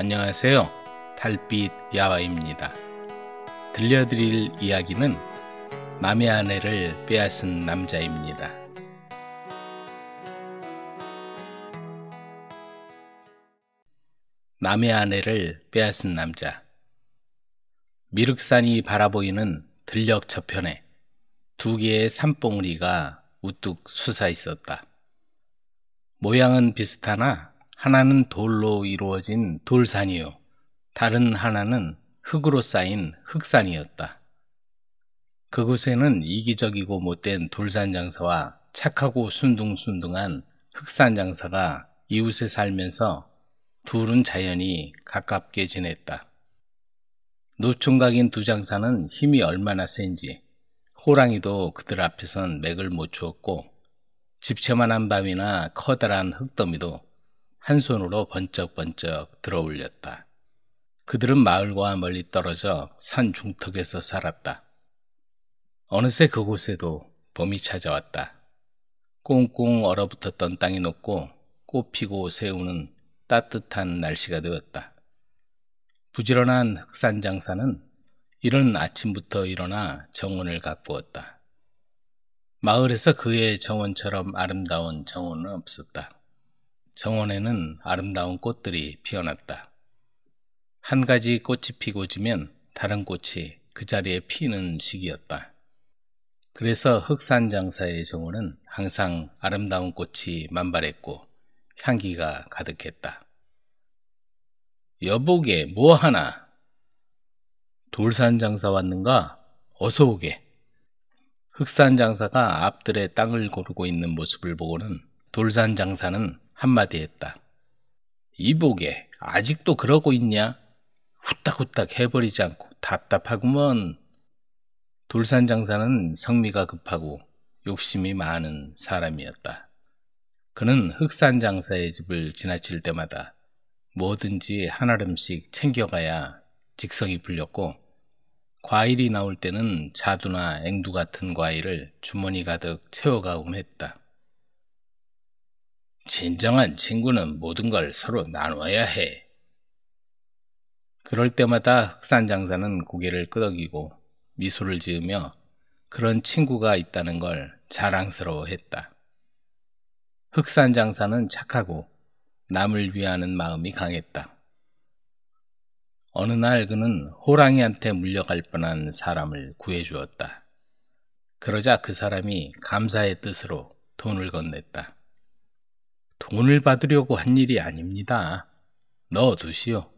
안녕하세요. 달빛 야와입니다. 들려드릴 이야기는 남의 아내를 빼앗은 남자입니다. 남의 아내를 빼앗은 남자. 미륵산이 바라보이는 들녘 저편에 두 개의 산봉우리가 우뚝 솟아 있었다. 모양은 비슷하나 하나는 돌로 이루어진 돌산이요. 다른 하나는 흙으로 쌓인 흙산이었다. 그곳에는 이기적이고 못된 돌산 장사와 착하고 순둥순둥한 흑산 장사가 이웃에 살면서 둘은 자연히 가깝게 지냈다. 노총각인 두 장사는 힘이 얼마나 센지 호랑이도 그들 앞에선 맥을 못 추었고 집채만한 밤이나 커다란 흙더미도 한 손으로 번쩍번쩍 들어 올렸다. 그들은 마을과 멀리 떨어져 산 중턱에서 살았다. 어느새 그곳에도 봄이 찾아왔다. 꽁꽁 얼어붙었던 땅이 녹고 꽃 피고 새우는 따뜻한 날씨가 되었다. 부지런한 흑산 장사는 이른 아침부터 일어나 정원을 가꾸었다. 마을에서 그의 정원처럼 아름다운 정원은 없었다. 정원에는 아름다운 꽃들이 피어났다. 한 가지 꽃이 피고 지면 다른 꽃이 그 자리에 피는 시기였다. 그래서 흑산 장사의 정원은 항상 아름다운 꽃이 만발했고 향기가 가득했다. 여보게 뭐 하나? 돌산 장사 왔는가? 어서 오게. 흑산 장사가 앞들의 땅을 고르고 있는 모습을 보고는 돌산 장사는 한마디 했다. 이보게 아직도 그러고 있냐? 후딱후딱 해버리지 않고 답답하구먼. 돌산 장사는 성미가 급하고 욕심이 많은 사람이었다. 그는 흑산 장사의 집을 지나칠 때마다 뭐든지 한아름씩 챙겨가야 직성이 불렸고 과일이 나올 때는 자두나 앵두 같은 과일을 주머니 가득 채워가곤 했다. 진정한 친구는 모든 걸 서로 나눠야 해. 그럴 때마다 흑산 장사는 고개를 끄덕이고 미소를 지으며 그런 친구가 있다는 걸 자랑스러워했다. 흑산 장사는 착하고 남을 위하는 마음이 강했다. 어느 날 그는 호랑이한테 물려갈 뻔한 사람을 구해주었다. 그러자 그 사람이 감사의 뜻으로 돈을 건넸다. 돈을 받으려고 한 일이 아닙니다. 넣어두시오.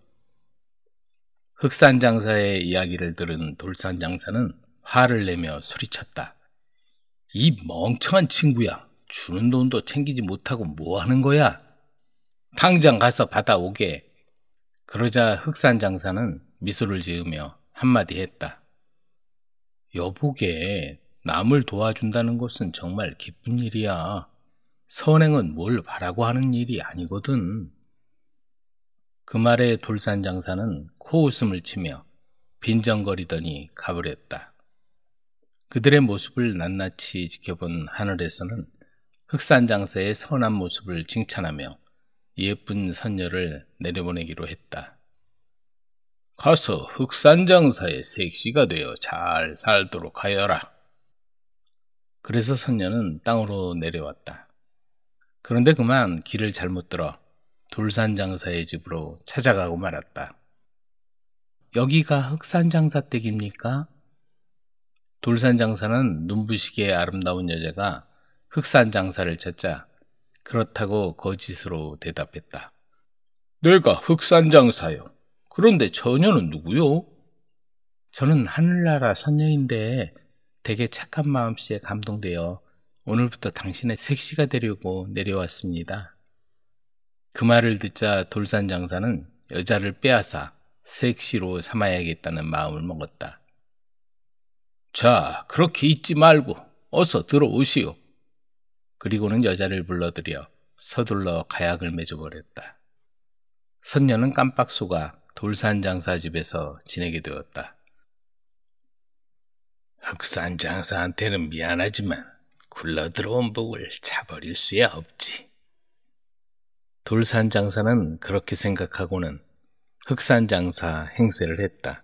흑산 장사의 이야기를 들은 돌산 장사는 화를 내며 소리쳤다. 이 멍청한 친구야. 주는 돈도 챙기지 못하고 뭐 하는 거야? 당장 가서 받아오게. 그러자 흑산 장사는 미소를 지으며 한마디 했다. 여보게 남을 도와준다는 것은 정말 기쁜 일이야. 선행은 뭘 바라고 하는 일이 아니거든. 그 말에 돌산 장사는 코웃음을 치며 빈정거리더니 가버렸다. 그들의 모습을 낱낱이 지켜본 하늘에서는 흑산 장사의 선한 모습을 칭찬하며 예쁜 선녀를 내려보내기로 했다. 가서 흑산 장사의 색시가 되어 잘 살도록 하여라. 그래서 선녀는 땅으로 내려왔다. 그런데 그만 길을 잘못 들어 돌산 장사의 집으로 찾아가고 말았다. 여기가 흑산 장사 댁입니까? 돌산 장사는 눈부시게 아름다운 여자가 흑산 장사를 찾자 그렇다고 거짓으로 대답했다. 내가 흑산 장사요. 그런데 처녀는 누구요? 저는 하늘나라 선녀인데 되게 착한 마음씨에 감동되어 오늘부터 당신의 색시가 되려고 내려왔습니다. 그 말을 듣자 돌산 장사는 여자를 빼앗아 색시로 삼아야겠다는 마음을 먹었다. 자, 그렇게 있지 말고 어서 들어오시오. 그리고는 여자를 불러들여 서둘러 가약을 맺어버렸다. 선녀는 깜빡 속아 돌산 장사 집에서 지내게 되었다. 흑산 장사한테는 미안하지만 굴러들어온 복을 차버릴 수야 없지. 돌산 장사는 그렇게 생각하고는 흑산 장사 행세를 했다.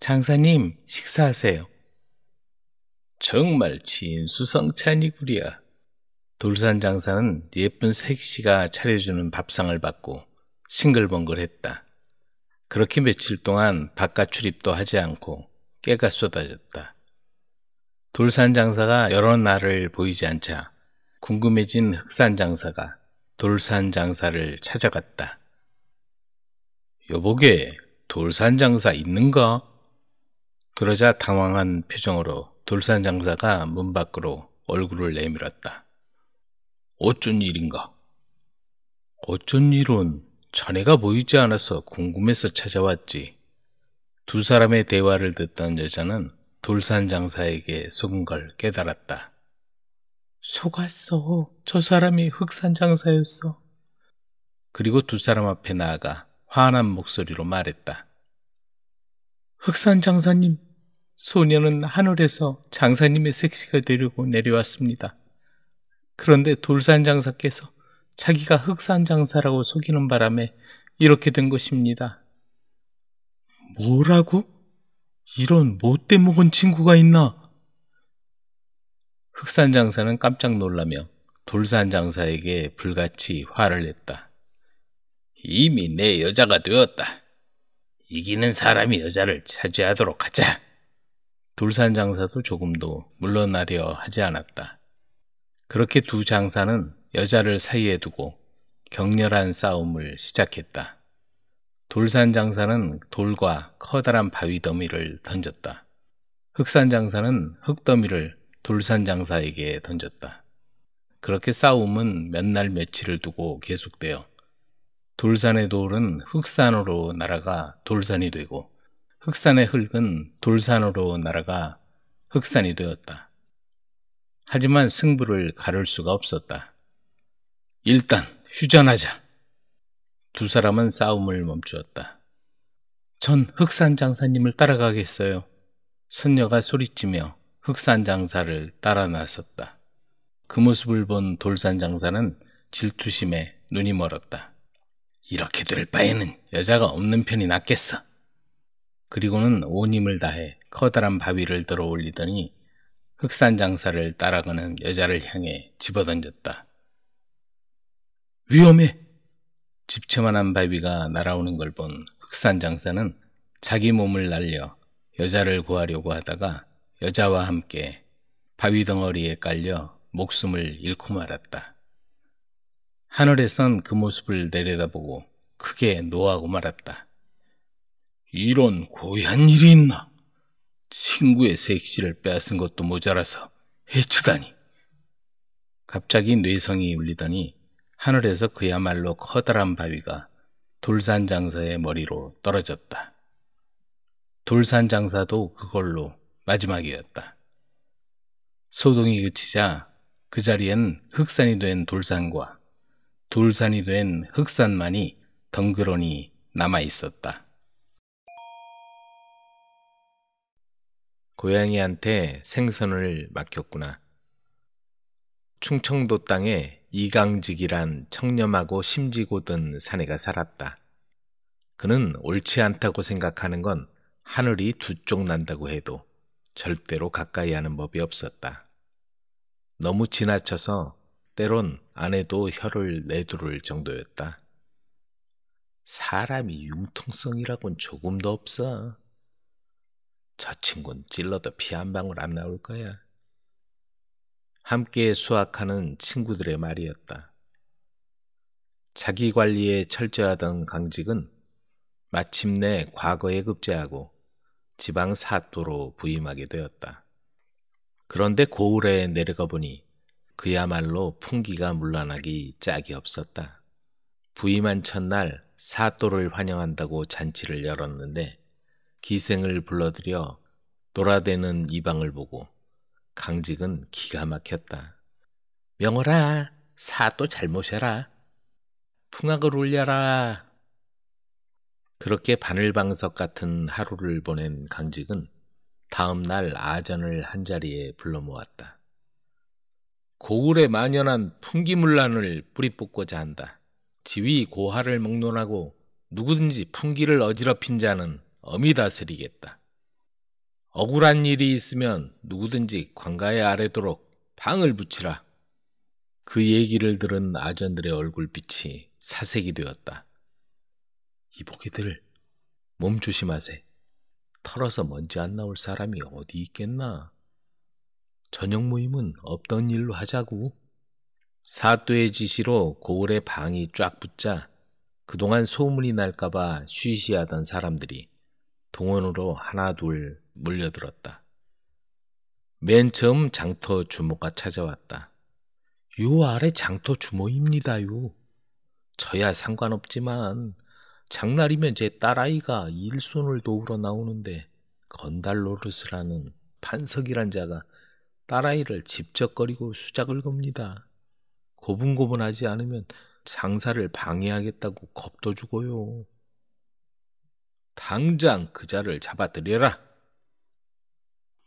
장사님, 식사하세요. 정말 진수성찬이구리 돌산 장사는 예쁜 색시가 차려주는 밥상을 받고 싱글벙글했다. 그렇게 며칠 동안 바깥 출입도 하지 않고 깨가 쏟아졌다. 돌산 장사가 여러 날을 보이지 않자 궁금해진 흑산 장사가 돌산 장사를 찾아갔다. 여보게, 돌산 장사 있는가? 그러자 당황한 표정으로 돌산 장사가 문 밖으로 얼굴을 내밀었다. 어쩐 일인가? 어쩐 일은 자네가 보이지 않아서 궁금해서 찾아왔지. 두 사람의 대화를 듣던 여자는 돌산 장사에게 속은 걸 깨달았다. 속았어. 저 사람이 흑산 장사였어. 그리고 두 사람 앞에 나아가 화난 목소리로 말했다. 흑산 장사님, 소녀는 하늘에서 장사님의 섹시가 되려고 내려왔습니다. 그런데 돌산 장사께서 자기가 흑산 장사라고 속이는 바람에 이렇게 된 것입니다. 뭐라고? 이런 못돼 뭐 먹은 친구가 있나? 흑산 장사는 깜짝 놀라며 돌산 장사에게 불같이 화를 냈다. 이미 내 여자가 되었다. 이기는 사람이 여자를 차지하도록 하자. 돌산 장사도 조금도 물러나려 하지 않았다. 그렇게 두 장사는 여자를 사이에 두고 격렬한 싸움을 시작했다. 돌산 장사는 돌과 커다란 바위 더미를 던졌다. 흑산 장사는 흙더미를 돌산 장사에게 던졌다. 그렇게 싸움은 몇 날 며칠을 두고 계속되어 돌산의 돌은 흑산으로 날아가 돌산이 되고 흑산의 흙은 돌산으로 날아가 흑산이 되었다. 하지만 승부를 가를 수가 없었다. 일단 휴전하자. 두 사람은 싸움을 멈추었다. 전 흑산 장사님을 따라가겠어요. 선녀가 소리치며 흑산 장사를 따라 나섰다. 그 모습을 본 돌산 장사는 질투심에 눈이 멀었다. 이렇게 될 바에는 여자가 없는 편이 낫겠어. 그리고는 온 힘을 다해 커다란 바위를 들어 올리더니 흑산 장사를 따라가는 여자를 향해 집어던졌다. 위험해! 집채만한 바위가 날아오는 걸 본 흑산 장사는 자기 몸을 날려 여자를 구하려고 하다가 여자와 함께 바위 덩어리에 깔려 목숨을 잃고 말았다. 하늘에선 그 모습을 내려다보고 크게 노하고 말았다. 이런 고얀 일이 있나? 친구의 색시를 빼앗은 것도 모자라서 해치다니. 갑자기 뇌성이 울리더니 하늘에서 그야말로 커다란 바위가 돌산 장사의 머리로 떨어졌다. 돌산 장사도 그걸로 마지막이었다. 소동이 그치자 그 자리엔 흑산이 된 돌산과 돌산이 된 흑산만이 덩그러니 남아 있었다. 고양이한테 생선을 맡겼구나. 충청도 땅에 이강직이란 청렴하고 심지고 든 사내가 살았다. 그는 옳지 않다고 생각하는 건 하늘이 두 쪽 난다고 해도 절대로 가까이 하는 법이 없었다. 너무 지나쳐서 때론 아내도 혀를 내두를 정도였다. 사람이 융통성이라곤 조금도 없어. 저 친구는 찔러도 피 한 방울 안 나올 거야. 함께 수학하는 친구들의 말이었다. 자기 관리에 철저하던 강직은 마침내 과거에 급제하고 지방 사또로 부임하게 되었다. 그런데 고울에 내려가 보니 그야말로 풍기가 물러나기 짝이 없었다. 부임한 첫날 사또를 환영한다고 잔치를 열었는데 기생을 불러들여 돌아대는 이방을 보고 강직은 기가 막혔다. 명월아, 사또 잘못해라. 풍악을 울려라. 그렇게 바늘방석 같은 하루를 보낸 강직은 다음 날 아전을 한자리에 불러 모았다. 고울에 만연한 풍기문란을 뿌리뽑고자 한다. 지위 고하를 목론하고 누구든지 풍기를 어지럽힌 자는 어미 다스리겠다. 억울한 일이 있으면 누구든지 관가에 아래도록 방을 붙이라. 그 얘기를 들은 아전들의 얼굴빛이 사색이 되었다. 이보기들 몸 조심하세. 털어서 먼지 안 나올 사람이 어디 있겠나. 저녁 모임은 없던 일로 하자고. 사또의 지시로 고을의 방이 쫙 붙자 그동안 소문이 날까봐 쉬쉬하던 사람들이 동원으로 하나 둘 물려들었다. 맨 처음 장터 주모가 찾아왔다. 요 아래 장터 주모입니다요. 저야 상관없지만 장날이면 제 딸아이가 일손을 도우러 나오는데 건달 로릇스라는 판석이란 자가 딸아이를 집적거리고 수작을 겁니다. 고분고분하지 않으면 장사를 방해하겠다고 겁도 주고요. 당장 그 자를 잡아들여라.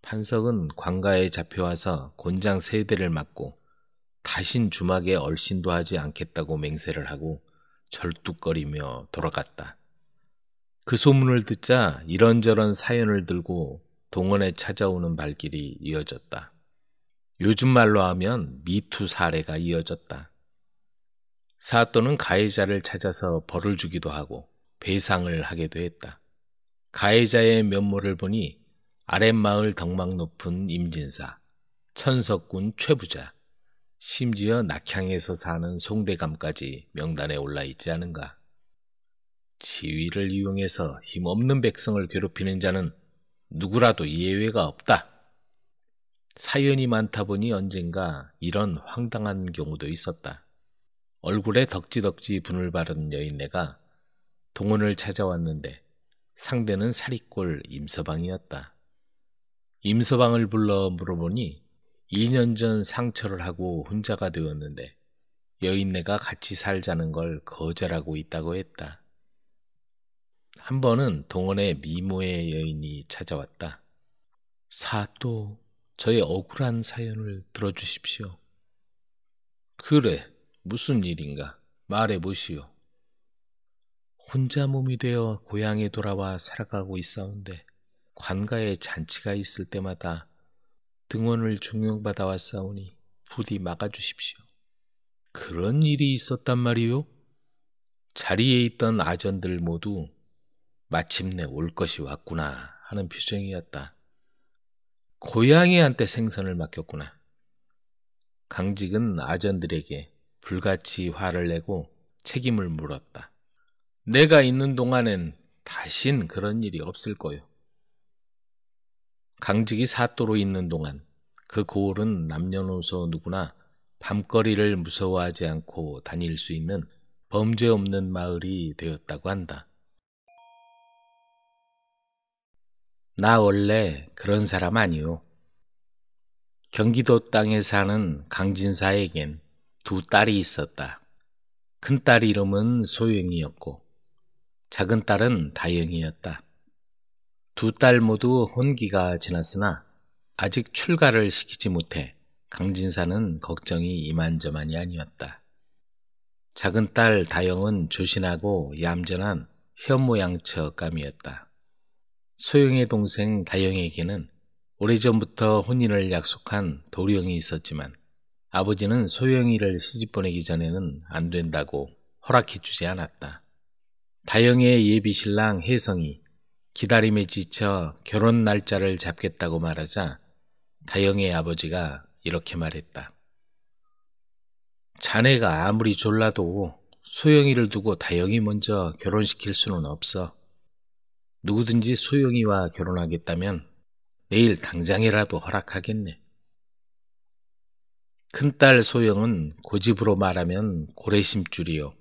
판석은 관가에 잡혀와서 곤장 세 대를 맞고 다신 주막에 얼씬도 하지 않겠다고 맹세를 하고 절뚝거리며 돌아갔다. 그 소문을 듣자 이런저런 사연을 들고 동원에 찾아오는 발길이 이어졌다. 요즘 말로 하면 미투 사례가 이어졌다. 사또는 가해자를 찾아서 벌을 주기도 하고 배상을 하게도 했다. 가해자의 면모를 보니 아랫마을 덕망 높은 임진사, 천석군 최부자, 심지어 낙향에서 사는 송대감까지 명단에 올라 있지 않은가. 지위를 이용해서 힘없는 백성을 괴롭히는 자는 누구라도 예외가 없다. 사연이 많다 보니 언젠가 이런 황당한 경우도 있었다. 얼굴에 덕지덕지 분을 바른 여인네가 동원을 찾아왔는데 상대는 사리꼴 임서방이었다. 임서방을 불러 물어보니 2년 전 상처를 하고 혼자가 되었는데 여인네가 같이 살자는 걸 거절하고 있다고 했다. 한 번은 동원의 미모의 여인이 찾아왔다. 사또, 저의 억울한 사연을 들어주십시오. 그래, 무슨 일인가? 말해보시오. 혼자 몸이 되어 고향에 돌아와 살아가고 있었는데 관가에 잔치가 있을 때마다 등원을 종용받아 왔사오니 부디 막아주십시오. 그런 일이 있었단 말이요? 자리에 있던 아전들 모두 마침내 올 것이 왔구나 하는 표정이었다. 고양이한테 생선을 맡겼구나. 강직은 아전들에게 불같이 화를 내고 책임을 물었다. 내가 있는 동안엔 다신 그런 일이 없을 거요. 강직이 사또로 있는 동안 그 고을은 남녀노소 누구나 밤거리를 무서워하지 않고 다닐 수 있는 범죄 없는 마을이 되었다고 한다. 나 원래 그런 사람 아니오 경기도 땅에 사는 강진사에겐 두 딸이 있었다. 큰 딸 이름은 소영이었고 작은 딸은 다영이었다. 두 딸 모두 혼기가 지났으나 아직 출가를 시키지 못해 강진사는 걱정이 이만저만이 아니었다. 작은 딸 다영은 조신하고 얌전한 현모양처감이었다. 소영의 동생 다영에게는 오래전부터 혼인을 약속한 도령이 있었지만 아버지는 소영이를 시집 보내기 전에는 안 된다고 허락해 주지 않았다. 다영의 예비신랑 혜성이 기다림에 지쳐 결혼 날짜를 잡겠다고 말하자 다영의 아버지가 이렇게 말했다. 자네가 아무리 졸라도 소영이를 두고 다영이 먼저 결혼시킬 수는 없어. 누구든지 소영이와 결혼하겠다면 내일 당장이라도 허락하겠네. 큰딸 소영은 고집으로 말하면 고래심줄이요.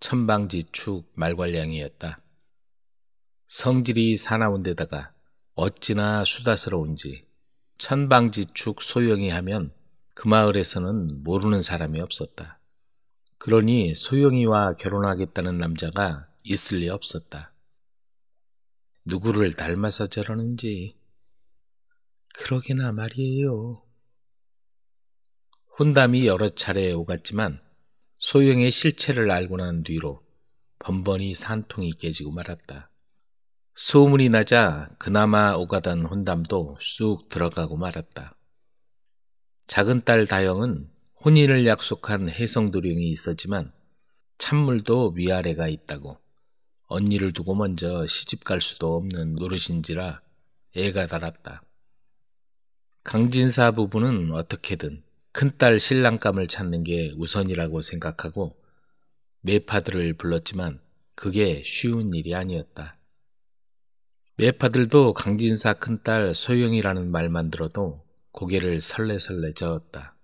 천방지축 말괄량이었다. 성질이 사나운데다가 어찌나 수다스러운지 천방지축 소영이 하면 그 마을에서는 모르는 사람이 없었다. 그러니 소영이와 결혼하겠다는 남자가 있을 리 없었다. 누구를 닮아서 저러는지. 그러게나 말이에요. 혼담이 여러 차례 오갔지만 소영의 실체를 알고 난 뒤로 번번이 산통이 깨지고 말았다. 소문이 나자 그나마 오가던 혼담도 쑥 들어가고 말았다. 작은 딸 다영은 혼인을 약속한 해성도령이 있었지만 찬물도 위아래가 있다고 언니를 두고 먼저 시집 갈 수도 없는 노릇인지라 애가 달았다. 강진사 부부는 어떻게든 큰딸 신랑감을 찾는 게 우선이라고 생각하고 매파들을 불렀지만 그게 쉬운 일이 아니었다. 매파들도 강진사 큰딸 소영이라는 말만 들어도 고개를 설레설레 저었다.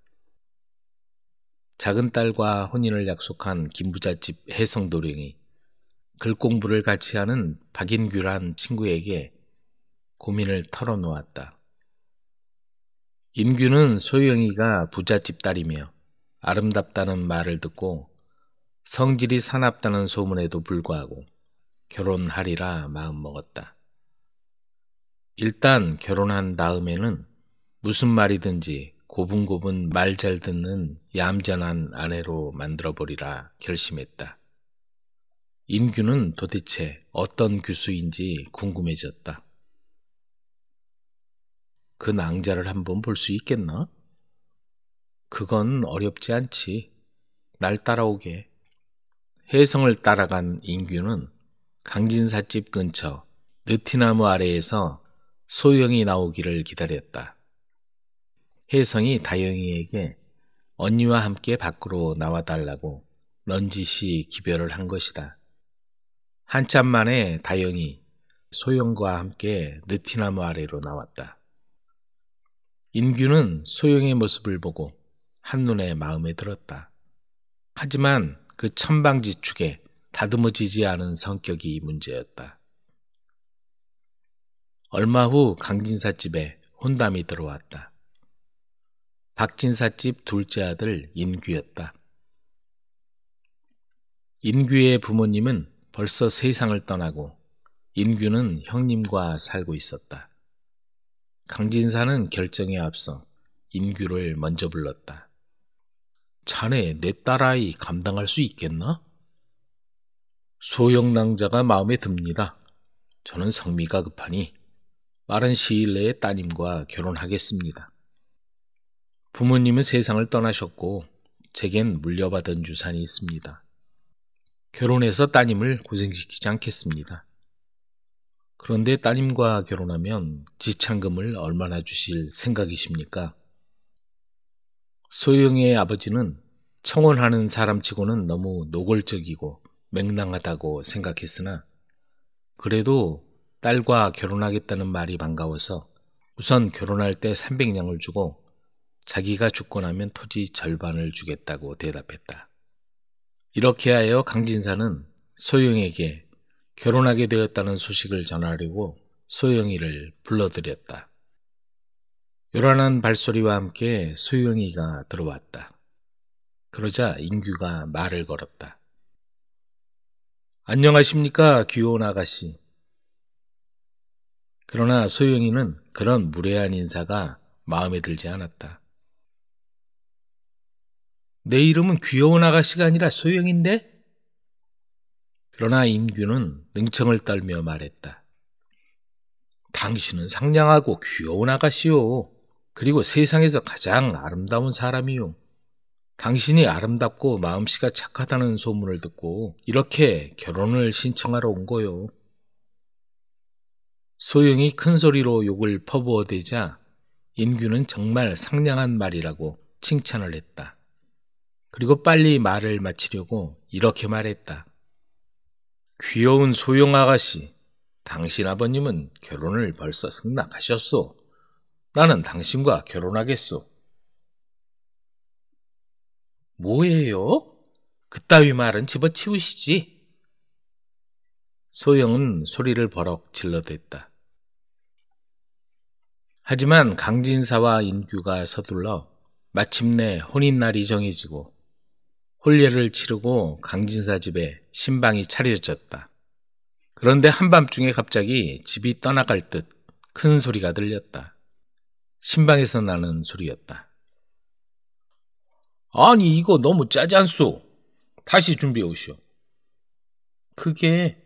작은 딸과 혼인을 약속한 김부잣집 혜성도령이 글공부를 같이 하는 박인규란 친구에게 고민을 털어놓았다. 임규는 소영이가 부잣집 딸이며 아름답다는 말을 듣고 성질이 사납다는 소문에도 불구하고 결혼하리라 마음먹었다. 일단 결혼한 다음에는 무슨 말이든지 고분고분 말 잘 듣는 얌전한 아내로 만들어버리라 결심했다. 인규는 도대체 어떤 교수인지 궁금해졌다. 그 낭자를 한번 볼 수 있겠나? 그건 어렵지 않지. 날 따라오게. 혜성을 따라간 인규는 강진사집 근처 느티나무 아래에서 소영이 나오기를 기다렸다. 혜성이 다영이에게 언니와 함께 밖으로 나와달라고 넌지시 기별을 한 것이다. 한참 만에 다영이 소영과 함께 느티나무 아래로 나왔다. 인규는 소영의 모습을 보고 한눈에 마음에 들었다. 하지만 그 천방지축에 다듬어지지 않은 성격이 문제였다. 얼마 후 강진사 집에 혼담이 들어왔다. 박진사 집 둘째 아들 인규였다. 인규의 부모님은 벌써 세상을 떠나고 인규는 형님과 살고 있었다. 강진사는 결정에 앞서 임규를 먼저 불렀다. 자네 내 딸아이 감당할 수 있겠나? 소영낭자가 마음에 듭니다. 저는 성미가 급하니 빠른 시일 내에 따님과 결혼하겠습니다. 부모님은 세상을 떠나셨고 제겐 물려받은 유산이 있습니다. 결혼해서 따님을 고생시키지 않겠습니다. 그런데 따님과 결혼하면 지참금을 얼마나 주실 생각이십니까? 소영의 아버지는 청혼하는 사람치고는 너무 노골적이고 맹랑하다고 생각했으나 그래도 딸과 결혼하겠다는 말이 반가워서 우선 결혼할 때 300냥을 주고 자기가 죽고 나면 토지 절반을 주겠다고 대답했다. 이렇게 하여 강진사는 소영에게 결혼하게 되었다는 소식을 전하려고 소영이를 불러들였다. 요란한 발소리와 함께 소영이가 들어왔다. 그러자 인규가 말을 걸었다. 안녕하십니까, 귀여운 아가씨. 그러나 소영이는 그런 무례한 인사가 마음에 들지 않았다. 내 이름은 귀여운 아가씨가 아니라 소영인데? 그러나 인규는 능청을 떨며 말했다. 당신은 상냥하고 귀여운 아가씨요. 그리고 세상에서 가장 아름다운 사람이요. 당신이 아름답고 마음씨가 착하다는 소문을 듣고 이렇게 결혼을 신청하러 온 거요. 소영이 큰 소리로 욕을 퍼부어대자 인규는 정말 상냥한 말이라고 칭찬을 했다. 그리고 빨리 말을 마치려고 이렇게 말했다. 귀여운 소영 아가씨, 당신 아버님은 결혼을 벌써 승낙하셨소. 나는 당신과 결혼하겠소. 뭐예요? 그따위 말은 집어치우시지. 소영은 소리를 버럭 질러댔다. 하지만 강진사와 인규가 서둘러 마침내 혼인날이 정해지고 혼례를 치르고 강진사 집에 신방이 차려졌다. 그런데 한밤중에 갑자기 집이 떠나갈 듯 큰 소리가 들렸다. 신방에서 나는 소리였다. 아니 이거 너무 짜지 않소. 다시 준비해 오시오. 그게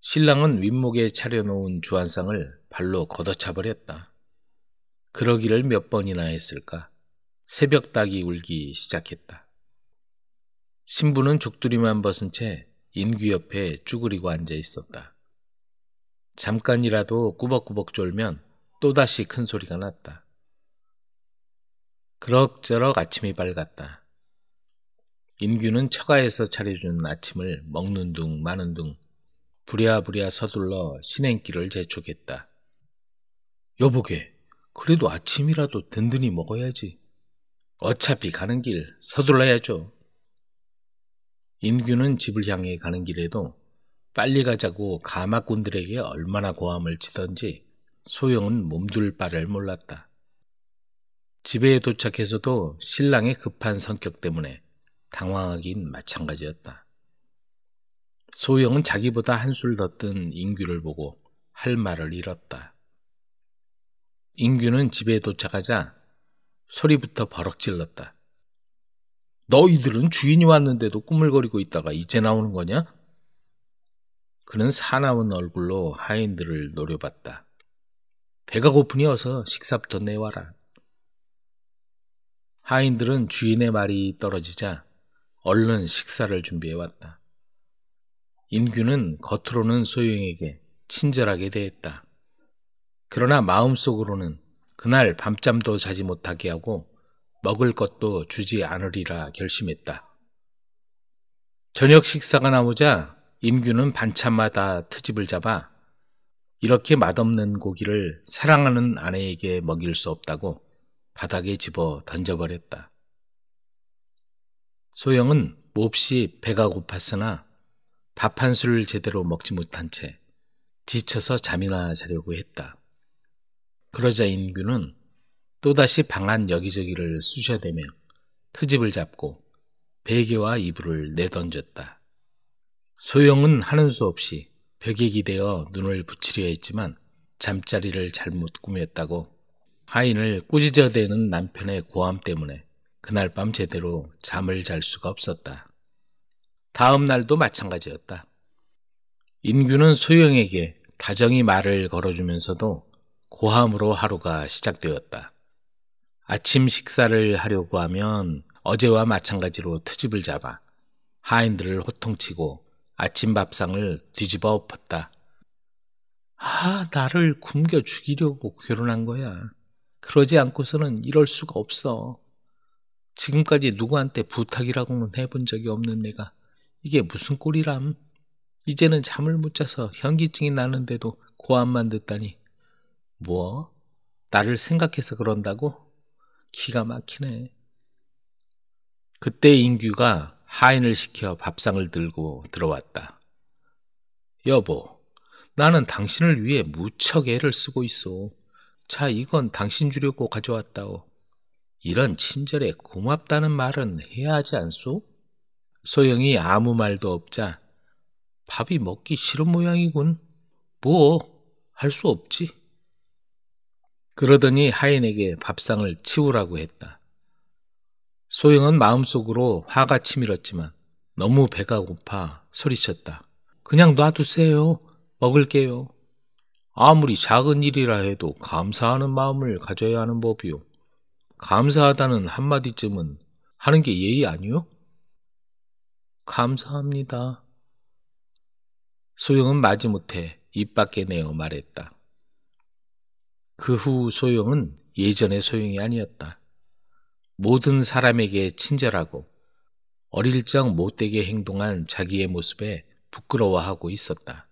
신랑은 윗목에 차려놓은 주안상을 발로 걷어차버렸다. 그러기를 몇 번이나 했을까? 새벽닭이 울기 시작했다. 신부는 족두리만 벗은 채 인규 옆에 쭈그리고 앉아 있었다. 잠깐이라도 꾸벅꾸벅 졸면 또다시 큰 소리가 났다. 그럭저럭 아침이 밝았다. 인규는 처가에서 차려준 아침을 먹는 둥 마는 둥 부랴부랴 서둘러 시냇길을 재촉했다. 여보게, 그래도 아침이라도 든든히 먹어야지. 어차피 가는 길 서둘러야죠. 인규는 집을 향해 가는 길에도 빨리 가자고 가마꾼들에게 얼마나 고함을 치던지 소영은 몸둘 바를 몰랐다. 집에 도착해서도 신랑의 급한 성격 때문에 당황하긴 마찬가지였다. 소영은 자기보다 한 술 더 뜬 인규를 보고 할 말을 잃었다. 인규는 집에 도착하자 소리부터 버럭 질렀다. 너희들은 주인이 왔는데도 꾸물거리고 있다가 이제 나오는 거냐? 그는 사나운 얼굴로 하인들을 노려봤다. 배가 고프니 어서 식사부터 내와라. 하인들은 주인의 말이 떨어지자 얼른 식사를 준비해왔다. 인규는 겉으로는 소영에게 친절하게 대했다. 그러나 마음속으로는 그날 밤잠도 자지 못하게 하고 먹을 것도 주지 않으리라 결심했다. 저녁 식사가 나오자 임규는 반찬마다 트집을 잡아 이렇게 맛없는 고기를 사랑하는 아내에게 먹일 수 없다고 바닥에 집어 던져버렸다. 소영은 몹시 배가 고팠으나 밥 한 술을 제대로 먹지 못한 채 지쳐서 잠이나 자려고 했다. 그러자 인규는 또다시 방 안 여기저기를 쑤셔대며 트집을 잡고 베개와 이불을 내던졌다. 소영은 하는 수 없이 벽에 기대어 눈을 붙이려 했지만 잠자리를 잘못 꾸몄다고 하인을 꾸짖어대는 남편의 고함 때문에 그날 밤 제대로 잠을 잘 수가 없었다. 다음 날도 마찬가지였다. 인규는 소영에게 다정히 말을 걸어주면서도 고함으로 하루가 시작되었다. 아침 식사를 하려고 하면 어제와 마찬가지로 트집을 잡아 하인들을 호통치고 아침 밥상을 뒤집어 엎었다. 아, 나를 굶겨 죽이려고 결혼한 거야. 그러지 않고서는 이럴 수가 없어. 지금까지 누구한테 부탁이라고는 해본 적이 없는 내가 이게 무슨 꼴이람? 이제는 잠을 못 자서 현기증이 나는데도 고함만 듣다니. 뭐? 나를 생각해서 그런다고? 기가 막히네. 그때 인규가 하인을 시켜 밥상을 들고 들어왔다. 여보, 나는 당신을 위해 무척 애를 쓰고 있어. 자, 이건 당신 주려고 가져왔다오. 이런 친절에 고맙다는 말은 해야 하지 않소? 소영이 아무 말도 없자 밥이 먹기 싫은 모양이군. 뭐, 할 수 없지. 그러더니 하인에게 밥상을 치우라고 했다. 소영은 마음속으로 화가 치밀었지만 너무 배가 고파 소리쳤다. 그냥 놔두세요. 먹을게요. 아무리 작은 일이라 해도 감사하는 마음을 가져야 하는 법이요. 감사하다는 한마디쯤은 하는 게 예의 아니요? 감사합니다. 소영은 마지못해 입 밖에 내어 말했다. 그후 소용은 예전의 소용이 아니었다. 모든 사람에게 친절하고 어릴 적 못되게 행동한 자기의 모습에 부끄러워하고 있었다.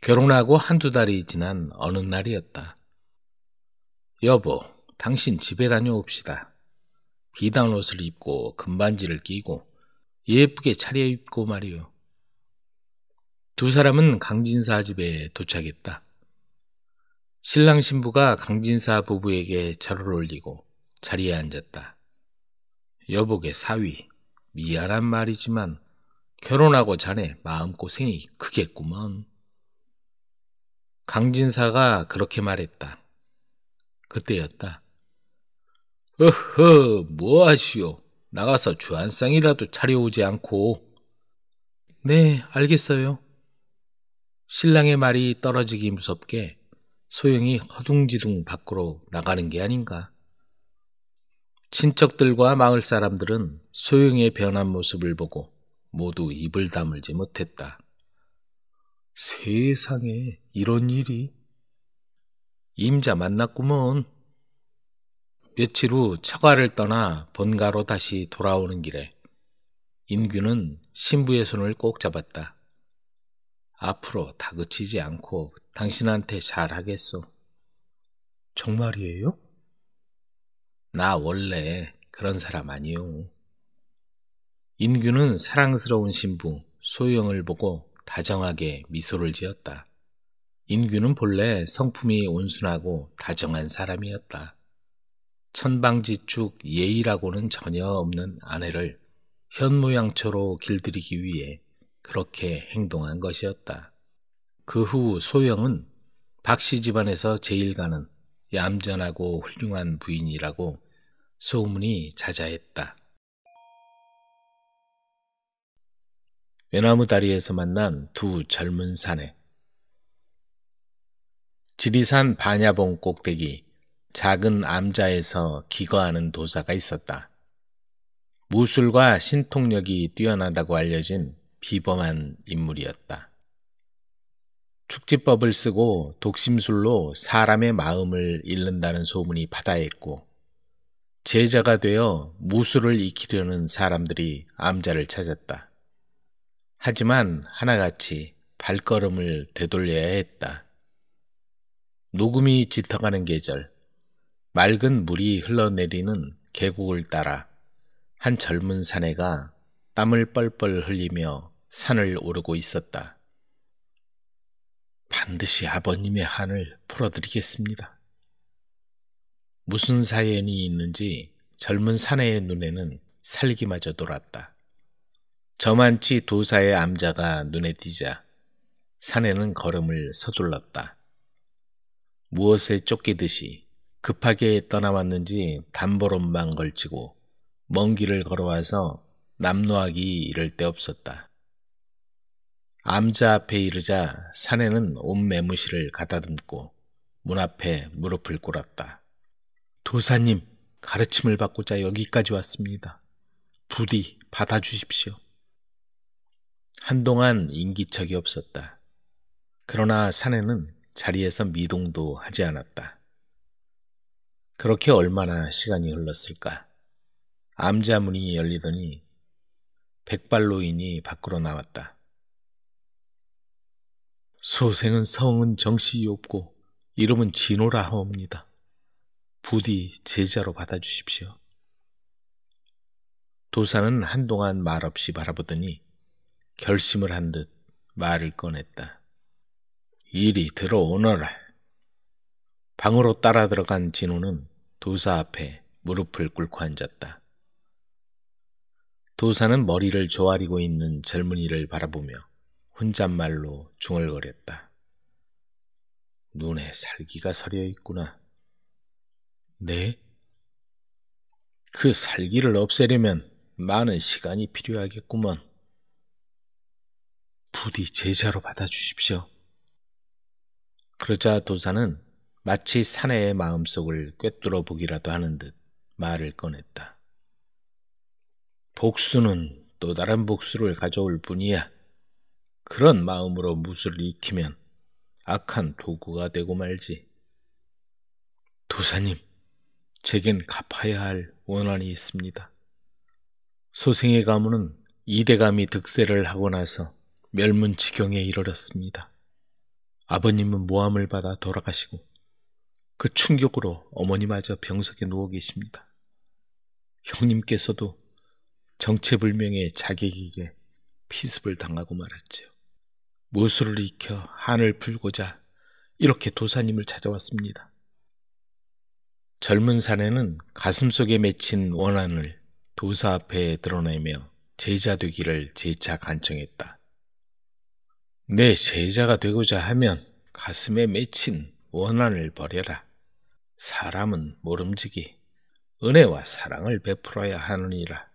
결혼하고 한두 달이 지난 어느 날이었다. 여보, 당신 집에 다녀옵시다. 비단 옷을 입고 금반지를 끼고 예쁘게 차려입고 말이오두 사람은 강진사 집에 도착했다. 신랑 신부가 강진사 부부에게 절을 올리고 자리에 앉았다. 여보게 사위, 미안한 말이지만 결혼하고 자네 마음고생이 크겠구먼. 강진사가 그렇게 말했다. 그때였다. 어허, 뭐 하시오? 나가서 주안상이라도 차려오지 않고. 네, 알겠어요. 신랑의 말이 떨어지기 무섭게 소영이 허둥지둥 밖으로 나가는 게 아닌가. 친척들과 마을 사람들은 소영의 변한 모습을 보고 모두 입을 다물지 못했다. 세상에 이런 일이 임자 만났구먼. 며칠 후 처가를 떠나 번가로 다시 돌아오는 길에 인규는 신부의 손을 꼭 잡았다. 앞으로 다그치지 않고 당신한테 잘하겠소. 정말이에요? 나 원래 그런 사람 아니요. 인규는 사랑스러운 신부 소영을 보고 다정하게 미소를 지었다. 인규는 본래 성품이 온순하고 다정한 사람이었다. 천방지축 예의라고는 전혀 없는 아내를 현모양처로 길들이기 위해 그렇게 행동한 것이었다. 그 후 소영은 박씨 집안에서 제일 가는 얌전하고 훌륭한 부인이라고 소문이 자자했다. 외나무 다리에서 만난 두 젊은 사내. 지리산 반야봉 꼭대기 작은 암자에서 기거하는 도사가 있었다. 무술과 신통력이 뛰어나다고 알려진 비범한 인물이었다. 축지법을 쓰고 독심술로 사람의 마음을 잃는다는 소문이 바다했고 제자가 되어 무술을 익히려는 사람들이 암자를 찾았다. 하지만 하나같이 발걸음을 되돌려야 했다. 녹음이 짙어가는 계절, 맑은 물이 흘러내리는 계곡을 따라 한 젊은 사내가 땀을 뻘뻘 흘리며 산을 오르고 있었다. 반드시 아버님의 한을 풀어드리겠습니다. 무슨 사연이 있는지 젊은 사내의 눈에는 살기마저 돌았다. 저만치 도사의 암자가 눈에 띄자 사내는 걸음을 서둘렀다. 무엇에 쫓기듯이 급하게 떠나왔는지 담보름만 걸치고 먼 길을 걸어와서 남노하기 이를 데 없었다. 암자 앞에 이르자 사내는 옷 매무실을 가다듬고 문 앞에 무릎을 꿇었다. 도사님, 가르침을 받고자 여기까지 왔습니다. 부디 받아주십시오. 한동안 인기척이 없었다. 그러나 사내는 자리에서 미동도 하지 않았다. 그렇게 얼마나 시간이 흘렀을까? 암자문이 열리더니 백발로인이 밖으로 나왔다. 소생은 성은 정씨이옵고 이름은 진호라 하옵니다. 부디 제자로 받아주십시오. 도사는 한동안 말없이 바라보더니 결심을 한 듯 말을 꺼냈다. 일이 들어오너라. 방으로 따라 들어간 진호는 도사 앞에 무릎을 꿇고 앉았다. 도사는 머리를 조아리고 있는 젊은이를 바라보며 혼잣말로 중얼거렸다. 눈에 살기가 서려 있구나. 네? 그 살기를 없애려면 많은 시간이 필요하겠구먼. 부디 제자로 받아주십시오. 그러자 도사는 마치 사내의 마음속을 꿰뚫어 보기라도 하는 듯 말을 꺼냈다. 복수는 또 다른 복수를 가져올 뿐이야. 그런 마음으로 무술을 익히면 악한 도구가 되고 말지. 도사님, 제겐 갚아야 할 원한이 있습니다. 소생의 가문은 이대감이 득세를 하고 나서 멸문지경에 이르렀습니다. 아버님은 모함을 받아 돌아가시고 그 충격으로 어머니마저 병석에 누워 계십니다. 형님께서도 정체불명의 자객에게 피습을 당하고 말았지요. 무술을 익혀 한을 풀고자 이렇게 도사님을 찾아왔습니다. 젊은 사내는 가슴속에 맺힌 원한을 도사 앞에 드러내며 제자 되기를 재차 간청했다. 내 제자가 되고자 하면 가슴에 맺힌 원한을 버려라. 사람은 모름지기 은혜와 사랑을 베풀어야 하느니라.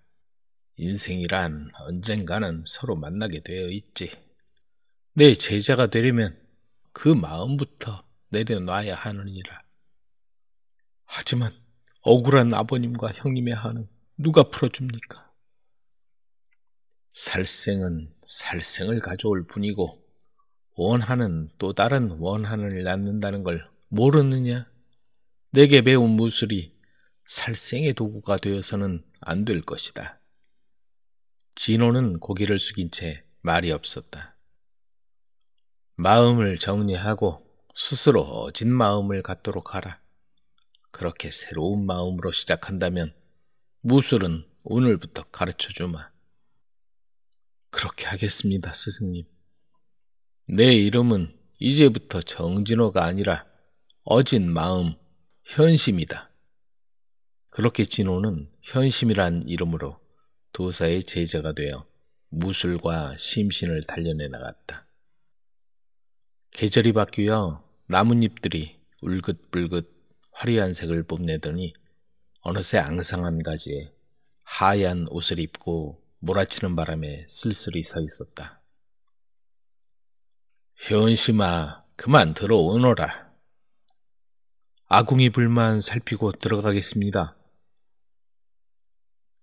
인생이란 언젠가는 서로 만나게 되어 있지. 내 제자가 되려면 그 마음부터 내려놔야 하느니라. 하지만 억울한 아버님과 형님의 한은 누가 풀어줍니까? 살생은 살생을 가져올 뿐이고 원한은 또 다른 원한을 낳는다는 걸 모르느냐? 내게 배운 무술이 살생의 도구가 되어서는 안 될 것이다. 진호는 고개를 숙인 채 말이 없었다. 마음을 정리하고 스스로 진 마음을 갖도록 하라. 그렇게 새로운 마음으로 시작한다면 무술은 오늘부터 가르쳐 주마. 그렇게 하겠습니다, 스승님. 내 이름은 이제부터 정진호가 아니라 어진 마음, 현심이다. 그렇게 진호는 현심이란 이름으로 도사의 제자가 되어 무술과 심신을 단련해 나갔다. 계절이 바뀌어 나뭇잎들이 울긋불긋 화려한 색을 뽐내더니 어느새 앙상한 가지에 하얀 옷을 입고 몰아치는 바람에 쓸쓸히 서 있었다. 현심아, 그만 들어오너라. 아궁이 불만 살피고 들어가겠습니다.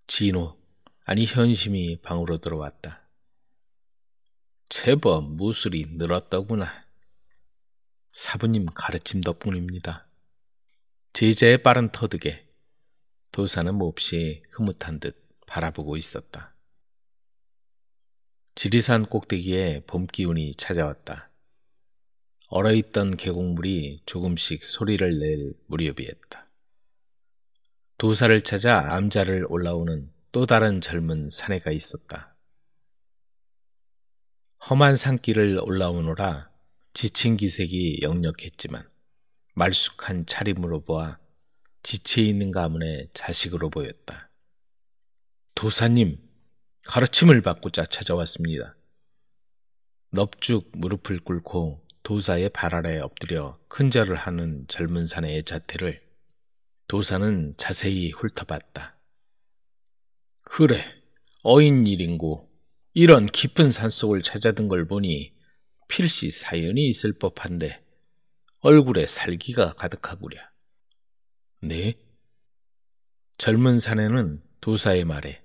진호, 아니 현심이 방으로 들어왔다. 제법 무술이 늘었더구나. 사부님 가르침 덕분입니다. 제자의 빠른 터득에 도사는 몹시 흐뭇한 듯 바라보고 있었다. 지리산 꼭대기에 봄 기운이 찾아왔다. 얼어있던 계곡물이 조금씩 소리를 낼 무렵이었다. 도사를 찾아 암자를 올라오는 또 다른 젊은 사내가 있었다. 험한 산길을 올라오노라 지친 기색이 역력했지만 말쑥한 차림으로 보아 지체 있는 가문의 자식으로 보였다. 도사님, 가르침을 받고자 찾아왔습니다. 넙죽 무릎을 꿇고 도사의 발 아래 엎드려 큰절을 하는 젊은 사내의 자태를 도사는 자세히 훑어봤다. 그래, 어인 일인고 이런 깊은 산속을 찾아든 걸 보니 필시 사연이 있을 법한데 얼굴에 살기가 가득하구려. 네? 젊은 사내는 도사의 말에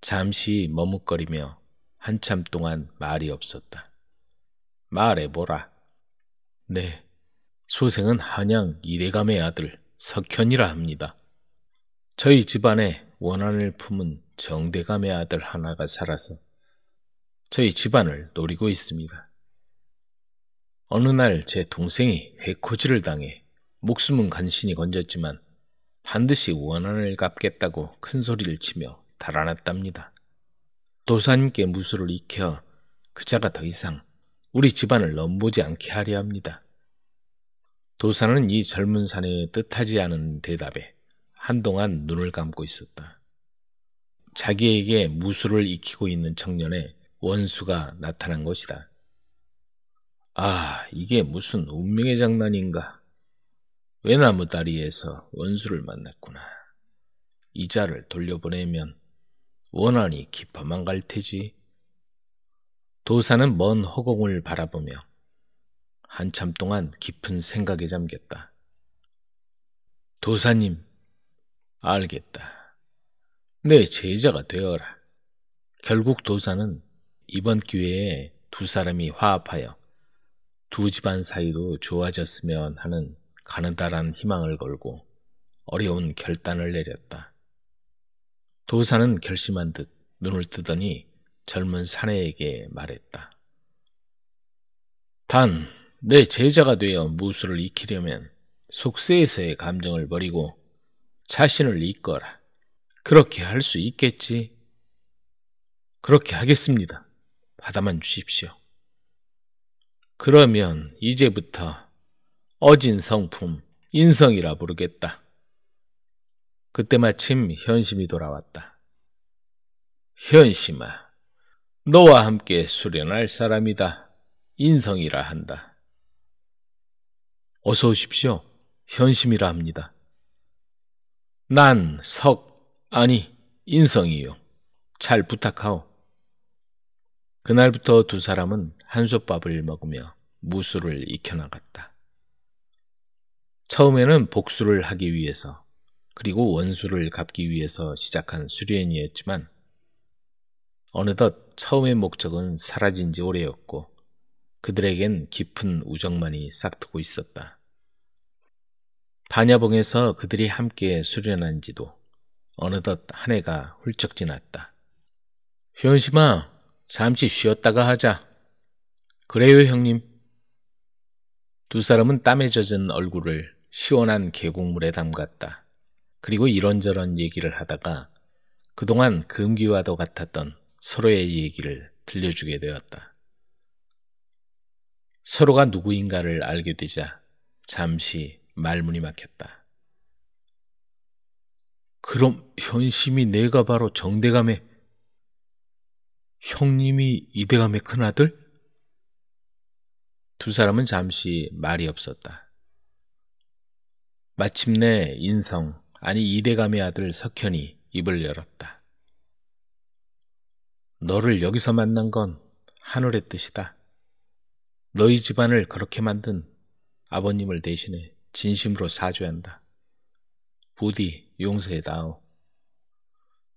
잠시 머뭇거리며 한참 동안 말이 없었다. 말해보라. 네, 소생은 한양 이대감의 아들 석현이라 합니다. 저희 집안에 원한을 품은 정대감의 아들 하나가 살아서 저희 집안을 노리고 있습니다. 어느 날 제 동생이 해코지를 당해 목숨은 간신히 건졌지만 반드시 원한을 갚겠다고 큰 소리를 치며 달아났답니다. 도사님께 무술을 익혀 그자가 더 이상 우리 집안을 넘보지 않게 하려 합니다. 도사는 이 젊은 사내의 뜻하지 않은 대답에 한동안 눈을 감고 있었다. 자기에게 무술을 익히고 있는 청년의 원수가 나타난 것이다. 아, 이게 무슨 운명의 장난인가. 외나무 다리에서 원수를 만났구나. 이자를 돌려보내면 원한이 깊어만 갈 테지. 도사는 먼 허공을 바라보며 한참 동안 깊은 생각에 잠겼다. 도사님, 알겠다. 내 제자가 되어라. 결국 도사는 이번 기회에 두 사람이 화합하여 두 집안 사이도 좋아졌으면 하는 가느다란 희망을 걸고 어려운 결단을 내렸다. 도사는 결심한 듯 눈을 뜨더니 젊은 사내에게 말했다. 단, 내 제자가 되어 무술을 익히려면 속세에서의 감정을 버리고 자신을 이끌어라. 그렇게 할 수 있겠지? 그렇게 하겠습니다. 받아만 주십시오. 그러면 이제부터 어진 성품, 인성이라 부르겠다. 그때 마침 현심이 돌아왔다. 현심아, 너와 함께 수련할 사람이다. 인성이라 한다. 어서 오십시오. 현심이라 합니다. 난 석, 아니, 인성이요. 잘 부탁하오. 그날부터 두 사람은 한솥밥을 먹으며 무술을 익혀나갔다. 처음에는 복수를 하기 위해서 그리고 원수를 갚기 위해서 시작한 수련이었지만 어느덧 처음의 목적은 사라진 지 오래였고 그들에겐 깊은 우정만이 싹트고 있었다. 반야봉에서 그들이 함께 수련한 지도 어느덧 한 해가 훌쩍 지났다. 효연심아, 잠시 쉬었다가 하자. 그래요, 형님. 두 사람은 땀에 젖은 얼굴을 시원한 계곡물에 담갔다. 그리고 이런저런 얘기를 하다가 그동안 금기와도 같았던 서로의 얘기를 들려주게 되었다. 서로가 누구인가를 알게 되자 잠시 말문이 막혔다. 그럼 현심이 내가 바로 정대감의 형님이 이대감의 큰아들? 두 사람은 잠시 말이 없었다. 마침내 인성, 아니 이대감의 아들 석현이 입을 열었다. 너를 여기서 만난 건 하늘의 뜻이다. 너희 집안을 그렇게 만든 아버님을 대신해 진심으로 사죄한다. 부디 용서해 다오.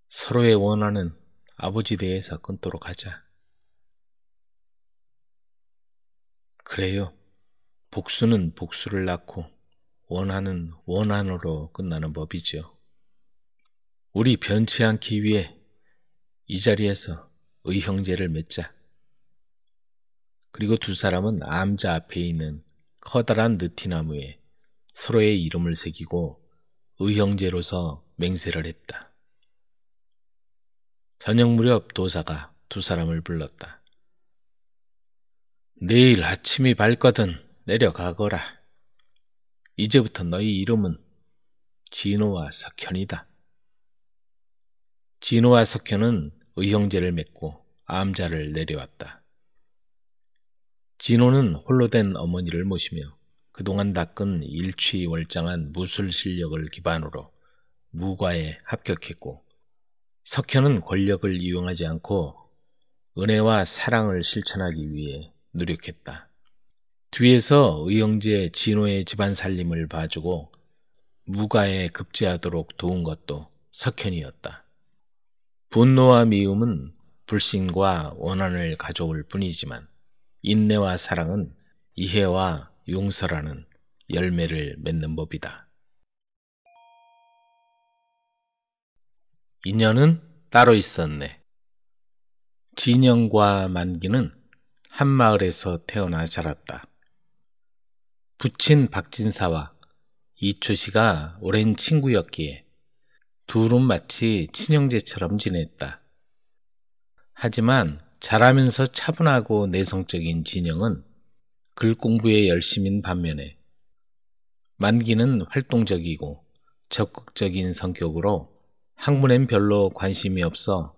서로의 원하는 아버지 대해서 끊도록 하자. 그래요. 복수는 복수를 낳고 원하는 원한으로 끝나는 법이죠 우리 변치 않기 위해 이 자리에서 의형제를 맺자. 그리고 두 사람은 암자 앞에 있는 커다란 느티나무에 서로의 이름을 새기고 의형제로서 맹세를 했다. 저녁 무렵 도사가 두 사람을 불렀다. 내일 아침이 밝거든 내려가거라. 이제부터 너희 이름은 진호와 석현이다. 진호와 석현은 의형제를 맺고 암자를 내려왔다. 진호는 홀로 된 어머니를 모시며 그동안 닦은 일취월장한 무술 실력을 기반으로 무과에 합격했고 석현은 권력을 이용하지 않고 은혜와 사랑을 실천하기 위해 누력했다 뒤에서 의영제 진호의 집안 살림을 봐주고 무가에 급제하도록 도운 것도 석현이었다. 분노와 미움은 불신과 원한을 가져올 뿐이지만 인내와 사랑은 이해와 용서라는 열매를 맺는 법이다. 인연은 따로 있었네. 진영과 만기는 한 마을에서 태어나 자랐다. 부친 박진사와 이초 씨가 오랜 친구였기에 둘은 마치 친형제처럼 지냈다. 하지만 자라면서 차분하고 내성적인 진영은 글 공부에 열심인 반면에 만기는 활동적이고 적극적인 성격으로 학문엔 별로 관심이 없어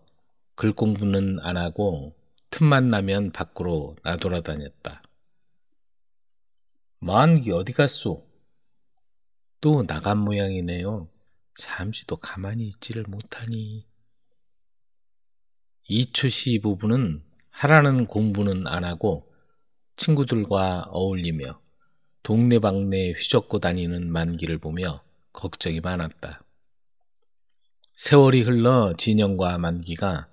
글 공부는 안 하고 틈만 나면 밖으로 나돌아다녔다. 만기 어디 갔소? 또 나간 모양이네요. 잠시도 가만히 있지를 못하니. 이초시 부부는 하라는 공부는 안 하고 친구들과 어울리며 동네방네 휘젓고 다니는 만기를 보며 걱정이 많았다. 세월이 흘러 진영과 만기가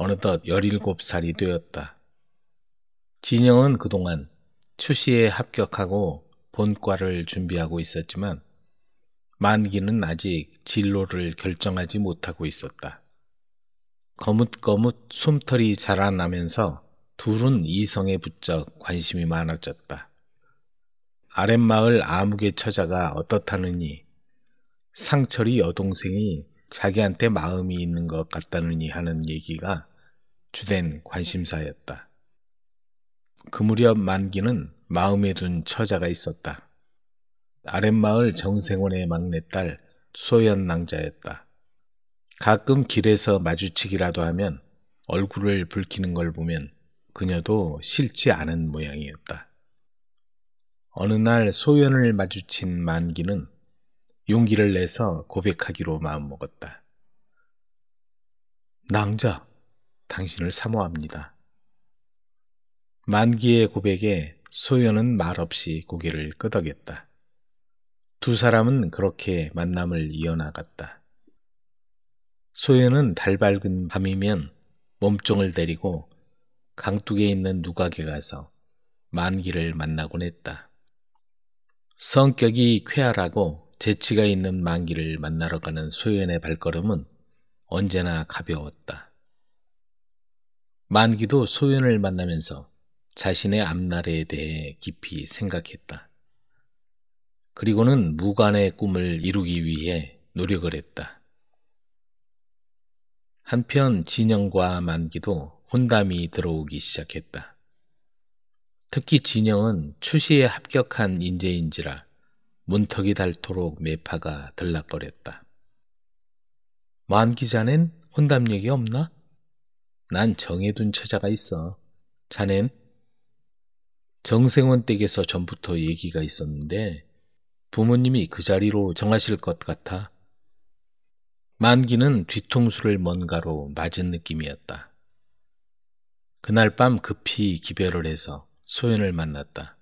어느덧 17살이 되었다. 진영은 그동안 추시에 합격하고 본과를 준비하고 있었지만 만기는 아직 진로를 결정하지 못하고 있었다. 거뭇거뭇 숨털이 자라나면서 둘은 이성에 부쩍 관심이 많아졌다. 아랫마을 아무개 처자가 어떻다느니 상철이 여동생이 자기한테 마음이 있는 것 같다느니 하는 얘기가 주된 관심사였다. 그 무렵 만기는 마음에 둔 처자가 있었다. 아랫마을 정생원의 막내딸 소연 낭자였다. 가끔 길에서 마주치기라도 하면 얼굴을 붉히는 걸 보면 그녀도 싫지 않은 모양이었다. 어느 날 소연을 마주친 만기는 용기를 내서 고백하기로 마음먹었다. 낭자, 당신을 사모합니다. 만기의 고백에 소연은 말없이 고개를 끄덕였다. 두 사람은 그렇게 만남을 이어나갔다. 소연은 달 밝은 밤이면 몸종을 데리고 강둑에 있는 누각에 가서 만기를 만나곤 했다. 성격이 쾌활하고 재치가 있는 만기를 만나러 가는 소연의 발걸음은 언제나 가벼웠다. 만기도 소연을 만나면서 자신의 앞날에 대해 깊이 생각했다. 그리고는 무관의 꿈을 이루기 위해 노력을 했다. 한편 진영과 만기도 혼담이 들어오기 시작했다. 특히 진영은 추시에 합격한 인재인지라 문턱이 닳도록 매파가 들락거렸다. 만기 자넨 혼담 얘기 없나? 난 정해둔 처자가 있어. 자넨? 정생원 댁에서 전부터 얘기가 있었는데 부모님이 그 자리로 정하실 것 같아. 만기는 뒤통수를 뭔가로 맞은 느낌이었다. 그날 밤 급히 기별을 해서 소연을 만났다.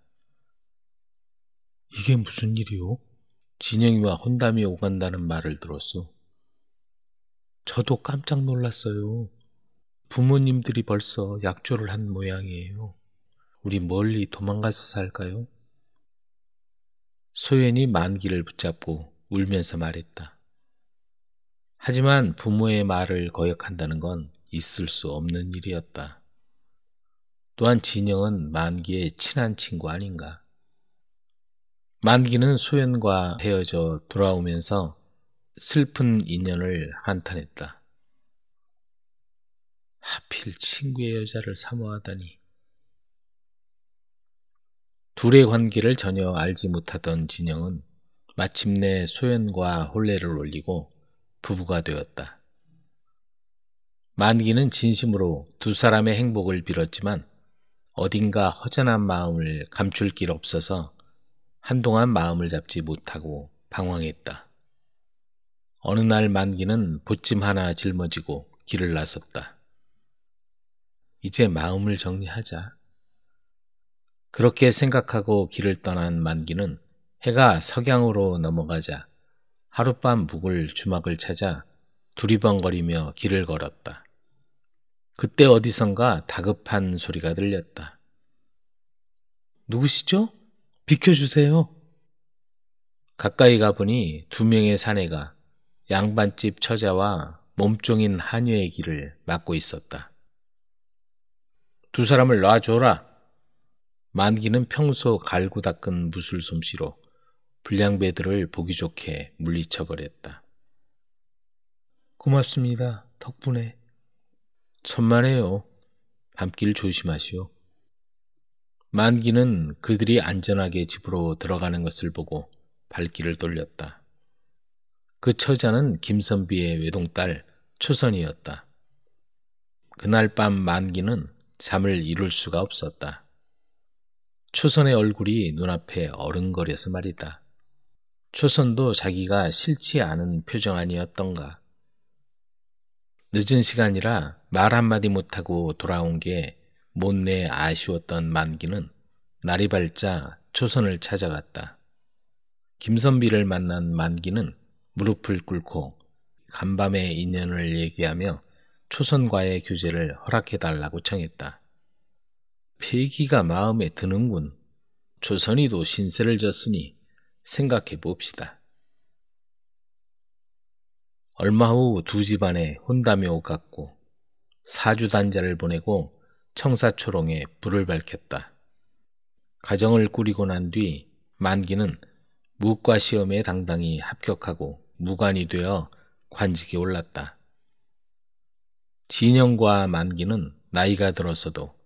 이게 무슨 일이오 진영이와 혼담이 오간다는 말을 들었소. 저도 깜짝 놀랐어요. 부모님들이 벌써 약조를 한 모양이에요. 우리 멀리 도망가서 살까요? 소연이 만기를 붙잡고 울면서 말했다. 하지만 부모의 말을 거역한다는 건 있을 수 없는 일이었다. 또한 진영은 만기의 친한 친구 아닌가. 만기는 소연과 헤어져 돌아오면서 슬픈 인연을 한탄했다. 하필 친구의 여자를 사모하다니. 둘의 관계를 전혀 알지 못하던 진영은 마침내 소연과 혼례를 올리고 부부가 되었다. 만기는 진심으로 두 사람의 행복을 빌었지만 어딘가 허전한 마음을 감출 길 없어서 한동안 마음을 잡지 못하고 방황했다. 어느 날 만기는 보찜 하나 짊어지고 길을 나섰다. 이제 마음을 정리하자. 그렇게 생각하고 길을 떠난 만기는 해가 석양으로 넘어가자 하룻밤 묵을 주막을 찾아 두리번거리며 길을 걸었다. 그때 어디선가 다급한 소리가 들렸다. 누구시죠? 비켜주세요. 가까이 가보니 두 명의 사내가 양반집 처자와 몸종인 한여의 길을 막고 있었다. 두 사람을 놔줘라. 만기는 평소 갈고 닦은 무술 솜씨로 불량배들을 보기 좋게 물리쳐버렸다. 고맙습니다. 덕분에. 천만에요. 밤길 조심하시오. 만기는 그들이 안전하게 집으로 들어가는 것을 보고 발길을 돌렸다. 그 처자는 김선비의 외동딸 초선이었다. 그날 밤 만기는 잠을 이룰 수가 없었다. 초선의 얼굴이 눈앞에 어른거려서 말이다. 초선도 자기가 싫지 않은 표정 아니었던가. 늦은 시간이라 말 한마디 못하고 돌아온 게 못내 아쉬웠던 만기는 날이 밝자 초선을 찾아갔다. 김선비를 만난 만기는 무릎을 꿇고 간밤의 인연을 얘기하며 초선과의 교제를 허락해달라고 청했다. 폐기가 마음에 드는군. 조선이도 신세를 졌으니 생각해 봅시다. 얼마 후 두 집안에 혼담이 오갔고 사주단자를 보내고 청사초롱에 불을 밝혔다. 가정을 꾸리고 난 뒤 만기는 무과 시험에 당당히 합격하고 무관이 되어 관직에 올랐다. 진영과 만기는 나이가 들어서도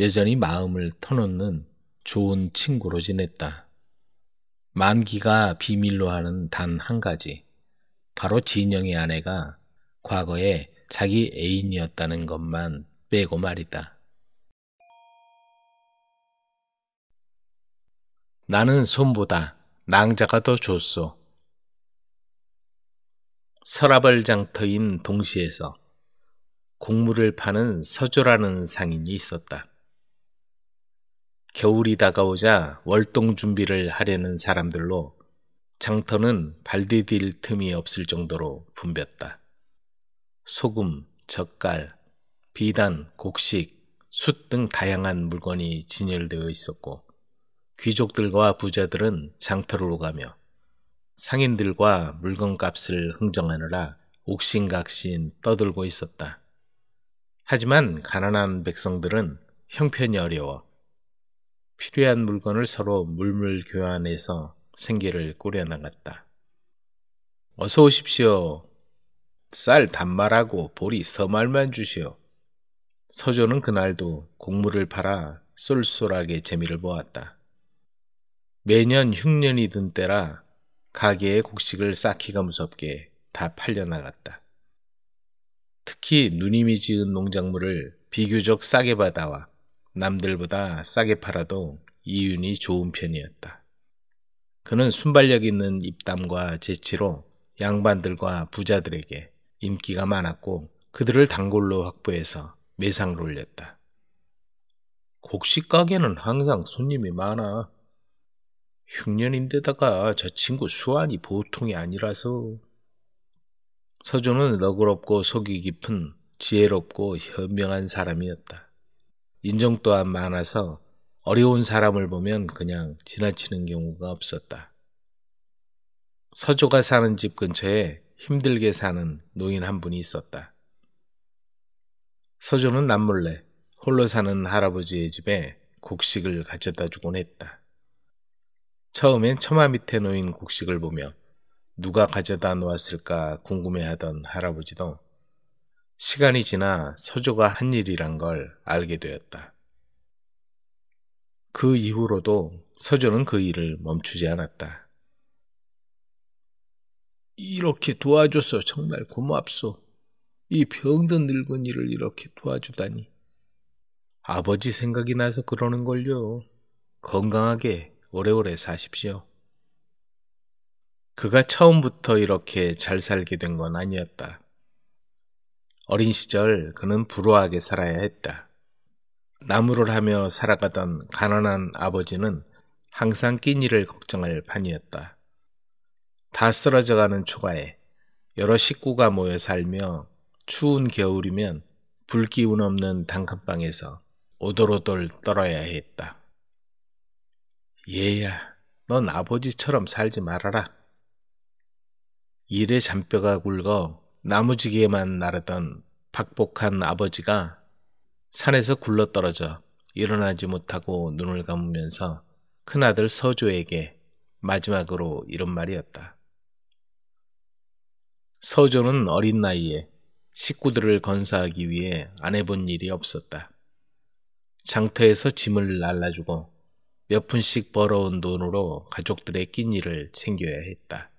여전히 마음을 터놓는 좋은 친구로 지냈다. 만기가 비밀로 하는 단 한 가지. 바로 진영의 아내가 과거에 자기 애인이었다는 것만 빼고 말이다. 나는 손보다 낭자가 더 좋소. 서라벌 장터인 동시에서 곡물을 파는 서조라는 상인이 있었다. 겨울이 다가오자 월동 준비를 하려는 사람들로 장터는 발디딜 틈이 없을 정도로 붐볐다. 소금, 젓갈, 비단, 곡식, 숯 등 다양한 물건이 진열되어 있었고 귀족들과 부자들은 장터를 오가며 상인들과 물건값을 흥정하느라 옥신각신 떠들고 있었다. 하지만 가난한 백성들은 형편이 어려워 필요한 물건을 서로 물물 교환해서 생계를 꾸려나갔다. 어서 오십시오. 쌀 단말하고 보리 서말만 주시오. 서조는 그날도 곡물을 팔아 쏠쏠하게 재미를 보았다. 매년 흉년이 든 때라 가게에 곡식을 쌓기가 무섭게 다 팔려나갔다. 특히 누님이 지은 농작물을 비교적 싸게 받아와 남들보다 싸게 팔아도 이윤이 좋은 편이었다. 그는 순발력 있는 입담과 재치로 양반들과 부자들에게 인기가 많았고 그들을 단골로 확보해서 매상을 올렸다. 곡식 가게는 항상 손님이 많아. 흉년인데다가 저 친구 수완이 보통이 아니라서 서준은 너그럽고 속이 깊은 지혜롭고 현명한 사람이었다. 인정 또한 많아서 어려운 사람을 보면 그냥 지나치는 경우가 없었다. 서조가 사는 집 근처에 힘들게 사는 노인 한 분이 있었다. 서조는 남몰래 홀로 사는 할아버지의 집에 곡식을 가져다 주곤 했다. 처음엔 처마 밑에 놓인 곡식을 보며 누가 가져다 놓았을까 궁금해하던 할아버지도 시간이 지나 서조가 한 일이란 걸 알게 되었다. 그 이후로도 서조는 그 일을 멈추지 않았다. 이렇게 도와줘서 정말 고맙소. 이 병든 늙은이를 이렇게 도와주다니. 아버지 생각이 나서 그러는걸요. 건강하게 오래오래 사십시오. 그가 처음부터 이렇게 잘 살게 된 건 아니었다. 어린 시절 그는 불우하게 살아야 했다. 나무를 하며 살아가던 가난한 아버지는 항상 끼니를 걱정할 판이었다. 다 쓰러져가는 초가에 여러 식구가 모여 살며 추운 겨울이면 불기운 없는 단칸방에서 오돌오돌 떨어야 했다. 얘야, 넌 아버지처럼 살지 말아라. 일에 잔뼈가 굵어 나무지게만 나르던 박복한 아버지가 산에서 굴러떨어져 일어나지 못하고 눈을 감으면서 큰아들 서조에게 마지막으로 이런 말이었다. 서조는 어린 나이에 식구들을 건사하기 위해 안 해본 일이 없었다. 장터에서 짐을 날라주고 몇 푼씩 벌어온 돈으로 가족들의 끼니를 챙겨야 했다.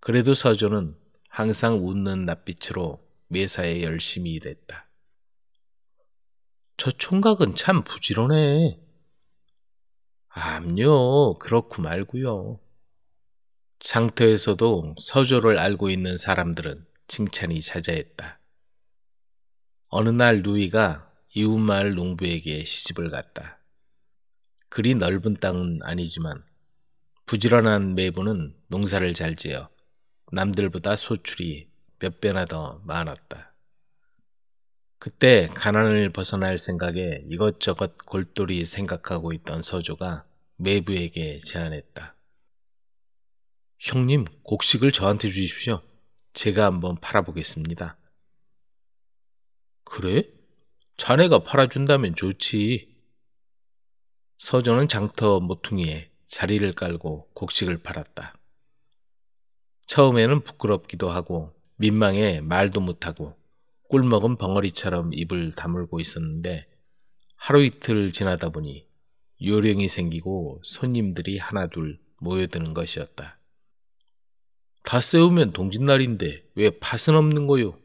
그래도 서조는 항상 웃는 낯빛으로 매사에 열심히 일했다. 저 총각은 참 부지런해. 암요, 그렇고 말고요. 장터에서도 서조를 알고 있는 사람들은 칭찬이 자자했다. 어느 날 누이가 이웃마을 농부에게 시집을 갔다. 그리 넓은 땅은 아니지만 부지런한 매부는 농사를 잘 지어 남들보다 소출이 몇 배나 더 많았다. 그때 가난을 벗어날 생각에 이것저것 골똘히 생각하고 있던 서조가 매부에게 제안했다. 형님, 곡식을 저한테 주십시오. 제가 한번 팔아보겠습니다. 그래? 자네가 팔아준다면 좋지. 서조는 장터 모퉁이에 자리를 깔고 곡식을 팔았다. 처음에는 부끄럽기도 하고 민망해 말도 못하고 꿀먹은 벙어리처럼 입을 다물고 있었는데 하루 이틀 지나다 보니 요령이 생기고 손님들이 하나둘 모여드는 것이었다. 다 세우면 동짓날인데 왜 팥은 없는 거요?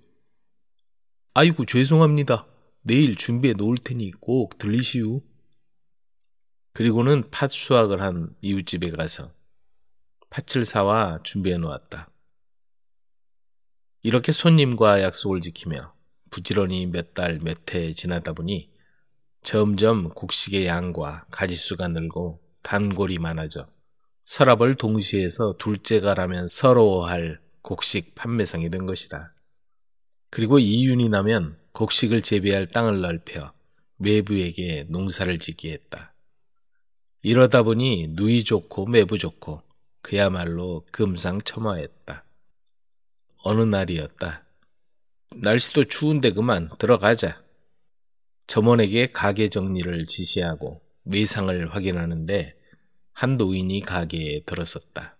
아이고 죄송합니다. 내일 준비해 놓을 테니 꼭 들리시오. 그리고는 팥 수확을 한 이웃집에 가서 팥을 사와 준비해 놓았다. 이렇게 손님과 약속을 지키며 부지런히 몇 달 몇 해 지나다 보니 점점 곡식의 양과 가지수가 늘고 단골이 많아져 서랍을 동시에서 둘째가라면 서러워할 곡식 판매상이 된 것이다. 그리고 이윤이 나면 곡식을 재배할 땅을 넓혀 외부에게 농사를 짓게 했다. 이러다 보니 누이 좋고 매부 좋고 그야말로 금상첨화했다. 어느 날이었다. 날씨도 추운데 그만 들어가자. 점원에게 가게 정리를 지시하고 외상을 확인하는데 한 노인이 가게에 들어섰다.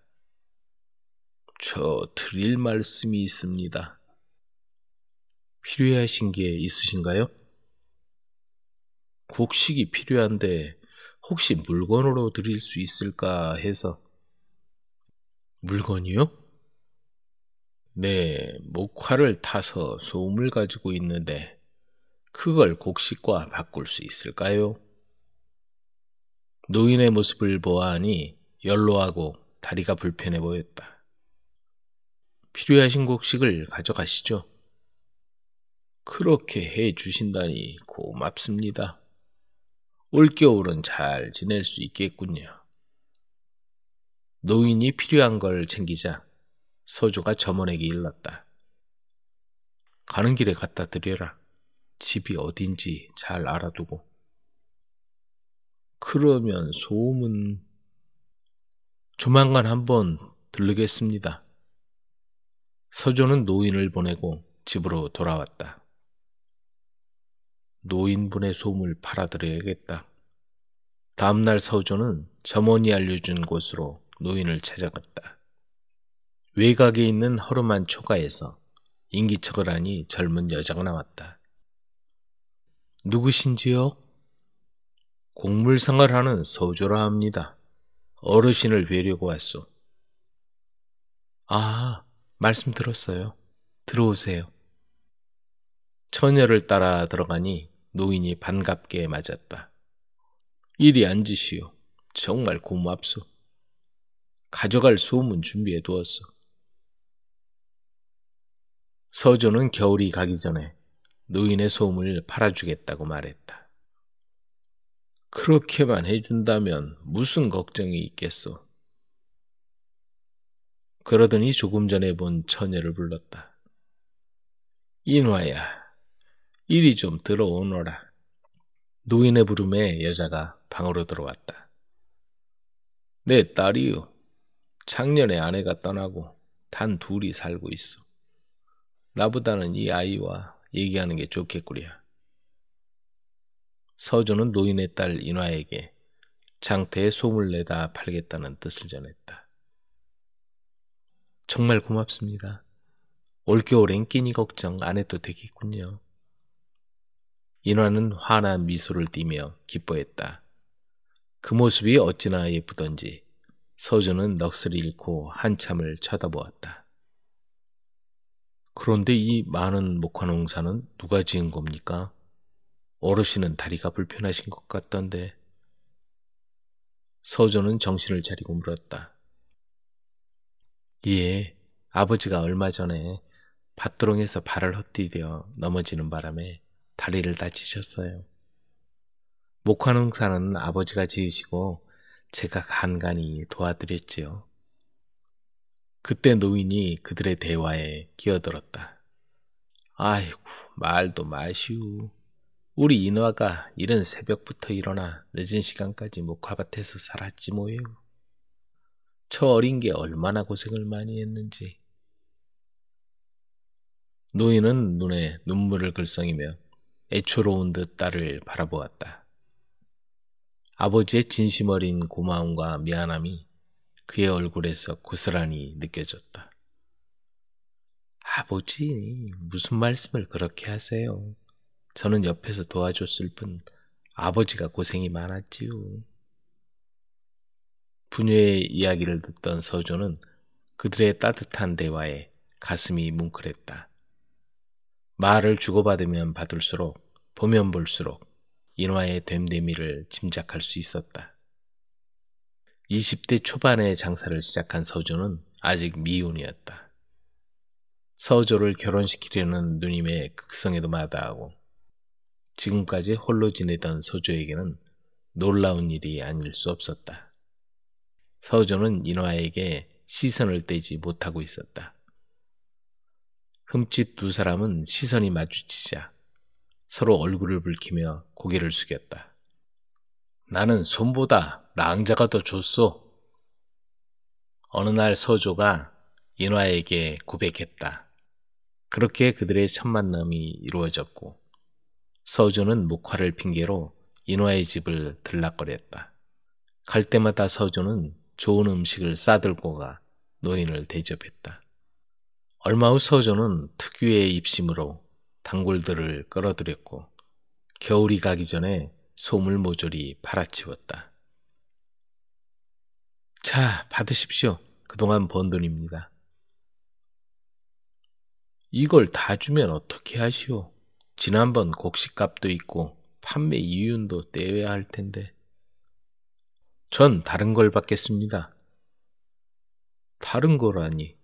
저 드릴 말씀이 있습니다. 필요하신 게 있으신가요? 곡식이 필요한데 혹시 물건으로 드릴 수 있을까 해서 물건이요? 네, 목화를 타서 소음을 가지고 있는데 그걸 곡식과 바꿀 수 있을까요? 노인의 모습을 보아하니 연로하고 다리가 불편해 보였다. 필요하신 곡식을 가져가시죠. 그렇게 해 주신다니 고맙습니다. 올겨울은 잘 지낼 수 있겠군요. 노인이 필요한 걸 챙기자 서조가 점원에게 일렀다. 가는 길에 갖다 드려라. 집이 어딘지 잘 알아두고. 그러면 소음은 조만간 한번 들르겠습니다. 서조는 노인을 보내고 집으로 돌아왔다. 노인분의 소음을 팔아드려야겠다. 다음날 서조는 점원이 알려준 곳으로 노인을 찾아갔다. 외곽에 있는 허름한 초가에서 인기척을 하니 젊은 여자가 나왔다. 누구신지요? 곡물상을 하는 서조라 합니다. 어르신을 뵈려고 왔소. 아, 말씀 들었어요. 들어오세요. 처녀를 따라 들어가니 노인이 반갑게 맞았다. 이리 앉으시오. 정말 고맙소. 가져갈 소문 준비해 두었소. 서조는 겨울이 가기 전에 노인의 소음을 팔아주겠다고 말했다. 그렇게만 해준다면 무슨 걱정이 있겠소? 그러더니 조금 전에 본 처녀를 불렀다. 인화야, 이리 좀 들어오너라. 노인의 부름에 여자가 방으로 들어왔다. 내 딸이요. 작년에 아내가 떠나고 단 둘이 살고 있어. 나보다는 이 아이와 얘기하는 게 좋겠구려. 서주는 노인의 딸 인화에게 장태의 소을 내다 팔겠다는 뜻을 전했다. 정말 고맙습니다. 올겨울엔 끼니 걱정 안 해도 되겠군요. 인화는 환한 미소를 띠며 기뻐했다. 그 모습이 어찌나 예쁘던지 서준은 넋을 잃고 한참을 쳐다보았다. 그런데 이 많은 목화농사는 누가 지은 겁니까? 어르신은 다리가 불편하신 것 같던데. 서준은 정신을 차리고 물었다. 예, 아버지가 얼마 전에 밭도롱에서 발을 헛디뎌 넘어지는 바람에 다리를 다치셨어요. 목화농사는 아버지가 지으시고 제가 간간히 도와드렸지요. 그때 노인이 그들의 대화에 끼어들었다. 아이고, 말도 마시우. 우리 인화가 이른 새벽부터 일어나 늦은 시간까지 목화밭에서 살았지 뭐예요. 저 어린 게 얼마나 고생을 많이 했는지. 노인은 눈에 눈물을 글썽이며 애초로운듯 딸을 바라보았다. 아버지의 진심 어린 고마움과 미안함이 그의 얼굴에서 고스란히 느껴졌다. 아버지, 무슨 말씀을 그렇게 하세요? 저는 옆에서 도와줬을 뿐 아버지가 고생이 많았지요. 부녀의 이야기를 듣던 서조는 그들의 따뜻한 대화에 가슴이 뭉클했다. 말을 주고받으면 받을수록 보면 볼수록 인화의 됨됨이를 짐작할 수 있었다. 20대 초반에 장사를 시작한 서조는 아직 미운이었다. 서조를 결혼시키려는 누님의 극성에도 마다하고 지금까지 홀로 지내던 서조에게는 놀라운 일이 아닐 수 없었다. 서조는 인화에게 시선을 떼지 못하고 있었다. 흠칫 두 사람은 시선이 마주치자 서로 얼굴을 붉히며 고개를 숙였다. 나는 손보다 낭자가 더 좋소. 어느 날 서조가 인화에게 고백했다. 그렇게 그들의 첫 만남이 이루어졌고 서조는 목화를 핑계로 인화의 집을 들락거렸다. 갈 때마다 서조는 좋은 음식을 싸들고 가 노인을 대접했다. 얼마 후 서조는 특유의 입심으로 단골들을 끌어들였고 겨울이 가기 전에 솜을 모조리 팔아치웠다. 자, 받으십시오. 그동안 번 돈입니다. 이걸 다 주면 어떻게 하시오? 지난번 곡식값도 있고 판매 이윤도 떼어야 할 텐데. 전 다른 걸 받겠습니다. 다른 거라니.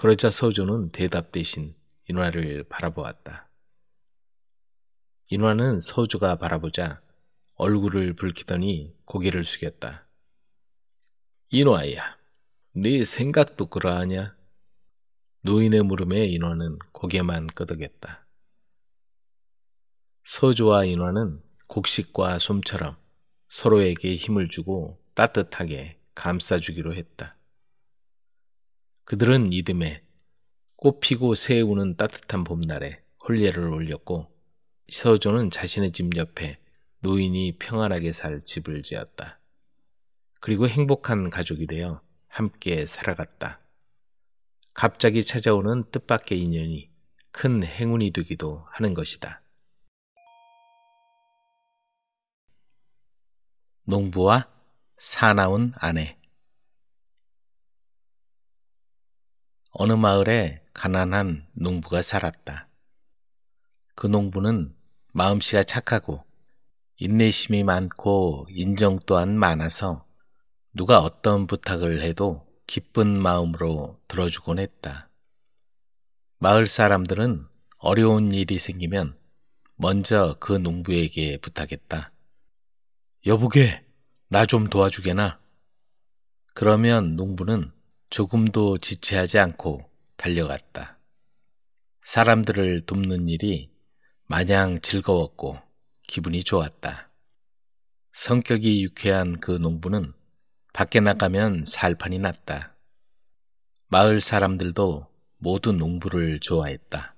그러자 서조는 대답 대신 인화를 바라보았다. 인화는 서조가 바라보자 얼굴을 붉히더니 고개를 숙였다. 인화야, 네 생각도 그러하냐? 노인의 물음에 인화는 고개만 끄덕였다. 서조와 인화는 곡식과 솜처럼 서로에게 힘을 주고 따뜻하게 감싸주기로 했다. 그들은 이듬해 꽃피고 새 우는 따뜻한 봄날에 홀례를 올렸고 서조는 자신의 집 옆에 노인이 평안하게 살 집을 지었다. 그리고 행복한 가족이 되어 함께 살아갔다. 갑자기 찾아오는 뜻밖의 인연이 큰 행운이 되기도 하는 것이다. 농부와 사나운 아내 어느 마을에 가난한 농부가 살았다. 그 농부는 마음씨가 착하고 인내심이 많고 인정 또한 많아서 누가 어떤 부탁을 해도 기쁜 마음으로 들어주곤 했다. 마을 사람들은 어려운 일이 생기면 먼저 그 농부에게 부탁했다. 여보게, 나 좀 도와주게나. 그러면 농부는 조금도 지체하지 않고 달려갔다. 사람들을 돕는 일이 마냥 즐거웠고 기분이 좋았다. 성격이 유쾌한 그 농부는 밖에 나가면 살판이 났다. 마을 사람들도 모두 농부를 좋아했다.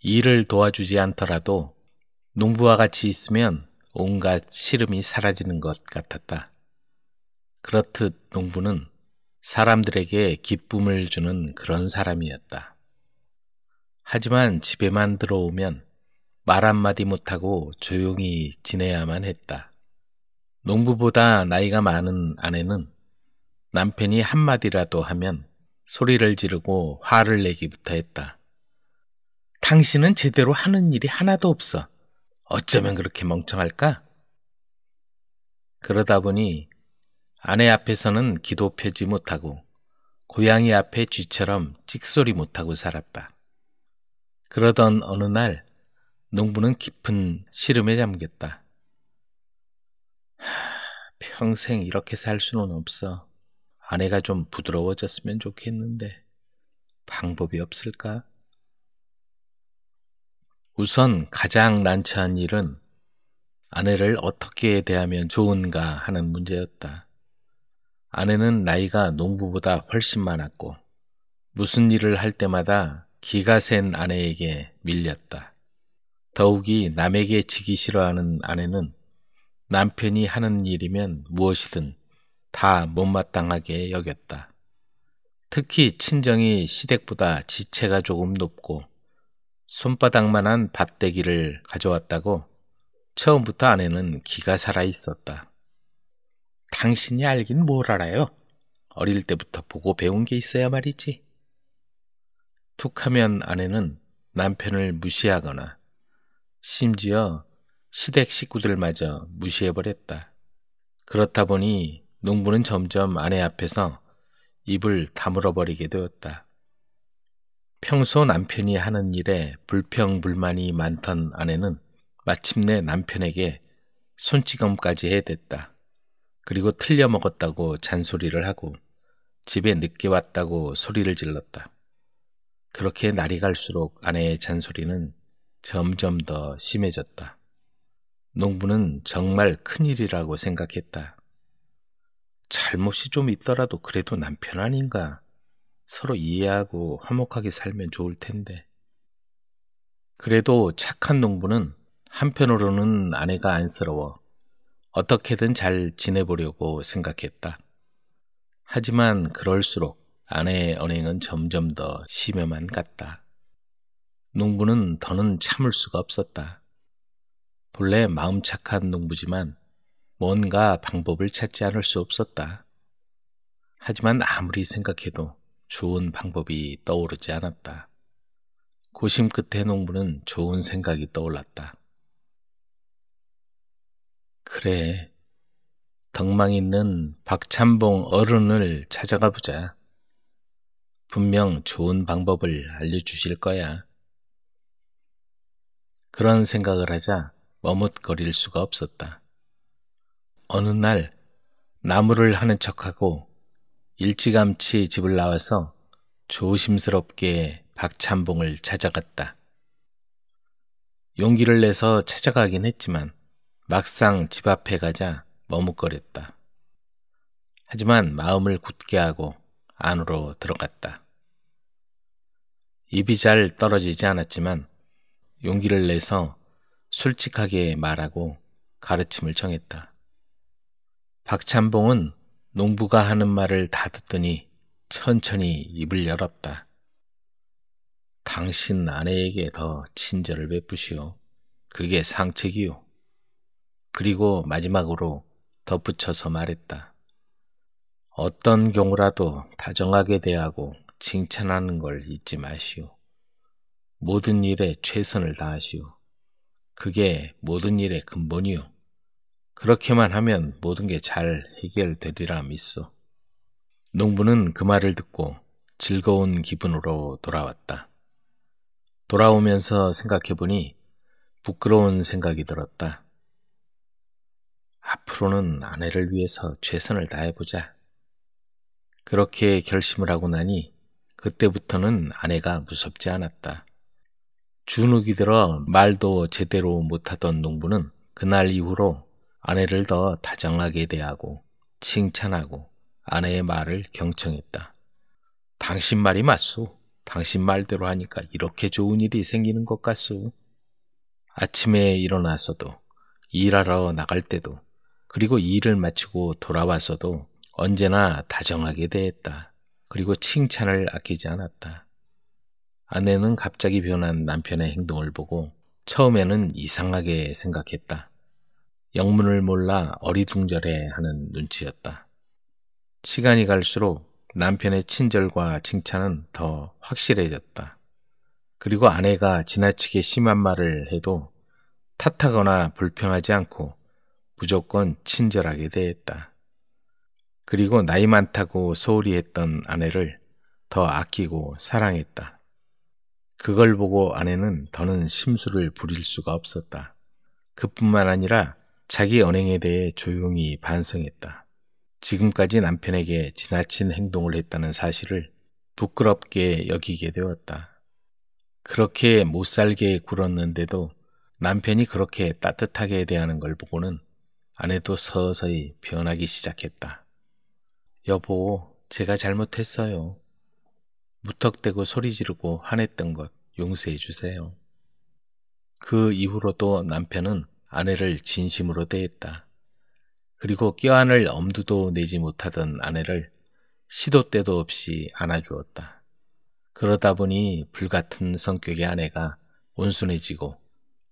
일을 도와주지 않더라도 농부와 같이 있으면 온갖 시름이 사라지는 것 같았다. 그렇듯 농부는 사람들에게 기쁨을 주는 그런 사람이었다. 하지만 집에만 들어오면 말 한마디 못하고 조용히 지내야만 했다. 농부보다 나이가 많은 아내는 남편이 한마디라도 하면 소리를 지르고 화를 내기부터 했다. 당신은 제대로 하는 일이 하나도 없어. 어쩌면 그렇게 멍청할까? 그러다 보니 아내 앞에서는 기도 펴지 못하고 고양이 앞에 쥐처럼 찍소리 못하고 살았다. 그러던 어느 날 농부는 깊은 시름에 잠겼다. 하, 평생 이렇게 살 수는 없어. 아내가 좀 부드러워졌으면 좋겠는데 방법이 없을까? 우선 가장 난처한 일은 아내를 어떻게 대하면 좋은가 하는 문제였다. 아내는 나이가 농부보다 훨씬 많았고 무슨 일을 할 때마다 기가 센 아내에게 밀렸다. 더욱이 남에게 지기 싫어하는 아내는 남편이 하는 일이면 무엇이든 다 못마땅하게 여겼다. 특히 친정이 시댁보다 지체가 조금 높고 손바닥만한 밭대기를 가져왔다고 처음부터 아내는 기가 살아 있었다. 당신이 알긴 뭘 알아요? 어릴 때부터 보고 배운 게 있어야 말이지. 툭 하면 아내는 남편을 무시하거나 심지어 시댁 식구들마저 무시해버렸다. 그렇다 보니 농부는 점점 아내 앞에서 입을 다물어버리게 되었다. 평소 남편이 하는 일에 불평불만이 많던 아내는 마침내 남편에게 손찌검까지 해댔다. 그리고 틀려 먹었다고 잔소리를 하고 집에 늦게 왔다고 소리를 질렀다. 그렇게 날이 갈수록 아내의 잔소리는 점점 더 심해졌다. 농부는 정말 큰일이라고 생각했다. 잘못이 좀 있더라도 그래도 남편 아닌가. 서로 이해하고 화목하게 살면 좋을 텐데. 그래도 착한 농부는 한편으로는 아내가 안쓰러워 어떻게든 잘 지내보려고 생각했다. 하지만 그럴수록 아내의 언행은 점점 더 심해만 갔다. 농부는 더는 참을 수가 없었다. 본래 마음 착한 농부지만 뭔가 방법을 찾지 않을 수 없었다. 하지만 아무리 생각해도 좋은 방법이 떠오르지 않았다. 고심 끝에 농부는 좋은 생각이 떠올랐다. 그래. 덕망 있는 박찬봉 어른을 찾아가 보자. 분명 좋은 방법을 알려주실 거야. 그런 생각을 하자 머뭇거릴 수가 없었다. 어느 날 나무를 하는 척하고 일찌감치 집을 나와서 조심스럽게 박찬봉을 찾아갔다. 용기를 내서 찾아가긴 했지만 막상 집 앞에 가자 머뭇거렸다. 하지만 마음을 굳게 하고 안으로 들어갔다. 입이 잘 떨어지지 않았지만 용기를 내서 솔직하게 말하고 가르침을 청했다. 박찬봉은 농부가 하는 말을 다 듣더니 천천히 입을 열었다. 당신 아내에게 더 친절을 베푸시오. 그게 상책이요. 그리고 마지막으로 덧붙여서 말했다. 어떤 경우라도 다정하게 대하고 칭찬하는 걸 잊지 마시오. 모든 일에 최선을 다하시오. 그게 모든 일의 근본이오. 그렇게만 하면 모든 게 잘 해결되리라 믿소. 농부는 그 말을 듣고 즐거운 기분으로 돌아왔다. 돌아오면서 생각해보니 부끄러운 생각이 들었다. 앞으로는 아내를 위해서 최선을 다해보자. 그렇게 결심을 하고 나니 그때부터는 아내가 무섭지 않았다. 주눅이 들어 말도 제대로 못하던 농부는 그날 이후로 아내를 더 다정하게 대하고 칭찬하고 아내의 말을 경청했다. 당신 말이 맞소. 당신 말대로 하니까 이렇게 좋은 일이 생기는 것 같소. 아침에 일어나서도 일하러 나갈 때도 그리고 일을 마치고 돌아와서도 언제나 다정하게 대했다. 그리고 칭찬을 아끼지 않았다. 아내는 갑자기 변한 남편의 행동을 보고 처음에는 이상하게 생각했다. 영문을 몰라 어리둥절해 하는 눈치였다. 시간이 갈수록 남편의 친절과 칭찬은 더 확실해졌다. 그리고 아내가 지나치게 심한 말을 해도 탓하거나 불평하지 않고 무조건 친절하게 대했다. 그리고 나이 많다고 소홀히 했던 아내를 더 아끼고 사랑했다. 그걸 보고 아내는 더는 심술을 부릴 수가 없었다. 그뿐만 아니라 자기 언행에 대해 조용히 반성했다. 지금까지 남편에게 지나친 행동을 했다는 사실을 부끄럽게 여기게 되었다. 그렇게 못 살게 굴었는데도 남편이 그렇게 따뜻하게 대하는 걸 보고는 아내도 서서히 변하기 시작했다. 여보, 제가 잘못했어요. 무턱대고 소리 지르고 화냈던 것 용서해 주세요. 그 이후로도 남편은 아내를 진심으로 대했다. 그리고 껴안을 엄두도 내지 못하던 아내를 시도 때도 없이 안아주었다. 그러다 보니 불같은 성격의 아내가 온순해지고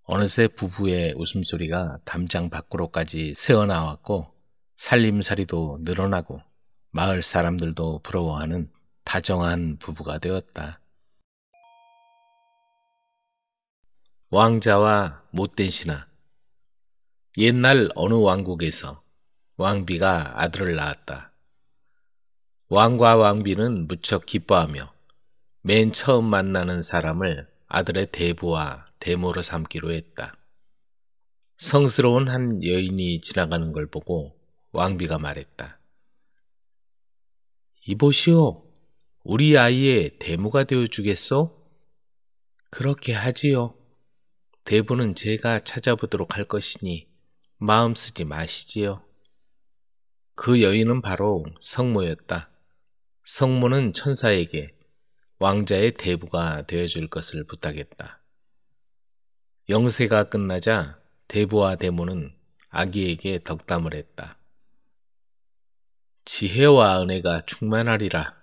어느새 부부의 웃음소리가 담장 밖으로까지 새어나왔고 살림살이도 늘어나고 마을 사람들도 부러워하는 다정한 부부가 되었다. 왕자와 못된 신하 옛날 어느 왕국에서 왕비가 아들을 낳았다. 왕과 왕비는 무척 기뻐하며 맨 처음 만나는 사람을 아들의 대부와 대모로 삼기로 했다. 성스러운 한 여인이 지나가는 걸 보고 왕비가 말했다. 이보시오, 우리 아이의 대모가 되어주겠소? 그렇게 하지요. 대부는 제가 찾아보도록 할 것이니 마음 쓰지 마시지요. 그 여인은 바로 성모였다. 성모는 천사에게 왕자의 대부가 되어줄 것을 부탁했다. 영세가 끝나자 대부와 대모는 아기에게 덕담을 했다. 지혜와 은혜가 충만하리라.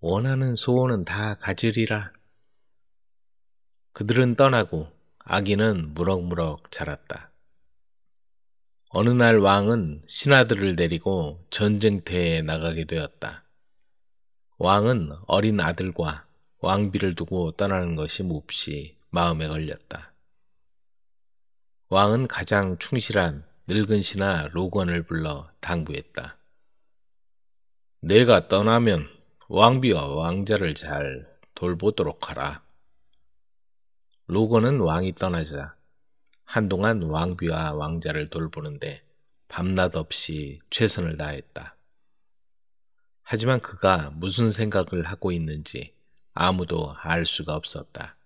원하는 소원은 다 가지리라. 그들은 떠나고 아기는 무럭무럭 자랐다. 어느 날 왕은 신하들을 데리고 전쟁터에 나가게 되었다. 왕은 어린 아들과 왕비를 두고 떠나는 것이 몹시 마음에 걸렸다. 왕은 가장 충실한 늙은 신하 로건을 불러 당부했다. 내가 떠나면 왕비와 왕자를 잘 돌보도록 하라. 로건은 왕이 떠나자 한동안 왕비와 왕자를 돌보는데 밤낮 없이 최선을 다했다. 하지만 그가 무슨 생각을 하고 있는지 아무도 알 수가 없었다.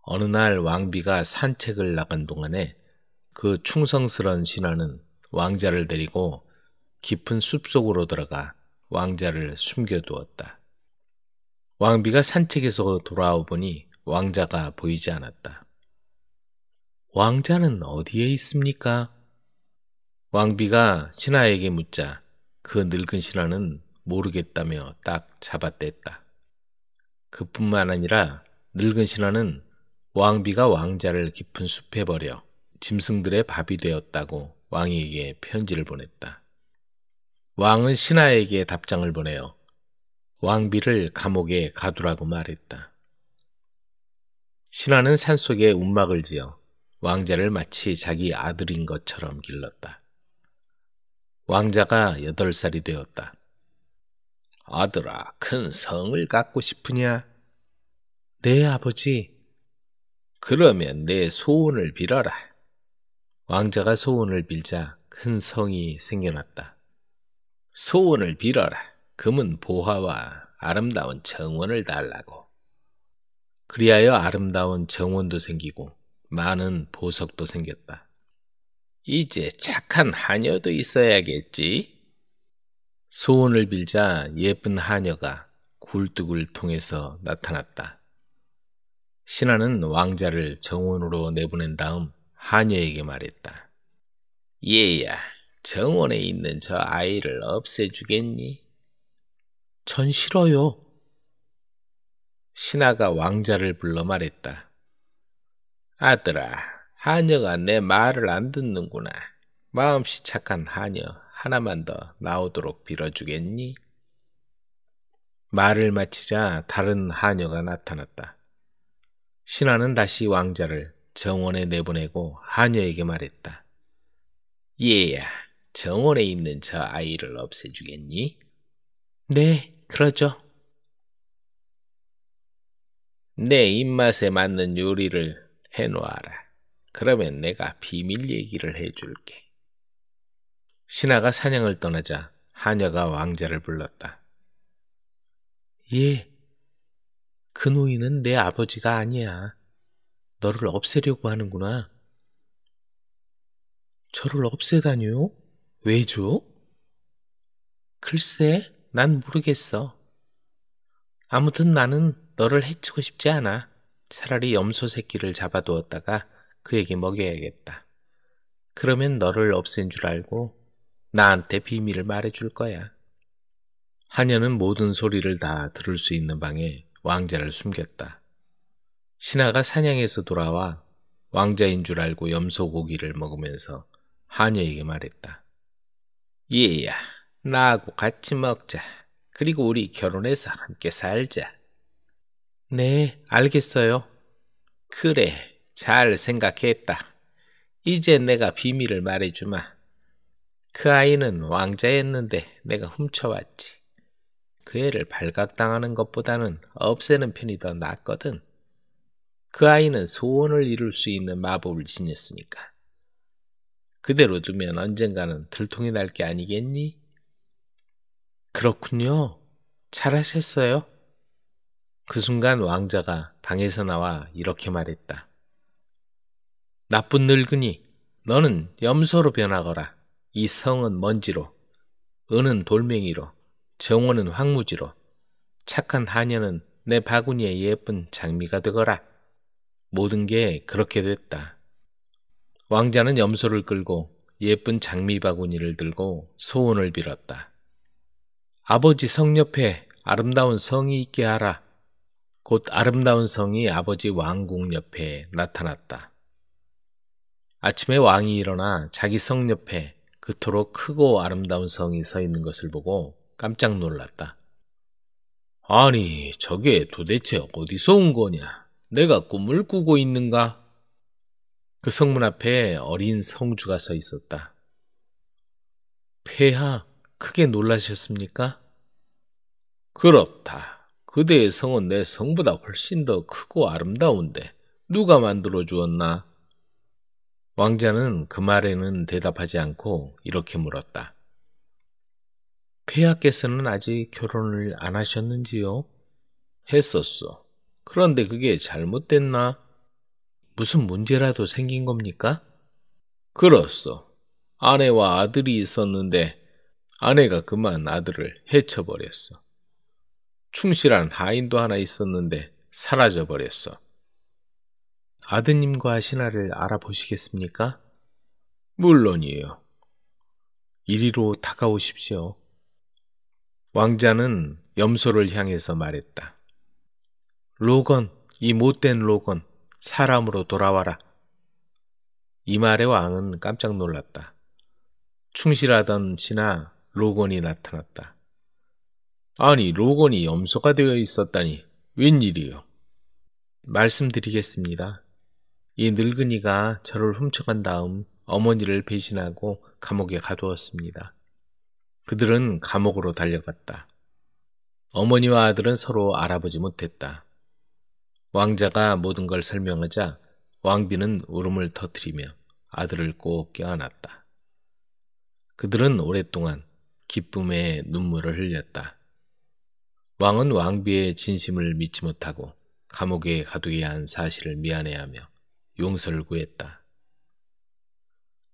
어느 날 왕비가 산책을 나간 동안에 그 충성스런 신하는 왕자를 데리고 깊은 숲속으로 들어가 왕자를 숨겨두었다. 왕비가 산책에서 돌아와 보니 왕자가 보이지 않았다. 왕자는 어디에 있습니까? 왕비가 신하에게 묻자 그 늙은 신하는 모르겠다며 딱 잡아댔다. 그뿐만 아니라 늙은 신하는 왕비가 왕자를 깊은 숲에 버려 짐승들의 밥이 되었다고 왕에게 편지를 보냈다. 왕은 신하에게 답장을 보내어 왕비를 감옥에 가두라고 말했다. 신하는 산속에 움막을 지어 왕자를 마치 자기 아들인 것처럼 길렀다. 왕자가 여덟 살이 되었다. 아들아, 큰 성을 갖고 싶으냐? 네, 아버지. 그러면 내 소원을 빌어라. 왕자가 소원을 빌자 큰 성이 생겨났다. 소원을 빌어라. 금은 보화와 아름다운 정원을 달라고. 그리하여 아름다운 정원도 생기고 많은 보석도 생겼다. 이제 착한 하녀도 있어야겠지. 소원을 빌자 예쁜 하녀가 굴뚝을 통해서 나타났다. 신하는 왕자를 정원으로 내보낸 다음 하녀에게 말했다. 얘야, 정원에 있는 저 아이를 없애주겠니? 전 싫어요. 신하가 왕자를 불러 말했다. 아들아, 하녀가 내 말을 안 듣는구나. 마음씨 착한 하녀 하나만 더 나오도록 빌어주겠니? 말을 마치자 다른 하녀가 나타났다. 신하는 다시 왕자를 정원에 내보내고 하녀에게 말했다. 얘야, 정원에 있는 저 아이를 없애주겠니? 네, 그러죠. 내 입맛에 맞는 요리를 해놓아라. 그러면 내가 비밀 얘기를 해줄게. 신하가 사냥을 떠나자 하녀가 왕자를 불렀다. 예, 그 노인은 내 아버지가 아니야. 너를 없애려고 하는구나. 저를 없애다니요? 왜죠? 글쎄, 난 모르겠어. 아무튼 나는 너를 해치고 싶지 않아. 차라리 염소 새끼를 잡아두었다가 그에게 먹여야겠다. 그러면 너를 없앤 줄 알고 나한테 비밀을 말해줄 거야. 하녀는 모든 소리를 다 들을 수 있는 방에 왕자를 숨겼다. 신하가 사냥에서 돌아와 왕자인 줄 알고 염소 고기를 먹으면서 하녀에게 말했다. 얘야, 나하고 같이 먹자. 그리고 우리 결혼해서 함께 살자. 네, 알겠어요. 그래, 잘 생각했다. 이제 내가 비밀을 말해주마. 그 아이는 왕자였는데 내가 훔쳐왔지. 그 애를 발각당하는 것보다는 없애는 편이 더 낫거든. 그 아이는 소원을 이룰 수 있는 마법을 지녔으니까. 그대로 두면 언젠가는 들통이 날 게 아니겠니? 그렇군요. 잘하셨어요. 그 순간 왕자가 방에서 나와 이렇게 말했다. 나쁜 늙은이, 너는 염소로 변하거라. 이 성은 먼지로, 은은 돌멩이로, 정원은 황무지로, 착한 하녀는 내 바구니에 예쁜 장미가 되거라. 모든 게 그렇게 됐다. 왕자는 염소를 끌고 예쁜 장미 바구니를 들고 소원을 빌었다. 아버지 성 옆에 아름다운 성이 있게 하라. 곧 아름다운 성이 아버지 왕궁 옆에 나타났다. 아침에 왕이 일어나 자기 성 옆에 그토록 크고 아름다운 성이 서 있는 것을 보고 깜짝 놀랐다. 아니, 저게 도대체 어디서 온 거냐? 내가 꿈을 꾸고 있는가? 그 성문 앞에 어린 성주가 서 있었다. 폐하, 크게 놀라셨습니까? 그렇다. 그대의 성은 내 성보다 훨씬 더 크고 아름다운데 누가 만들어 주었나? 왕자는 그 말에는 대답하지 않고 이렇게 물었다. 폐하께서는 아직 결혼을 안 하셨는지요? 했었어. 그런데 그게 잘못됐나? 무슨 문제라도 생긴 겁니까? 그렇소. 아내와 아들이 있었는데 아내가 그만 아들을 해쳐버렸어. 충실한 하인도 하나 있었는데 사라져버렸어. 아드님과 신하를 알아보시겠습니까? 물론이에요. 이리로 다가오십시오. 왕자는 염소를 향해서 말했다. 로건, 이 못된 로건, 사람으로 돌아와라. 이 말에 왕은 깜짝 놀랐다. 충실하던 신하 로건이 나타났다. 아니, 로건이 염소가 되어 있었다니, 웬일이요? 말씀드리겠습니다. 이 늙은이가 저를 훔쳐간 다음 어머니를 배신하고 감옥에 가두었습니다. 그들은 감옥으로 달려갔다. 어머니와 아들은 서로 알아보지 못했다. 왕자가 모든 걸 설명하자 왕비는 울음을 터뜨리며 아들을 꼭 껴안았다. 그들은 오랫동안 기쁨의 눈물을 흘렸다. 왕은 왕비의 진심을 믿지 못하고 감옥에 가두게 한 사실을 미안해하며 용서를 구했다.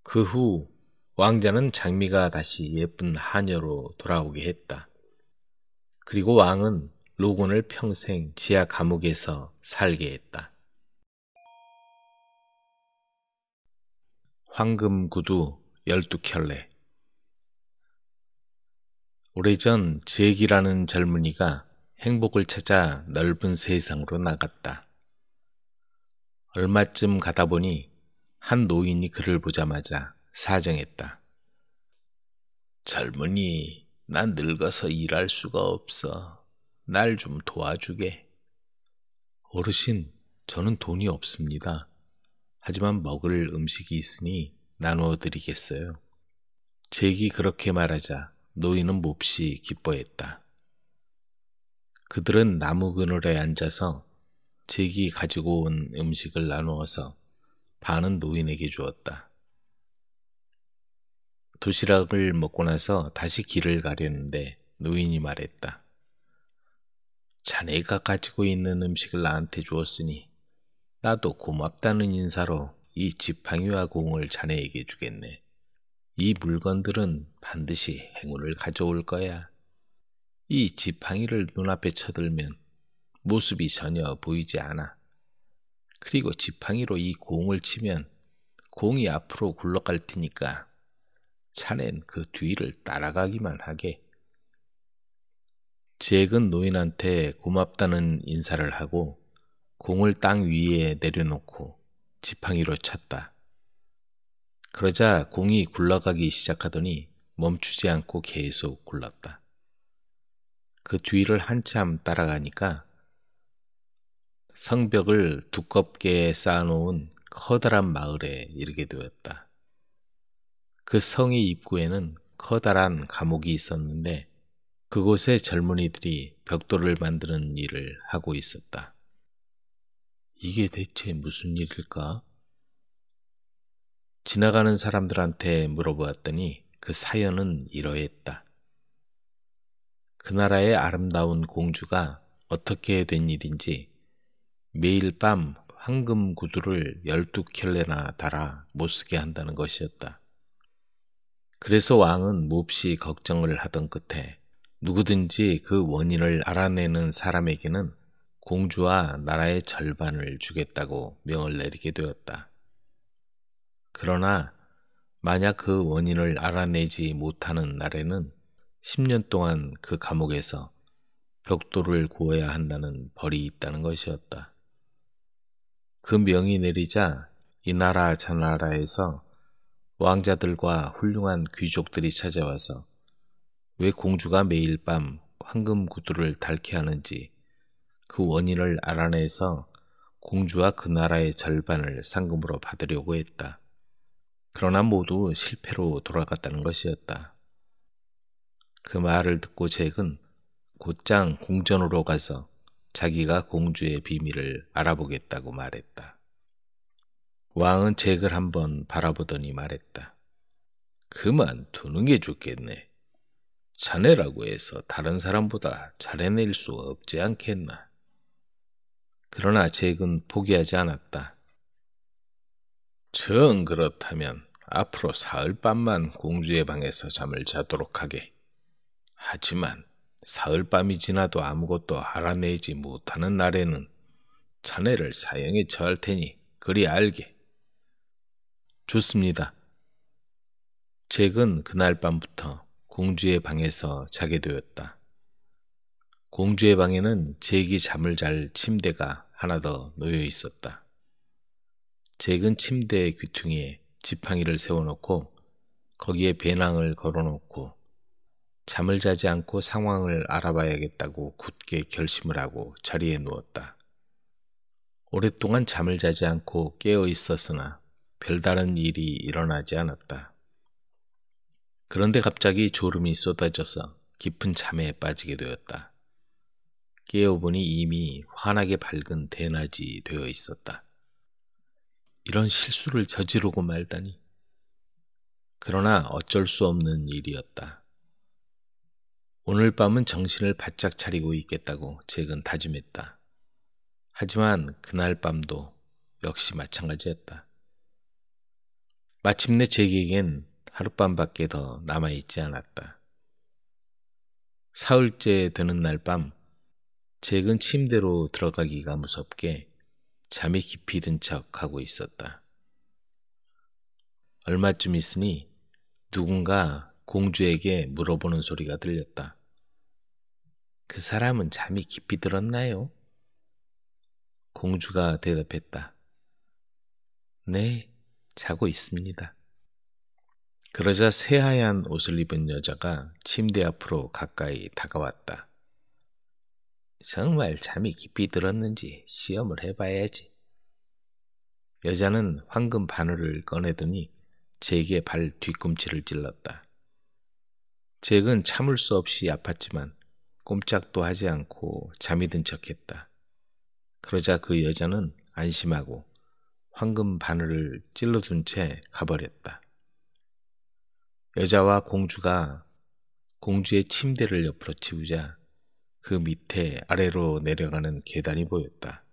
그 후 왕자는 장미가 다시 예쁜 하녀로 돌아오게 했다. 그리고 왕은 로곤을 평생 지하 감옥에서 살게 했다. 황금 구두 열두 켤레 오래전 제기라는 젊은이가 행복을 찾아 넓은 세상으로 나갔다. 얼마쯤 가다 보니 한 노인이 그를 보자마자 사정했다. 젊은이, 난 늙어서 일할 수가 없어. 날 좀 도와주게. 어르신, 저는 돈이 없습니다. 하지만 먹을 음식이 있으니 나누어 드리겠어요. 잭이 그렇게 말하자 노인은 몹시 기뻐했다. 그들은 나무 그늘에 앉아서 제기 가지고 온 음식을 나누어서 반은 노인에게 주었다. 도시락을 먹고 나서 다시 길을 가려는데 노인이 말했다. 자네가 가지고 있는 음식을 나한테 주었으니 나도 고맙다는 인사로 이 지팡이와 공을 자네에게 주겠네. 이 물건들은 반드시 행운을 가져올 거야. 이 지팡이를 눈앞에 쳐들면 모습이 전혀 보이지 않아. 그리고 지팡이로 이 공을 치면 공이 앞으로 굴러갈 테니까 차는 그 뒤를 따라가기만 하게. 잭은 노인한테 고맙다는 인사를 하고 공을 땅 위에 내려놓고 지팡이로 찼다. 그러자 공이 굴러가기 시작하더니 멈추지 않고 계속 굴렀다. 그 뒤를 한참 따라가니까 성벽을 두껍게 쌓아놓은 커다란 마을에 이르게 되었다. 그 성의 입구에는 커다란 감옥이 있었는데 그곳에 젊은이들이 벽돌을 만드는 일을 하고 있었다. 이게 대체 무슨 일일까? 지나가는 사람들한테 물어보았더니 그 사연은 이러했다. 그 나라의 아름다운 공주가 어떻게 된 일인지 매일 밤 황금 구두를 열두 켤레나 달아 못쓰게 한다는 것이었다. 그래서 왕은 몹시 걱정을 하던 끝에 누구든지 그 원인을 알아내는 사람에게는 공주와 나라의 절반을 주겠다고 명을 내리게 되었다. 그러나 만약 그 원인을 알아내지 못하는 날에는 10년 동안 그 감옥에서 벽돌을 구워야 한다는 벌이 있다는 것이었다. 그 명이 내리자 이 나라 저 나라에서 왕자들과 훌륭한 귀족들이 찾아와서 왜 공주가 매일 밤 황금 구두를 닳게 하는지 그 원인을 알아내서 공주와 그 나라의 절반을 상금으로 받으려고 했다. 그러나 모두 실패로 돌아갔다는 것이었다. 그 말을 듣고 잭은 곧장 공전으로 가서 자기가 공주의 비밀을 알아보겠다고 말했다. 왕은 잭을 한번 바라보더니 말했다. 그만 두는 게 좋겠네. 자네라고 해서 다른 사람보다 잘해낼 수 없지 않겠나. 그러나 잭은 포기하지 않았다. 정 그렇다면 앞으로 사흘 밤만 공주의 방에서 잠을 자도록 하게. 하지만 사흘밤이 지나도 아무것도 알아내지 못하는 날에는 자네를 사형에 처할 테니 그리 알게. 좋습니다. 잭은 그날 밤부터 공주의 방에서 자게 되었다. 공주의 방에는 잭이 잠을 잘 침대가 하나 더 놓여 있었다. 잭은 침대의 귀퉁이에 지팡이를 세워놓고 거기에 배낭을 걸어놓고 잠을 자지 않고 상황을 알아봐야겠다고 굳게 결심을 하고 자리에 누웠다. 오랫동안 잠을 자지 않고 깨어 있었으나 별다른 일이 일어나지 않았다. 그런데 갑자기 졸음이 쏟아져서 깊은 잠에 빠지게 되었다. 깨어보니 이미 환하게 밝은 대낮이 되어 있었다. 이런 실수를 저지르고 말다니. 그러나 어쩔 수 없는 일이었다. 오늘 밤은 정신을 바짝 차리고 있겠다고 잭은 다짐했다. 하지만 그날 밤도 역시 마찬가지였다. 마침내 잭에겐 하룻밤밖에 더 남아있지 않았다. 사흘째 되는 날 밤, 잭은 침대로 들어가기가 무섭게 잠이 깊이 든 척 하고 있었다. 얼마쯤 있으니 누군가 공주에게 물어보는 소리가 들렸다. 그 사람은 잠이 깊이 들었나요? 공주가 대답했다. 네, 자고 있습니다. 그러자 새하얀 옷을 입은 여자가 침대 앞으로 가까이 다가왔다. 정말 잠이 깊이 들었는지 시험을 해봐야지. 여자는 황금 바늘을 꺼내더니 잭의 발 뒤꿈치를 찔렀다. 잭은 참을 수 없이 아팠지만 꼼짝도 하지 않고 잠이 든 척했다. 그러자 그 여자는 안심하고 황금 바늘을 찔러둔 채 가버렸다. 여자와 공주가 공주의 침대를 옆으로 치우자 그 밑에 아래로 내려가는 계단이 보였다.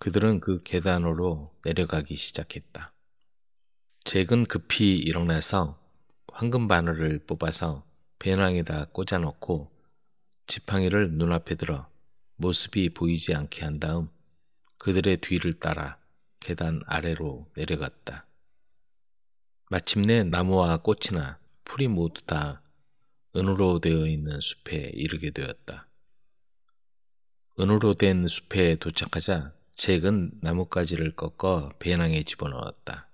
그들은 그 계단으로 내려가기 시작했다. 잭은 급히 일어나서 황금 바늘을 뽑아서 배낭에다 꽂아놓고 지팡이를 눈앞에 들어 모습이 보이지 않게 한 다음 그들의 뒤를 따라 계단 아래로 내려갔다. 마침내 나무와 꽃이나 풀이 모두 다 은으로 되어 있는 숲에 이르게 되었다. 은으로 된 숲에 도착하자 잭은 나뭇가지를 꺾어 배낭에 집어넣었다.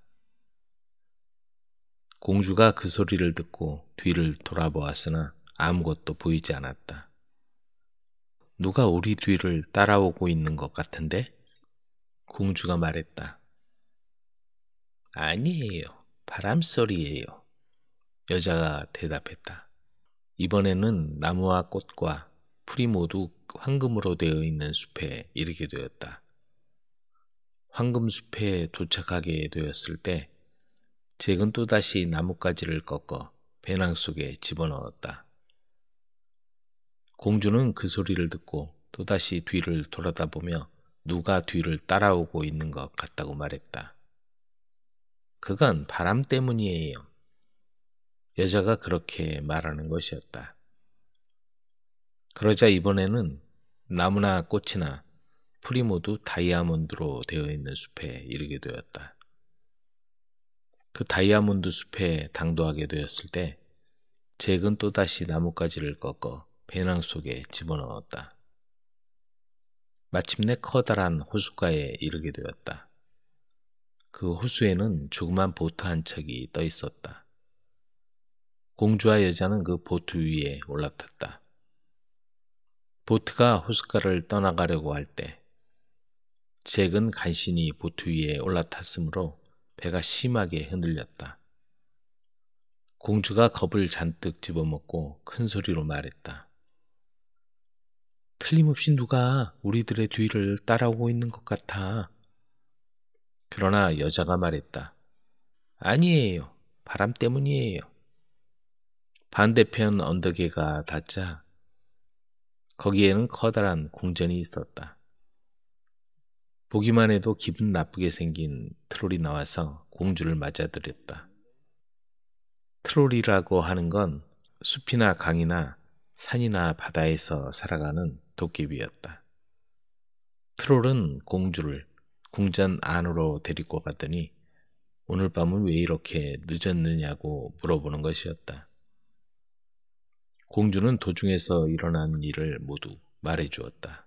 공주가 그 소리를 듣고 뒤를 돌아보았으나 아무것도 보이지 않았다. 누가 우리 뒤를 따라오고 있는 것 같은데? 공주가 말했다. 아니에요. 바람소리예요. 여자가 대답했다. 이번에는 나무와 꽃과 풀이 모두 황금으로 되어 있는 숲에 이르게 되었다. 황금숲에 도착하게 되었을 때 잭은 또다시 나뭇가지를 꺾어 배낭 속에 집어넣었다. 공주는 그 소리를 듣고 또다시 뒤를 돌아다보며 누가 뒤를 따라오고 있는 것 같다고 말했다. 그건 바람 때문이에요. 여자가 그렇게 말하는 것이었다. 그러자 이번에는 나무나 꽃이나 풀이 모두 다이아몬드로 되어 있는 숲에 이르게 되었다. 그 다이아몬드 숲에 당도하게 되었을 때 잭은 또다시 나뭇가지를 꺾어 배낭 속에 집어넣었다. 마침내 커다란 호숫가에 이르게 되었다. 그 호수에는 조그만 보트 한 척이 떠 있었다. 공주와 여자는 그 보트 위에 올라탔다. 보트가 호숫가를 떠나가려고 할 때, 잭은 간신히 보트 위에 올라탔으므로 배가 심하게 흔들렸다. 공주가 겁을 잔뜩 집어먹고 큰 소리로 말했다. 틀림없이 누가 우리들의 뒤를 따라오고 있는 것 같아. 그러나 여자가 말했다. 아니에요. 바람 때문이에요. 반대편 언덕에가 닿자 거기에는 커다란 궁전이 있었다. 보기만 해도 기분 나쁘게 생긴 트롤이 나와서 공주를 맞아들였다. 트롤이라고 하는 건 숲이나 강이나 산이나 바다에서 살아가는 도깨비였다. 트롤은 공주를 궁전 안으로 데리고 갔더니 오늘 밤은 왜 이렇게 늦었느냐고 물어보는 것이었다. 공주는 도중에서 일어난 일을 모두 말해 주었다.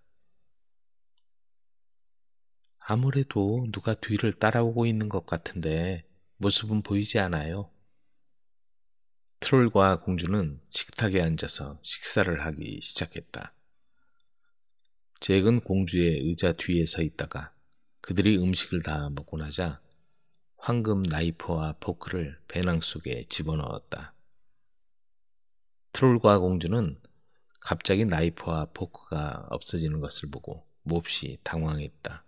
아무래도 누가 뒤를 따라오고 있는 것 같은데 모습은 보이지 않아요. 트롤과 공주는 식탁에 앉아서 식사를 하기 시작했다. 잭은 공주의 의자 뒤에 서 있다가 그들이 음식을 다 먹고 나자 황금 나이프와 포크를 배낭 속에 집어넣었다. 트롤과 공주는 갑자기 나이프와 포크가 없어지는 것을 보고 몹시 당황했다.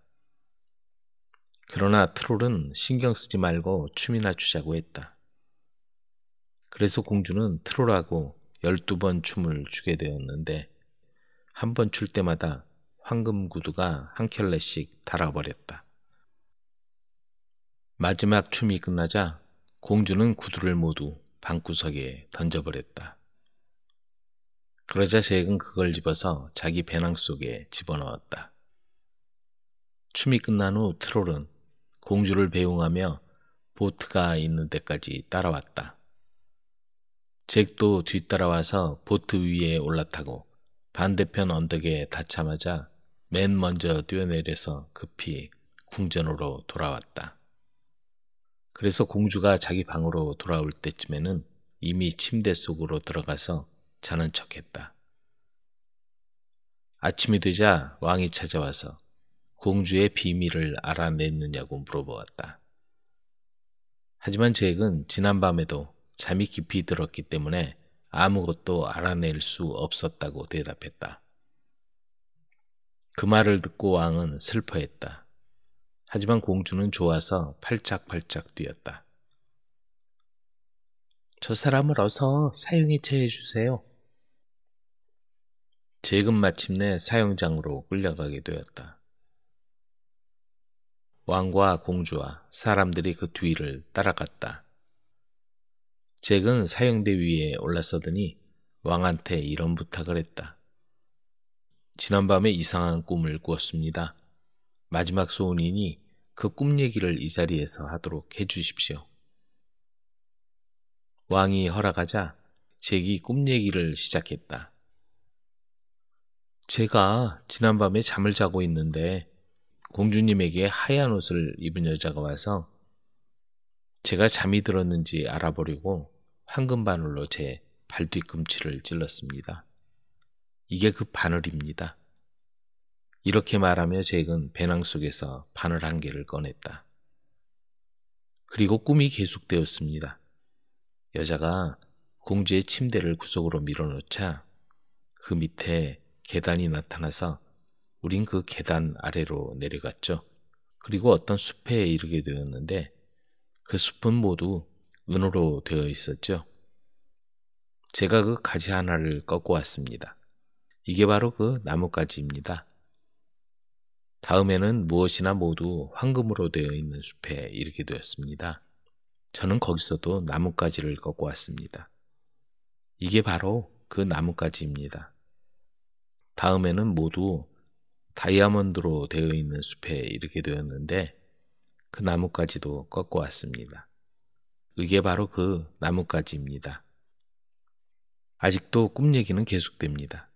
그러나 트롤은 신경 쓰지 말고 춤이나 추자고 했다. 그래서 공주는 트롤하고 12번 춤을 추게 되었는데 한 번 출 때마다 황금 구두가 한 켤레씩 달아버렸다. 마지막 춤이 끝나자 공주는 구두를 모두 방구석에 던져버렸다. 그러자 잭은 그걸 집어서 자기 배낭 속에 집어넣었다. 춤이 끝난 후 트롤은 공주를 배웅하며 보트가 있는 데까지 따라왔다. 잭도 뒤따라와서 보트 위에 올라타고 반대편 언덕에 닿자마자 맨 먼저 뛰어내려서 급히 궁전으로 돌아왔다. 그래서 공주가 자기 방으로 돌아올 때쯤에는 이미 침대 속으로 들어가서 자는 척했다. 아침이 되자 왕이 찾아와서 공주의 비밀을 알아냈느냐고 물어보았다. 하지만 잭은 지난밤에도 잠이 깊이 들었기 때문에 아무것도 알아낼 수 없었다고 대답했다. 그 말을 듣고 왕은 슬퍼했다. 하지만 공주는 좋아서 팔짝팔짝 뛰었다. 저 사람을 어서 사형에처해 주세요. 제금 마침내 사형장으로 끌려가게 되었다. 왕과 공주와 사람들이 그 뒤를 따라갔다. 잭은 사형대 위에 올랐서더니 왕한테 이런 부탁을 했다. 지난밤에 이상한 꿈을 꾸었습니다. 마지막 소원이니 그 꿈 얘기를 이 자리에서 하도록 해주십시오. 왕이 허락하자 잭이 꿈 얘기를 시작했다. 제가 지난밤에 잠을 자고 있는데 공주님에게 하얀 옷을 입은 여자가 와서 제가 잠이 들었는지 알아보려고 황금 바늘로 제 발뒤꿈치를 찔렀습니다. 이게 그 바늘입니다. 이렇게 말하며 잭은 배낭 속에서 바늘 한 개를 꺼냈다. 그리고 꿈이 계속되었습니다. 여자가 공주의 침대를 구석으로 밀어넣자 그 밑에 계단이 나타나서 우린 그 계단 아래로 내려갔죠. 그리고 어떤 숲에 이르게 되었는데 그 숲은 모두 은으로 되어 있었죠. 제가 그 가지 하나를 꺾고 왔습니다. 이게 바로 그 나뭇가지입니다. 다음에는 무엇이나 모두 황금으로 되어 있는 숲에 이르게 되었습니다. 저는 거기서도 나뭇가지를 꺾고 왔습니다. 이게 바로 그 나뭇가지입니다. 다음에는 모두 다이아몬드로 되어 있는 숲에 이르게 되었는데 그 나뭇가지도 꺾고 왔습니다. 이게 바로 그 나뭇가지입니다. 아직도 꿈 얘기는 계속됩니다.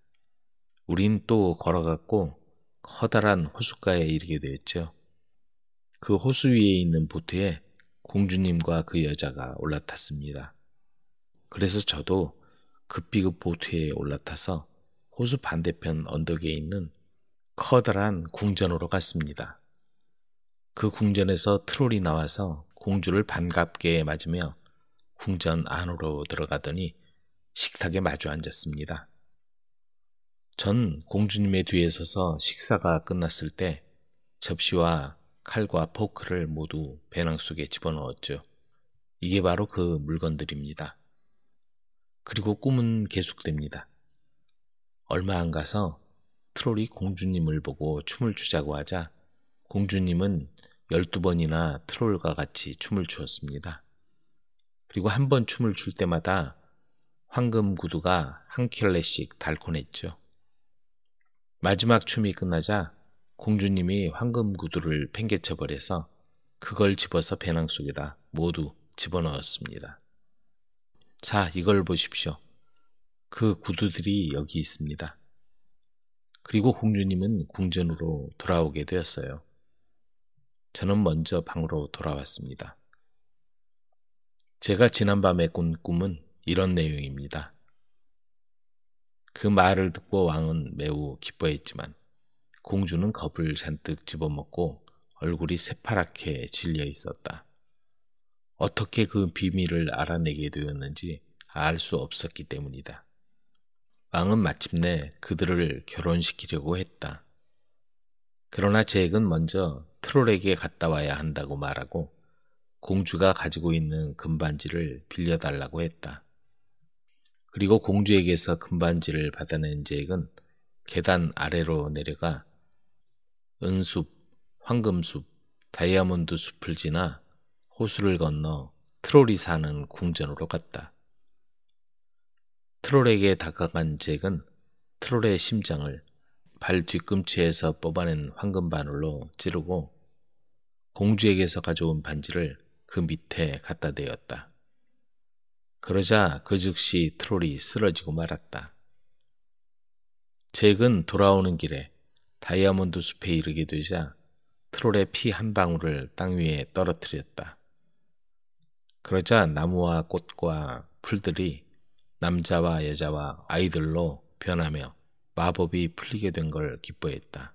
우린 또 걸어갔고 커다란 호숫가에 이르게 되었죠. 그 호수 위에 있는 보트에 공주님과 그 여자가 올라탔습니다. 그래서 저도 급비급 그 보트에 올라타서 호수 반대편 언덕에 있는 커다란 궁전으로 갔습니다. 그 궁전에서 트롤이 나와서 공주를 반갑게 맞으며 궁전 안으로 들어가더니 식탁에 마주 앉았습니다. 전 공주님의 뒤에 서서 식사가 끝났을 때 접시와 칼과 포크를 모두 배낭 속에 집어넣었죠. 이게 바로 그 물건들입니다. 그리고 꿈은 계속됩니다. 얼마 안 가서 트롤이 공주님을 보고 춤을 추자고 하자 공주님은 1 2 번이나 트롤과 같이 춤을 추었습니다. 그리고 한 번 춤을 출 때마다 황금 구두가 한 켤레씩 달콤했죠. 마지막 춤이 끝나자 공주님이 황금 구두를 팽개쳐 버려서 그걸 집어서 배낭 속에다 모두 집어넣었습니다. 자, 이걸 보십시오. 그 구두들이 여기 있습니다. 그리고 공주님은 궁전으로 돌아오게 되었어요. 저는 먼저 방으로 돌아왔습니다. 제가 지난밤에 꾼 꿈은 이런 내용입니다. 그 말을 듣고 왕은 매우 기뻐했지만 공주는 겁을 잔뜩 집어먹고 얼굴이 새파랗게 질려 있었다. 어떻게 그 비밀을 알아내게 되었는지 알 수 없었기 때문이다. 왕은 마침내 그들을 결혼시키려고 했다. 그러나 잭은 먼저 트롤에게 갔다 와야 한다고 말하고 공주가 가지고 있는 금반지를 빌려달라고 했다. 그리고 공주에게서 금반지를 받아낸 잭은 계단 아래로 내려가 은숲, 황금숲, 다이아몬드 숲을 지나 호수를 건너 트롤이 사는 궁전으로 갔다. 트롤에게 다가간 잭은 트롤의 심장을 발 뒤꿈치에서 뽑아낸 황금 바늘로 찌르고 공주에게서 가져온 반지를 그 밑에 갖다 대었다. 그러자 그 즉시 트롤이 쓰러지고 말았다. 잭은 돌아오는 길에 다이아몬드 숲에 이르게 되자 트롤의 피 한 방울을 땅 위에 떨어뜨렸다. 그러자 나무와 꽃과 풀들이 남자와 여자와 아이들로 변하며 마법이 풀리게 된 걸 기뻐했다.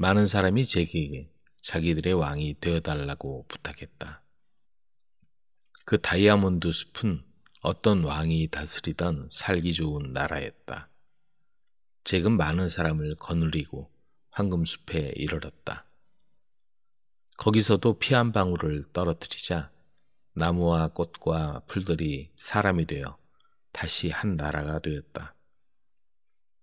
많은 사람이 제게에게 자기들의 왕이 되어달라고 부탁했다. 그 다이아몬드 숲은 어떤 왕이 다스리던 살기 좋은 나라였다. 잭은 많은 사람을 거느리고 황금숲에 이르렀다. 거기서도 피한 방울을 떨어뜨리자 나무와 꽃과 풀들이 사람이 되어 다시 한 나라가 되었다.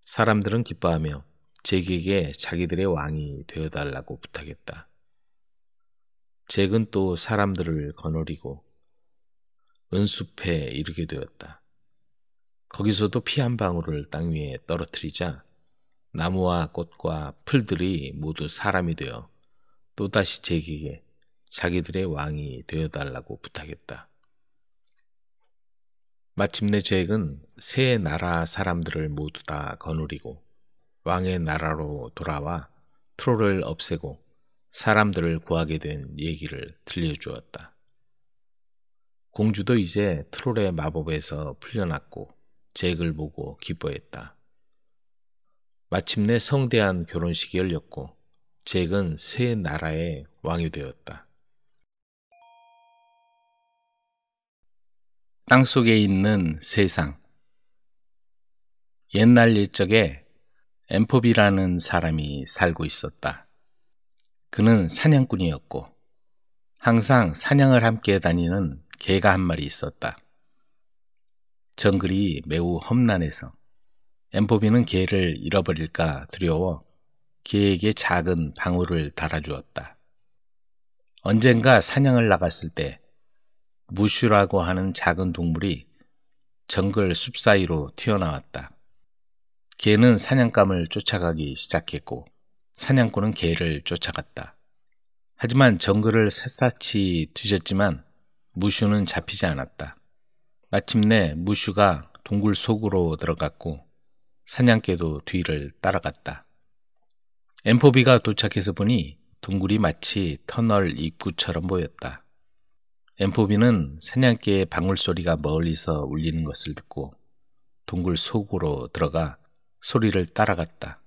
사람들은 기뻐하며 잭에게 자기들의 왕이 되어달라고 부탁했다. 잭은 또 사람들을 거느리고 은숲에 이르게 되었다. 거기서도 피 한 방울을 땅 위에 떨어뜨리자 나무와 꽃과 풀들이 모두 사람이 되어 또다시 잭에게 자기들의 왕이 되어달라고 부탁했다. 마침내 잭은 세 나라 사람들을 모두 다 거느리고 왕의 나라로 돌아와 트롤을 없애고 사람들을 구하게 된 얘기를 들려주었다. 공주도 이제 트롤의 마법에서 풀려났고 잭을 보고 기뻐했다. 마침내 성대한 결혼식이 열렸고 잭은 새 나라의 왕이 되었다. 땅속에 있는 세상 옛날 일적에 엠포비라는 사람이 살고 있었다. 그는 사냥꾼이었고 항상 사냥을 함께 다니는 개가 한 마리 있었다. 정글이 매우 험난해서 엠포비는 개를 잃어버릴까 두려워 개에게 작은 방울을 달아주었다. 언젠가 사냥을 나갔을 때 무슈라고 하는 작은 동물이 정글 숲 사이로 튀어나왔다. 개는 사냥감을 쫓아가기 시작했고 사냥꾼은 개를 쫓아갔다. 하지만 정글을 샅샅이 뒤졌지만 무슈는 잡히지 않았다. 마침내 무슈가 동굴 속으로 들어갔고 사냥개도 뒤를 따라갔다. 엠포비가 도착해서 보니 동굴이 마치 터널 입구처럼 보였다. 엠포비는 사냥개의 방울소리가 멀리서 울리는 것을 듣고 동굴 속으로 들어가 소리를 따라갔다.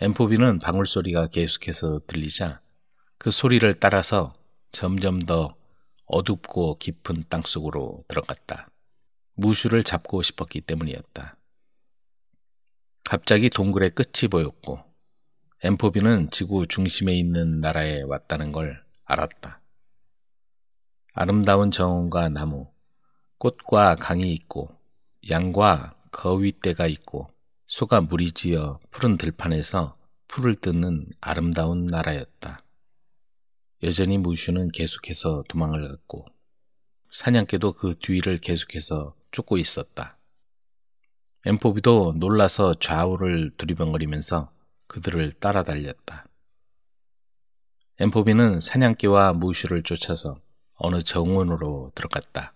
엠포비는 방울 소리가 계속해서 들리자 그 소리를 따라서 점점 더 어둡고 깊은 땅속으로 들어갔다. 무슈를 잡고 싶었기 때문이었다. 갑자기 동굴의 끝이 보였고 엠포비는 지구 중심에 있는 나라에 왔다는 걸 알았다. 아름다운 정원과 나무, 꽃과 강이 있고 양과 거위대가 있고 소가 무리지어 푸른 들판에서 풀을 뜯는 아름다운 나라였다. 여전히 무슈는 계속해서 도망을 갔고 사냥개도 그 뒤를 계속해서 쫓고 있었다. 엠포비도 놀라서 좌우를 두리번거리면서 그들을 따라 달렸다. 엠포비는 사냥개와 무슈를 쫓아서 어느 정원으로 들어갔다.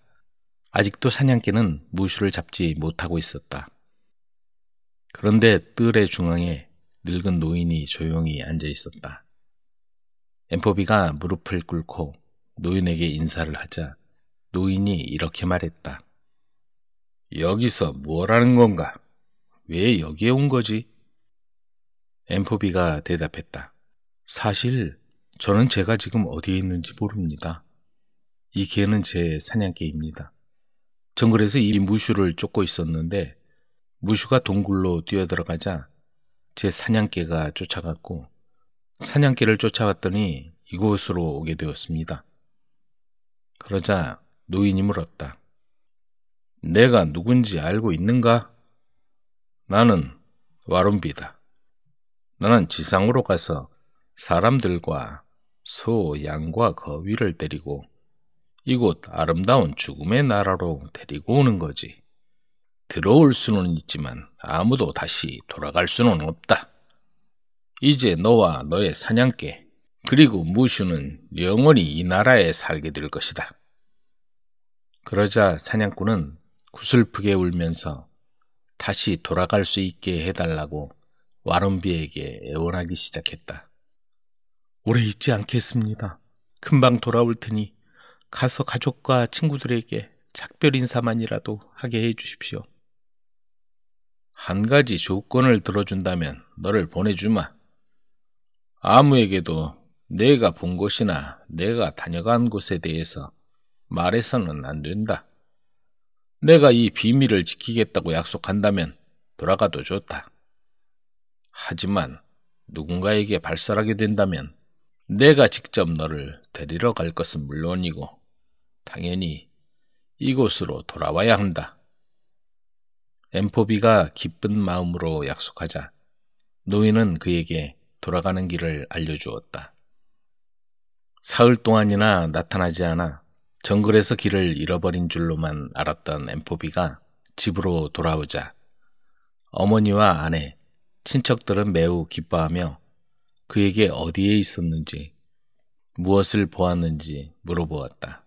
아직도 사냥개는 무슈를 잡지 못하고 있었다. 그런데 뜰의 중앙에 늙은 노인이 조용히 앉아 있었다. 엠포비가 무릎을 꿇고 노인에게 인사를 하자 노인이 이렇게 말했다. 여기서 뭐라는 건가? 왜 여기에 온 거지? 엠포비가 대답했다. 사실 저는 제가 지금 어디에 있는지 모릅니다. 이 개는 제 사냥개입니다. 전그래서이 무슈를 쫓고 있었는데 무슈가 동굴로 뛰어들어가자 제 사냥개가 쫓아갔고 사냥개를 쫓아갔더니 이곳으로 오게 되었습니다. 그러자 노인이 물었다. 내가 누군지 알고 있는가? 나는 와룸비다. 나는 지상으로 가서 사람들과 소, 양과 거위를 데리고 이곳 아름다운 죽음의 나라로 데리고 오는 거지. 들어올 수는 있지만 아무도 다시 돌아갈 수는 없다. 이제 너와 너의 사냥개 그리고 무슈는 영원히 이 나라에 살게 될 것이다. 그러자 사냥꾼은 구슬프게 울면서 다시 돌아갈 수 있게 해달라고 와롬비에게 애원하기 시작했다. 오래 있지 않겠습니다. 금방 돌아올 테니 가서 가족과 친구들에게 작별 인사만이라도 하게 해주십시오. 한 가지 조건을 들어준다면 너를 보내주마. 아무에게도 내가 본 곳이나 내가 다녀간 곳에 대해서 말해서는 안 된다. 내가 이 비밀을 지키겠다고 약속한다면 돌아가도 좋다. 하지만 누군가에게 발설하게 된다면 내가 직접 너를 데리러 갈 것은 물론이고 당연히 이곳으로 돌아와야 한다. 엠포비가 기쁜 마음으로 약속하자 노인은 그에게 돌아가는 길을 알려주었다. 사흘 동안이나 나타나지 않아 정글에서 길을 잃어버린 줄로만 알았던 엠포비가 집으로 돌아오자 어머니와 아내, 친척들은 매우 기뻐하며 그에게 어디에 있었는지 무엇을 보았는지 물어보았다.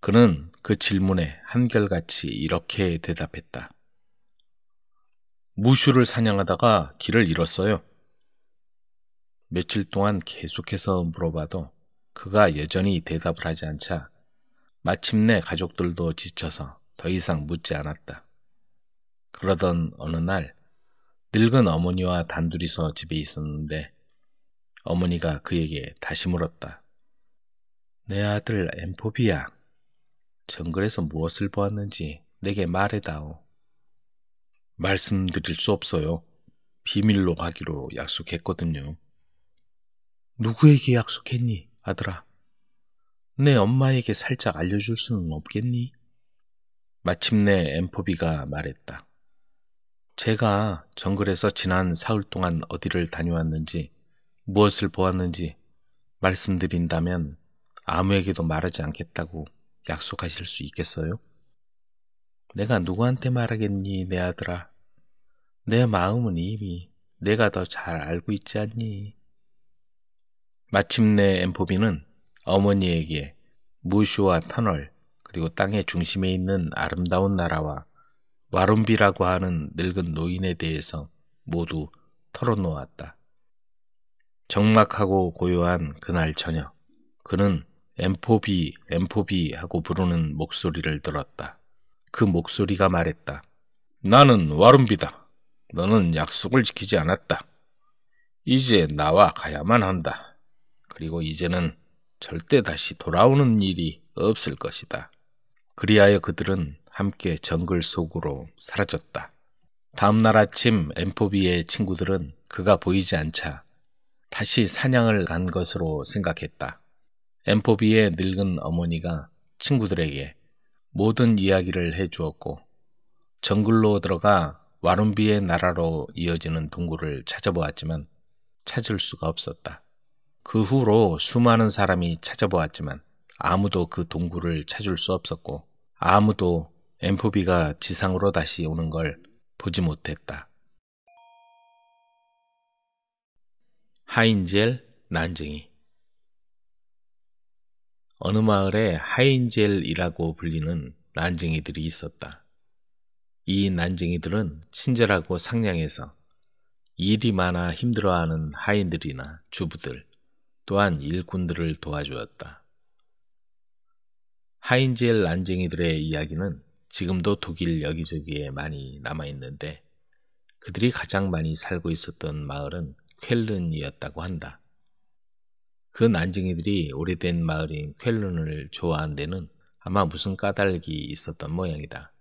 그는 그 질문에 한결같이 이렇게 대답했다. 무슈를 사냥하다가 길을 잃었어요. 며칠 동안 계속해서 물어봐도 그가 여전히 대답을 하지 않자 마침내 가족들도 지쳐서 더 이상 묻지 않았다. 그러던 어느 날 늙은 어머니와 단둘이서 집에 있었는데 어머니가 그에게 다시 물었다. 내 아들 엠포비야. 정글에서 무엇을 보았는지 내게 말해다오. 말씀드릴 수 없어요. 비밀로 하기로 약속했거든요. 누구에게 약속했니, 아들아? 내 엄마에게 살짝 알려줄 수는 없겠니? 마침내 엠포비가 말했다. 제가 정글에서 지난 사흘 동안 어디를 다녀왔는지, 무엇을 보았는지 말씀드린다면 아무에게도 말하지 않겠다고 약속하실 수 있겠어요? 내가 누구한테 말하겠니, 내 아들아? 내 마음은 이미 내가 더 잘 알고 있지 않니? 마침내 엠포비는 어머니에게 무슈와 터널 그리고 땅의 중심에 있는 아름다운 나라와 와룸비라고 하는 늙은 노인에 대해서 모두 털어놓았다. 적막하고 고요한 그날 저녁, 그는 M4B, M4B 하고 부르는 목소리를 들었다. 그 목소리가 말했다. 나는 와룸비다. 너는 약속을 지키지 않았다. 이제 나와 가야만 한다. 그리고 이제는 절대 다시 돌아오는 일이 없을 것이다. 그리하여 그들은 함께 정글 속으로 사라졌다. 다음날 아침 엠포비의 친구들은 그가 보이지 않자 다시 사냥을 간 것으로 생각했다. 엠포비의 늙은 어머니가 친구들에게 모든 이야기를 해주었고 정글로 들어가 와룸비의 나라로 이어지는 동굴을 찾아보았지만 찾을 수가 없었다. 그 후로 수많은 사람이 찾아보았지만 아무도 그 동굴을 찾을 수 없었고 아무도 엠포비가 지상으로 다시 오는 걸 보지 못했다. 하인젤 난쟁이 어느 마을에 하인젤이라고 불리는 난쟁이들이 있었다. 이 난쟁이들은 친절하고 상냥해서 일이 많아 힘들어하는 하인들이나 주부들 또한 일꾼들을 도와주었다. 하인젤 난쟁이들의 이야기는 지금도 독일 여기저기에 많이 남아있는데 그들이 가장 많이 살고 있었던 마을은 쾰른이었다고 한다. 그난쟁이들이 오래된 마을인 쾰른을 좋아한 데는 아마 무슨 까닭이 있었던 모양이다.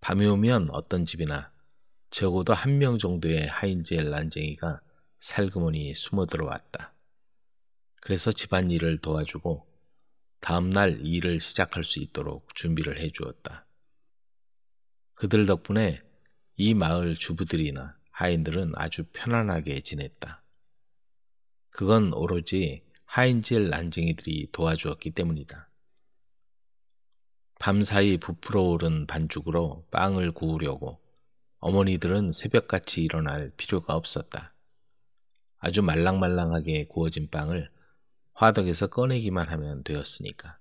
밤이 오면 어떤 집이나 적어도 한 명 정도의 하인젤 난쟁이가 살그머니 숨어 들어왔다. 그래서 집안 일을 도와주고 다음날 일을 시작할 수 있도록 준비를 해 주었다. 그들 덕분에 이 마을 주부들이나 하인들은 아주 편안하게 지냈다. 그건 오로지 하인질 난쟁이들이 도와주었기 때문이다. 밤사이 부풀어 오른 반죽으로 빵을 구우려고 어머니들은 새벽같이 일어날 필요가 없었다. 아주 말랑말랑하게 구워진 빵을 화덕에서 꺼내기만 하면 되었으니까.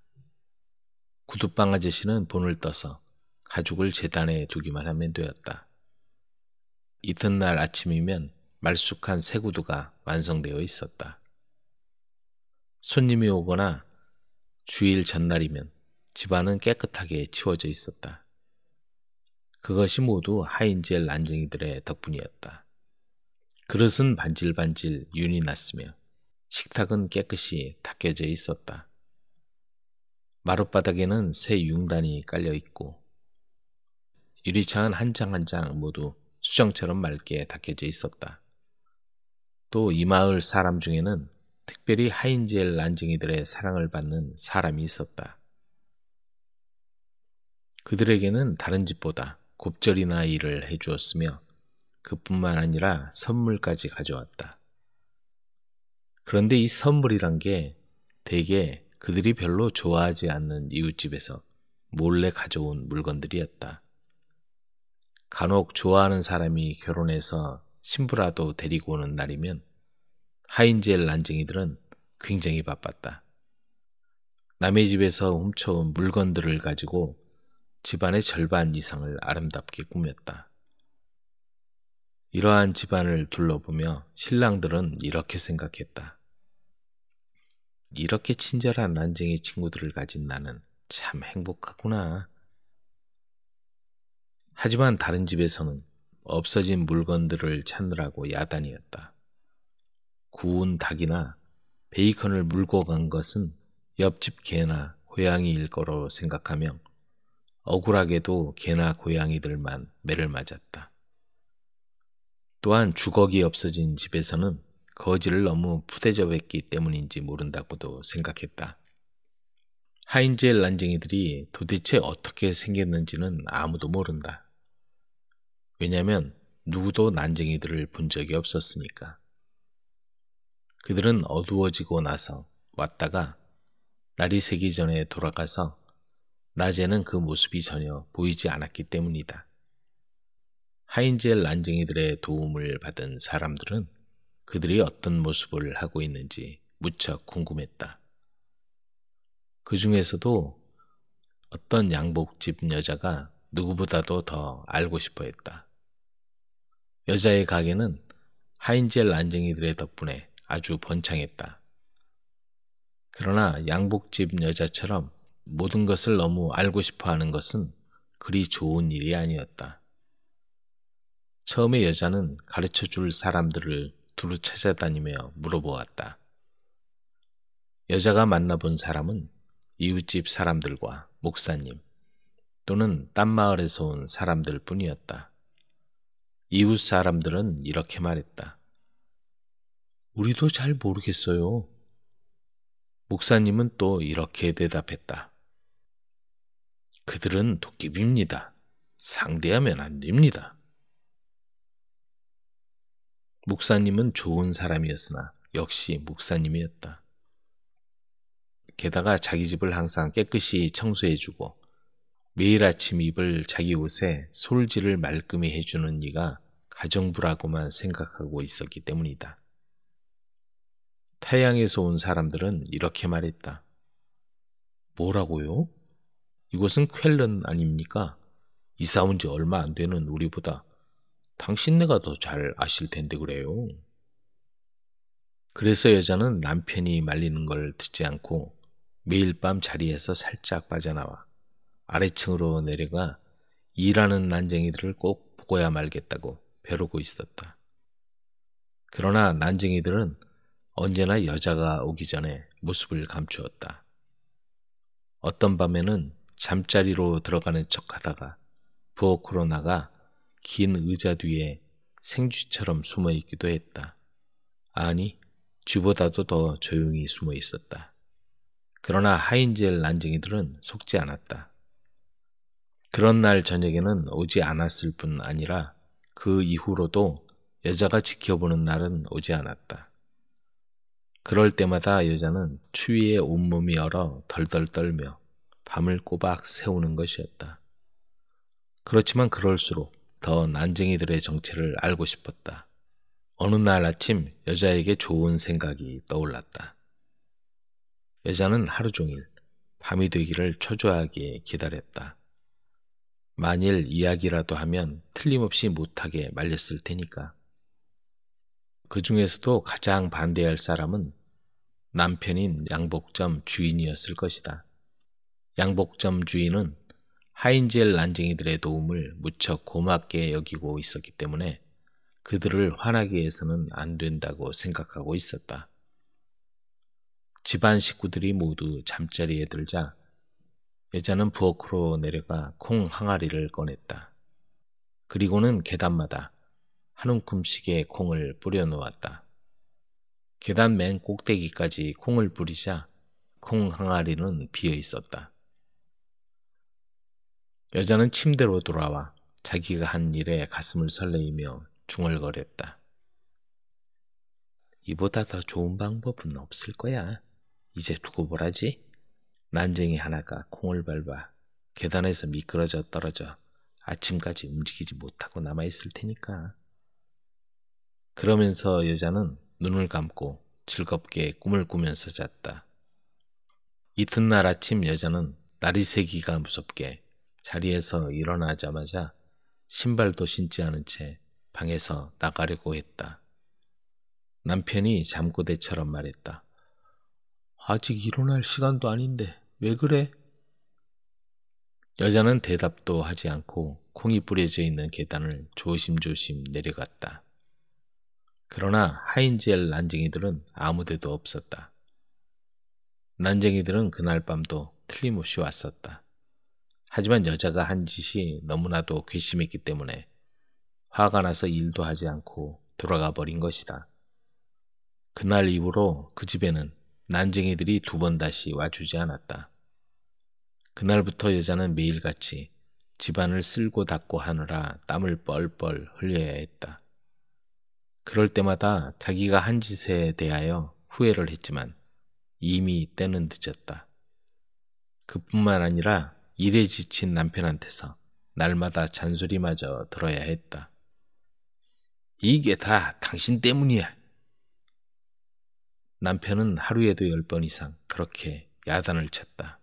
구두빵 아저씨는 본을 떠서 가죽을 재단에 두기만 하면 되었다. 이튿날 아침이면 말쑥한 새구두가 완성되어 있었다. 손님이 오거나 주일 전날이면 집안은 깨끗하게 치워져 있었다. 그것이 모두 하인젤 난쟁이들의 덕분이었다. 그릇은 반질반질 윤이 났으며 식탁은 깨끗이 닦여져 있었다. 마룻바닥에는 새 융단이 깔려 있고 유리창은 한 장 한 장 모두 수정처럼 맑게 닦여져 있었다. 또이 마을 사람 중에는 특별히 하인젤 난쟁이들의 사랑을 받는 사람이 있었다. 그들에게는 다른 집보다 곱절이나 일을 해주었으며 그뿐만 아니라 선물까지 가져왔다. 그런데 이 선물이란 게 대개 그들이 별로 좋아하지 않는 이웃집에서 몰래 가져온 물건들이었다. 간혹 좋아하는 사람이 결혼해서 신부라도 데리고 오는 날이면 하인젤 난쟁이들은 굉장히 바빴다. 남의 집에서 훔쳐온 물건들을 가지고 집안의 절반 이상을 아름답게 꾸몄다. 이러한 집안을 둘러보며 신랑들은 이렇게 생각했다. 이렇게 친절한 난쟁이 친구들을 가진 나는 참 행복하구나. 하지만 다른 집에서는 없어진 물건들을 찾느라고 야단이었다. 구운 닭이나 베이컨을 물고 간 것은 옆집 개나 고양이일 거로 생각하며 억울하게도 개나 고양이들만 매를 맞았다. 또한 주걱이 없어진 집에서는 거지를 너무 푸대접했기 때문인지 모른다고도 생각했다. 하인젤 난쟁이들이 도대체 어떻게 생겼는지는 아무도 모른다. 왜냐하면 누구도 난쟁이들을 본 적이 없었으니까. 그들은 어두워지고 나서 왔다가 날이 새기 전에 돌아가서 낮에는 그 모습이 전혀 보이지 않았기 때문이다. 하인젤 난쟁이들의 도움을 받은 사람들은 그들이 어떤 모습을 하고 있는지 무척 궁금했다. 그 중에서도 어떤 양복집 여자가 누구보다도 더 알고 싶어 했다. 여자의 가게는 하인젤 안쟁이들의 덕분에 아주 번창했다. 그러나 양복집 여자처럼 모든 것을 너무 알고 싶어 하는 것은 그리 좋은 일이 아니었다. 처음에 여자는 가르쳐 줄 사람들을 두루 찾아다니며 물어보았다. 여자가 만나본 사람은 이웃집 사람들과 목사님 또는 딴 마을에서 온 사람들 뿐이었다. 이웃 사람들은 이렇게 말했다. 우리도 잘 모르겠어요. 목사님은 또 이렇게 대답했다. 그들은 도깨비입니다. 상대하면 안 됩니다. 목사님은 좋은 사람이었으나 역시 목사님이었다. 게다가 자기 집을 항상 깨끗이 청소해주고 매일 아침 입을 자기 옷에 솔질을 말끔히 해주는 이가 가정부라고만 생각하고 있었기 때문이다. 타양에서 온 사람들은 이렇게 말했다. 뭐라고요? 이곳은 쾰른 아닙니까? 이사 온 지 얼마 안 되는 우리보다 당신네가 더 잘 아실 텐데 그래요. 그래서 여자는 남편이 말리는 걸 듣지 않고 매일 밤 자리에서 살짝 빠져나와 아래층으로 내려가 일하는 난쟁이들을 꼭 보고야 말겠다고 벼르고 있었다. 그러나 난쟁이들은 언제나 여자가 오기 전에 모습을 감추었다. 어떤 밤에는 잠자리로 들어가는 척 하다가 부엌으로 나가 긴 의자 뒤에 생쥐처럼 숨어 있기도 했다. 아니, 쥐보다도 더 조용히 숨어 있었다. 그러나 하인젤 난쟁이들은 속지 않았다. 그런 날 저녁에는 오지 않았을 뿐 아니라 그 이후로도 여자가 지켜보는 날은 오지 않았다. 그럴 때마다 여자는 추위에 온몸이 얼어 덜덜 떨며 밤을 꼬박 새우는 것이었다. 그렇지만 그럴수록 더 난쟁이들의 정체를 알고 싶었다. 어느 날 아침 여자에게 좋은 생각이 떠올랐다. 여자는 하루 종일 밤이 되기를 초조하게 기다렸다. 만일 이야기라도 하면 틀림없이 못하게 말렸을 테니까. 그 중에서도 가장 반대할 사람은 남편인 양복점 주인이었을 것이다. 양복점 주인은 하인젤 난쟁이들의 도움을 무척 고맙게 여기고 있었기 때문에 그들을 화나게 해서는 안 된다고 생각하고 있었다. 집안 식구들이 모두 잠자리에 들자 여자는 부엌으로 내려가 콩 항아리를 꺼냈다. 그리고는 계단마다 한 움큼씩의 콩을 뿌려놓았다. 계단 맨 꼭대기까지 콩을 뿌리자 콩 항아리는 비어 있었다. 여자는 침대로 돌아와 자기가 한 일에 가슴을 설레이며 중얼거렸다. 이보다 더 좋은 방법은 없을 거야. 이제 두고 보라지. 난쟁이 하나가 콩을 밟아 계단에서 미끄러져 떨어져 아침까지 움직이지 못하고 남아있을 테니까. 그러면서 여자는 눈을 감고 즐겁게 꿈을 꾸면서 잤다. 이튿날 아침 여자는 날이 새기가 무섭게 자리에서 일어나자마자 신발도 신지 않은 채 방에서 나가려고 했다. 남편이 잠꼬대처럼 말했다. 아직 일어날 시간도 아닌데 왜 그래? 여자는 대답도 하지 않고 콩이 뿌려져 있는 계단을 조심조심 내려갔다. 그러나 하인젤 난쟁이들은 아무데도 없었다. 난쟁이들은 그날 밤도 틀림없이 왔었다. 하지만 여자가 한 짓이 너무나도 괘씸했기 때문에 화가 나서 일도 하지 않고 돌아가 버린 것이다. 그날 이후로 그 집에는 난쟁이들이 두 번 다시 와주지 않았다. 그날부터 여자는 매일같이 집안을 쓸고 닦고 하느라 땀을 뻘뻘 흘려야 했다. 그럴 때마다 자기가 한 짓에 대하여 후회를 했지만 이미 때는 늦었다. 그뿐만 아니라 일에 지친 남편한테서 날마다 잔소리마저 들어야 했다. 이게 다 당신 때문이야. 남편은 하루에도 열 번 이상 그렇게 야단을 쳤다.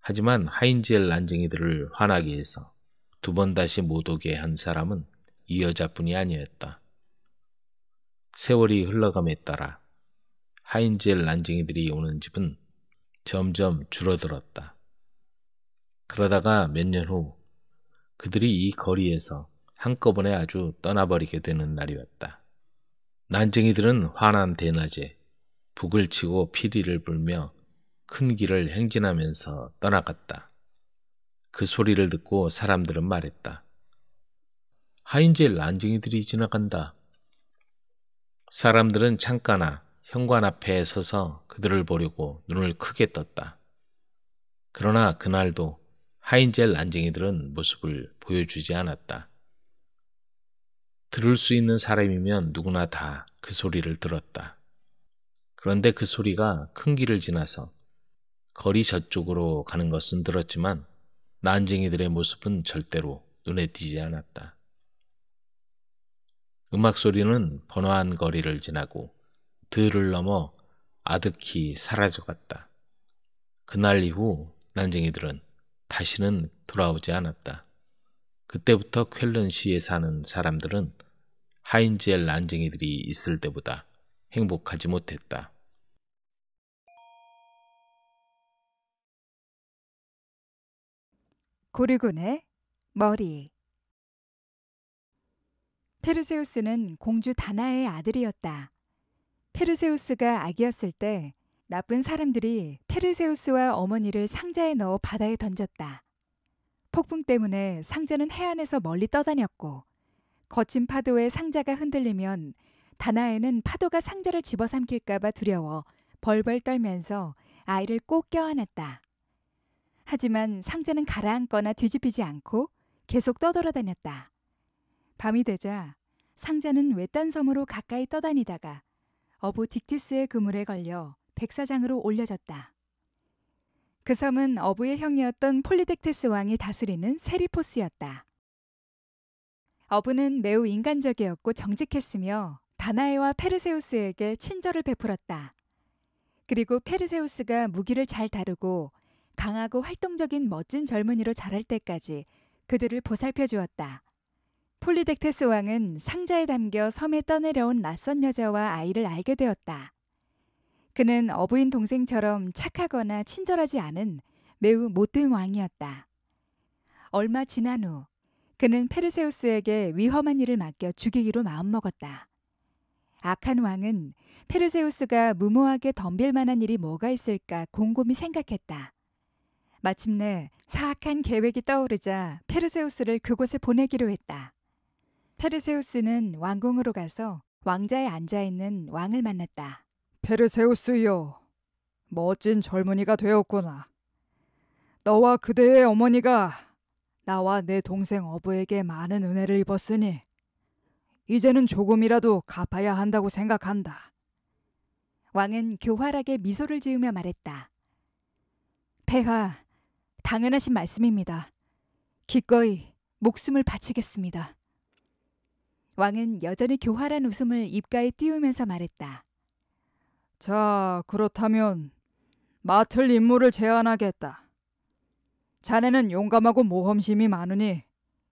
하지만 하인젤 난쟁이들을 화나게 해서 두 번 다시 못 오게 한 사람은 이 여자뿐이 아니었다. 세월이 흘러감에 따라 하인젤 난쟁이들이 오는 집은 점점 줄어들었다. 그러다가 몇 년 후 그들이 이 거리에서 한꺼번에 아주 떠나버리게 되는 날이었다. 난쟁이들은 환한 대낮에 북을 치고 피리를 불며 큰 길을 행진하면서 떠나갔다. 그 소리를 듣고 사람들은 말했다. 하인젤 난쟁이들이 지나간다. 사람들은 창가나 현관 앞에 서서 그들을 보려고 눈을 크게 떴다. 그러나 그날도 하인젤 난쟁이들은 모습을 보여주지 않았다. 들을 수 있는 사람이면 누구나 다 그 소리를 들었다. 그런데 그 소리가 큰 길을 지나서 거리 저쪽으로 가는 것은 들었지만 난쟁이들의 모습은 절대로 눈에 띄지 않았다. 음악 소리는 번화한 거리를 지나고 들을 넘어 아득히 사라져갔다. 그날 이후 난쟁이들은 다시는 돌아오지 않았다. 그때부터 쾰른시에 사는 사람들은 하인젤 난쟁이들이 있을 때보다 행복하지 못했다. 고르곤의 머리 페르세우스는 공주 다나의 아들이었다. 페르세우스가 아기였을 때 나쁜 사람들이 페르세우스와 어머니를 상자에 넣어 바다에 던졌다. 폭풍 때문에 상자는 해안에서 멀리 떠다녔고 거친 파도에 상자가 흔들리면 다나에는 파도가 상자를 집어삼킬까봐 두려워 벌벌 떨면서 아이를 꼭 껴안았다. 하지만 상자는 가라앉거나 뒤집히지 않고 계속 떠돌아다녔다. 밤이 되자 상자는 외딴 섬으로 가까이 떠다니다가 어부 딕티스의 그물에 걸려 백사장으로 올려졌다. 그 섬은 어부의 형이었던 폴리덱테스 왕이 다스리는 세리포스였다. 어부는 매우 인간적이었고 정직했으며 다나에와 페르세우스에게 친절을 베풀었다. 그리고 페르세우스가 무기를 잘 다루고 강하고 활동적인 멋진 젊은이로 자랄 때까지 그들을 보살펴 주었다. 폴리덱테스 왕은 상자에 담겨 섬에 떠내려온 낯선 여자와 아이를 알게 되었다. 그는 어부인 동생처럼 착하거나 친절하지 않은 매우 못된 왕이었다. 얼마 지난 후 그는 페르세우스에게 위험한 일을 맡겨 죽이기로 마음먹었다. 악한 왕은 페르세우스가 무모하게 덤빌 만한 일이 뭐가 있을까 곰곰이 생각했다. 마침내 사악한 계획이 떠오르자 페르세우스를 그곳에 보내기로 했다. 페르세우스는 왕궁으로 가서 왕자에 앉아 있는 왕을 만났다. 페르세우스여, 멋진 젊은이가 되었구나. 너와 그대의 어머니가 나와 내 동생 어부에게 많은 은혜를 입었으니 이제는 조금이라도 갚아야 한다고 생각한다. 왕은 교활하게 미소를 지으며 말했다. 폐하, 당연하신 말씀입니다. 기꺼이 목숨을 바치겠습니다. 왕은 여전히 교활한 웃음을 입가에 띄우면서 말했다. 자, 그렇다면 맡을 임무를 제안하겠다. 자네는 용감하고 모험심이 많으니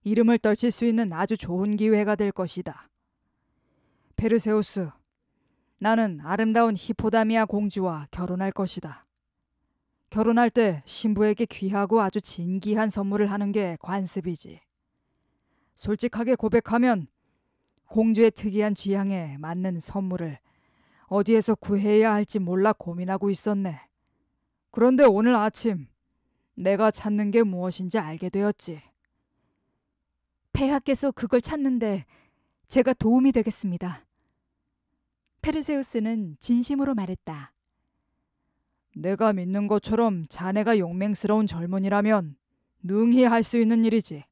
이름을 떨칠 수 있는 아주 좋은 기회가 될 것이다. 페르세우스, 나는 아름다운 히포다미아 공주와 결혼할 것이다. 결혼할 때 신부에게 귀하고 아주 진귀한 선물을 하는 게 관습이지. 솔직하게 고백하면 공주의 특이한 취향에 맞는 선물을 어디에서 구해야 할지 몰라 고민하고 있었네. 그런데 오늘 아침 내가 찾는 게 무엇인지 알게 되었지. 폐하께서 그걸 찾는데 제가 도움이 되겠습니다. 페르세우스는 진심으로 말했다. 내가 믿는 것처럼 자네가 용맹스러운 젊은이라면 능히 할 수 있는 일이지.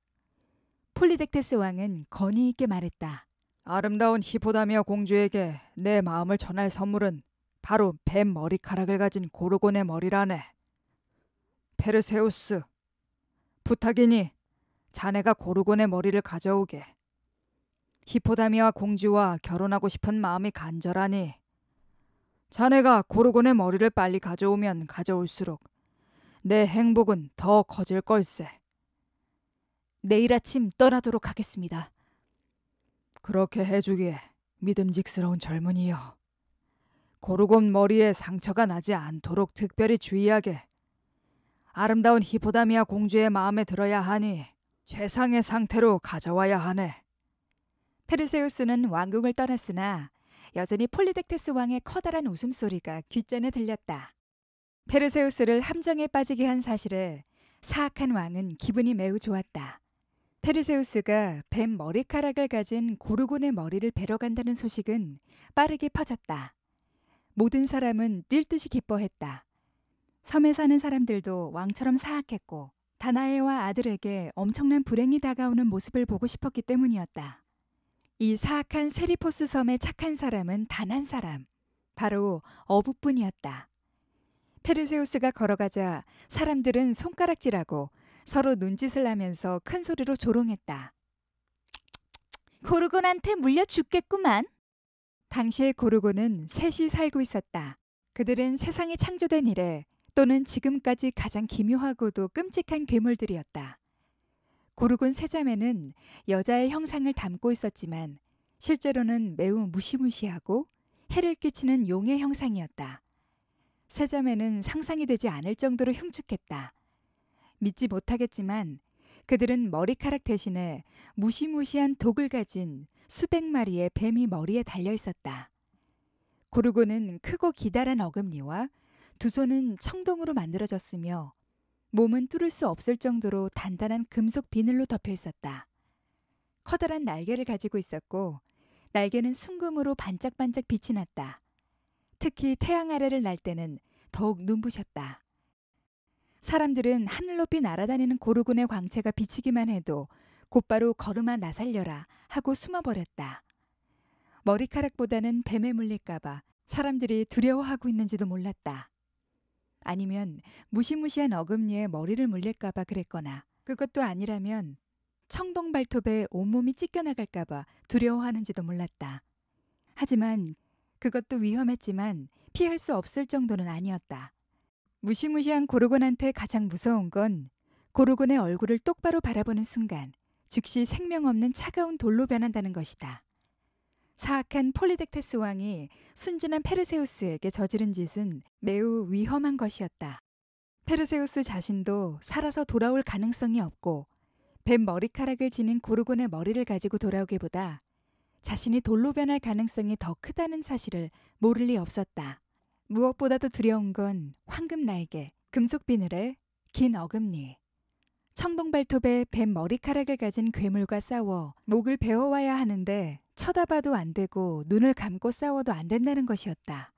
폴리덱테스 왕은 건의 있게 말했다. 아름다운 히포다미아 공주에게 내 마음을 전할 선물은 바로 뱀 머리카락을 가진 고르곤의 머리라네. 페르세우스, 부탁이니 자네가 고르곤의 머리를 가져오게. 히포다미아 공주와 결혼하고 싶은 마음이 간절하니 자네가 고르곤의 머리를 빨리 가져오면 가져올수록 내 행복은 더 커질 걸세. 내일 아침 떠나도록 하겠습니다. 그렇게 해주기에 믿음직스러운 젊은이여. 고르곤 머리에 상처가 나지 않도록 특별히 주의하게. 아름다운 히포다미아 공주의 마음에 들어야 하니 최상의 상태로 가져와야 하네. 페르세우스는 왕궁을 떠났으나 여전히 폴리덱테스 왕의 커다란 웃음소리가 귓전에 들렸다. 페르세우스를 함정에 빠지게 한 사실에 사악한 왕은 기분이 매우 좋았다. 페르세우스가 뱀 머리카락을 가진 고르곤의 머리를 베러 간다는 소식은 빠르게 퍼졌다. 모든 사람은 뛸 듯이 기뻐했다. 섬에 사는 사람들도 왕처럼 사악했고 다나에와 아들에게 엄청난 불행이 다가오는 모습을 보고 싶었기 때문이었다. 이 사악한 세리포스 섬의 착한 사람은 단 한 사람, 바로 어부뿐이었다. 페르세우스가 걸어가자 사람들은 손가락질하고 서로 눈짓을 하면서 큰 소리로 조롱했다. 고르곤한테 물려 죽겠구만. 당시의 고르곤은 셋이 살고 있었다. 그들은 세상이 창조된 이래 또는 지금까지 가장 기묘하고도 끔찍한 괴물들이었다. 고르곤 세자매는 여자의 형상을 담고 있었지만 실제로는 매우 무시무시하고 해를 끼치는 용의 형상이었다. 세자매는 상상이 되지 않을 정도로 흉측했다. 믿지 못하겠지만 그들은 머리카락 대신에 무시무시한 독을 가진 수백 마리의 뱀이 머리에 달려 있었다. 고르고는 크고 기다란 어금니와 두 손은 청동으로 만들어졌으며 몸은 뚫을 수 없을 정도로 단단한 금속 비늘로 덮여 있었다. 커다란 날개를 가지고 있었고 날개는 순금으로 반짝반짝 빛이 났다. 특히 태양 아래를 날 때는 더욱 눈부셨다. 사람들은 하늘 높이 날아다니는 고르군의 광채가 비치기만 해도 곧바로 걸음아 나살려라 하고 숨어버렸다. 머리카락보다는 뱀에 물릴까봐 사람들이 두려워하고 있는지도 몰랐다. 아니면 무시무시한 어금니에 머리를 물릴까봐 그랬거나 그것도 아니라면 청동 발톱에 온몸이 찢겨나갈까봐 두려워하는지도 몰랐다. 하지만 그것도 위험했지만 피할 수 없을 정도는 아니었다. 무시무시한 고르곤한테 가장 무서운 건 고르곤의 얼굴을 똑바로 바라보는 순간 즉시 생명 없는 차가운 돌로 변한다는 것이다. 사악한 폴리덱테스 왕이 순진한 페르세우스에게 저지른 짓은 매우 위험한 것이었다. 페르세우스 자신도 살아서 돌아올 가능성이 없고 뱀 머리카락을 지닌 고르곤의 머리를 가지고 돌아오기보다 자신이 돌로 변할 가능성이 더 크다는 사실을 모를 리 없었다. 무엇보다도 두려운 건 황금 날개, 금속 비늘에 긴 어금니, 청동 발톱에 뱀 머리카락을 가진 괴물과 싸워 목을 베어와야 하는데 쳐다봐도 안 되고 눈을 감고 싸워도 안 된다는 것이었다.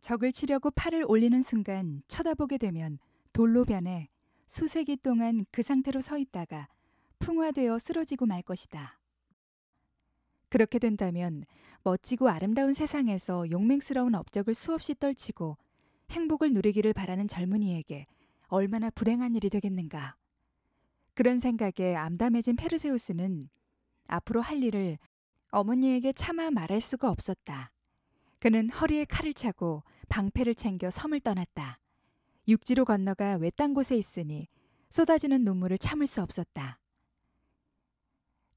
적을 치려고 팔을 올리는 순간 쳐다보게 되면 돌로 변해 수세기 동안 그 상태로 서 있다가 풍화되어 쓰러지고 말 것이다. 그렇게 된다면 멋지고 아름다운 세상에서 용맹스러운 업적을 수없이 떨치고 행복을 누리기를 바라는 젊은이에게 얼마나 불행한 일이 되겠는가. 그런 생각에 암담해진 페르세우스는 앞으로 할 일을 어머니에게 차마 말할 수가 없었다. 그는 허리에 칼을 차고 방패를 챙겨 섬을 떠났다. 육지로 건너가 외딴 곳에 있으니 쏟아지는 눈물을 참을 수 없었다.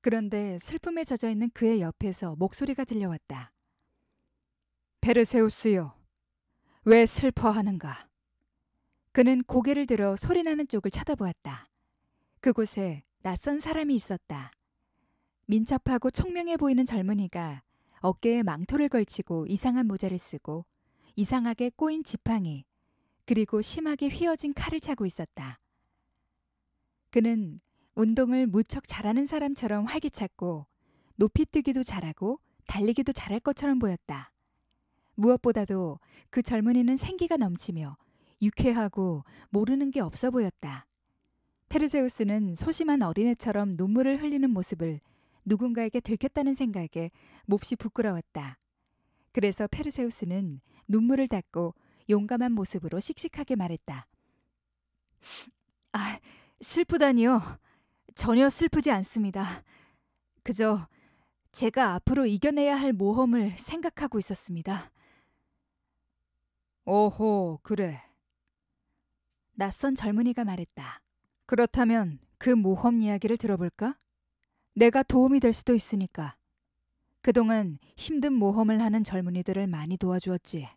그런데 슬픔에 젖어 있는 그의 옆에서 목소리가 들려왔다. 베르세우스요. 왜 슬퍼하는가? 그는 고개를 들어 소리나는 쪽을 쳐다보았다. 그곳에 낯선 사람이 있었다. 민첩하고 총명해 보이는 젊은이가 어깨에 망토를 걸치고 이상한 모자를 쓰고 이상하게 꼬인 지팡이 그리고 심하게 휘어진 칼을 차고 있었다. 그는 운동을 무척 잘하는 사람처럼 활기찼고 높이 뛰기도 잘하고 달리기도 잘할 것처럼 보였다. 무엇보다도 그 젊은이는 생기가 넘치며 유쾌하고 모르는 게 없어 보였다. 페르세우스는 소심한 어린애처럼 눈물을 흘리는 모습을 누군가에게 들켰다는 생각에 몹시 부끄러웠다. 그래서 페르세우스는 눈물을 닦고 용감한 모습으로 씩씩하게 말했다. 아, 슬프다니요. 전혀 슬프지 않습니다. 그저 제가 앞으로 이겨내야 할 모험을 생각하고 있었습니다. 오호, 그래. 낯선 젊은이가 말했다. 그렇다면 그 모험 이야기를 들어볼까? 내가 도움이 될 수도 있으니까. 그동안 힘든 모험을 하는 젊은이들을 많이 도와주었지.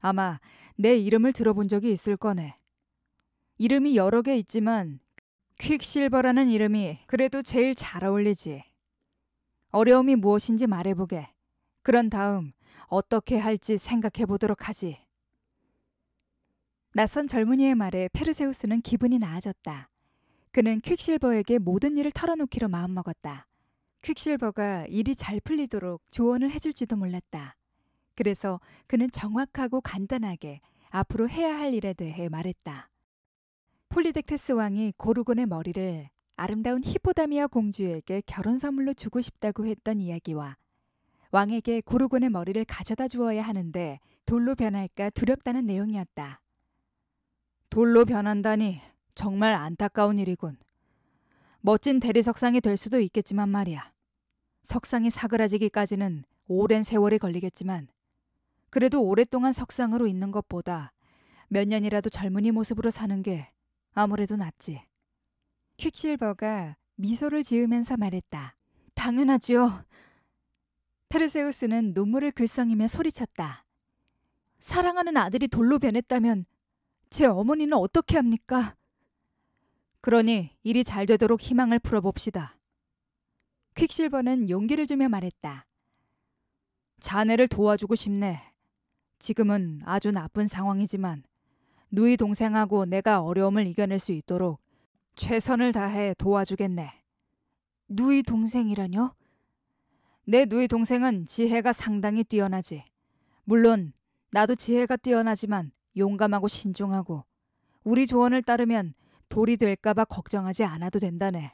아마 내 이름을 들어본 적이 있을 거네. 이름이 여러 개 있지만 퀵실버라는 이름이 그래도 제일 잘 어울리지. 어려움이 무엇인지 말해보게. 그런 다음 어떻게 할지 생각해 보도록 하지. 낯선 젊은이의 말에 페르세우스는 기분이 나아졌다. 그는 퀵실버에게 모든 일을 털어놓기로 마음먹었다. 퀵실버가 일이 잘 풀리도록 조언을 해줄지도 몰랐다. 그래서 그는 정확하고 간단하게 앞으로 해야 할 일에 대해 말했다. 폴리덱테스 왕이 고르곤의 머리를 아름다운 히포다미아 공주에게 결혼 선물로 주고 싶다고 했던 이야기와 왕에게 고르곤의 머리를 가져다 주어야 하는데 돌로 변할까 두렵다는 내용이었다. 돌로 변한다니 정말 안타까운 일이군. 멋진 대리석상이 될 수도 있겠지만 말이야. 석상이 사그라지기까지는 오랜 세월이 걸리겠지만 그래도 오랫동안 석상으로 있는 것보다 몇 년이라도 젊은이 모습으로 사는 게 아무래도 낫지. 퀵실버가 미소를 지으면서 말했다. 당연하지요. 페르세우스는 눈물을 글썽이며 소리쳤다. 사랑하는 아들이 돌로 변했다면 제 어머니는 어떻게 합니까? 그러니 일이 잘 되도록 희망을 풀어봅시다. 퀵실버는 용기를 주며 말했다. 자네를 도와주고 싶네. 지금은 아주 나쁜 상황이지만 누이 동생하고 내가 어려움을 이겨낼 수 있도록 최선을 다해 도와주겠네. 누이 동생이라뇨? 내 누이 동생은 지혜가 상당히 뛰어나지. 물론 나도 지혜가 뛰어나지만 용감하고 신중하고 우리 조언을 따르면 돌이 될까봐 걱정하지 않아도 된다네.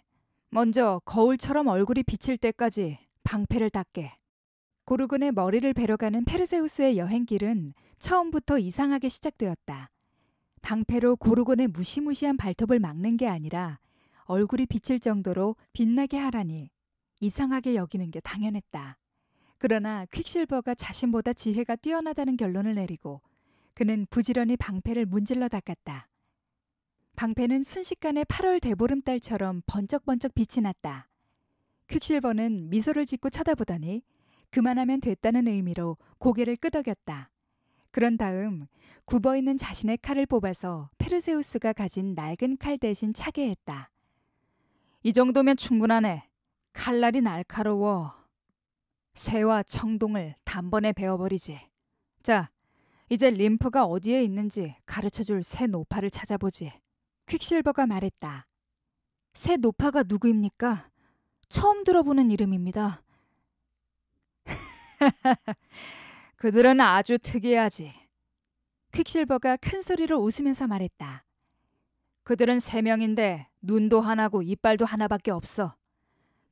먼저 거울처럼 얼굴이 비칠 때까지 방패를 닦게. 고르곤의 머리를 베러가는 페르세우스의 여행길은 처음부터 이상하게 시작되었다. 방패로 고르곤의 무시무시한 발톱을 막는 게 아니라 얼굴이 비칠 정도로 빛나게 하라니 이상하게 여기는 게 당연했다. 그러나 퀵실버가 자신보다 지혜가 뛰어나다는 결론을 내리고 그는 부지런히 방패를 문질러 닦았다. 방패는 순식간에 8월 대보름달처럼 번쩍번쩍 빛이 났다. 퀵실버는 미소를 짓고 쳐다보더니 그만하면 됐다는 의미로 고개를 끄덕였다. 그런 다음 굽어 있는 자신의 칼을 뽑아서 페르세우스가 가진 낡은 칼 대신 차게 했다. 이 정도면 충분하네. 칼날이 날카로워. 쇠와 청동을 단번에 베어버리지. 자, 이제 림프가 어디에 있는지 가르쳐줄 새 노파를 찾아보지. 퀵실버가 말했다. 새 노파가 누구입니까? 처음 들어보는 이름입니다. 그들은 아주 특이하지. 퀵실버가 큰 소리로 웃으면서 말했다. 그들은 세 명인데 눈도 하나고 이빨도 하나밖에 없어.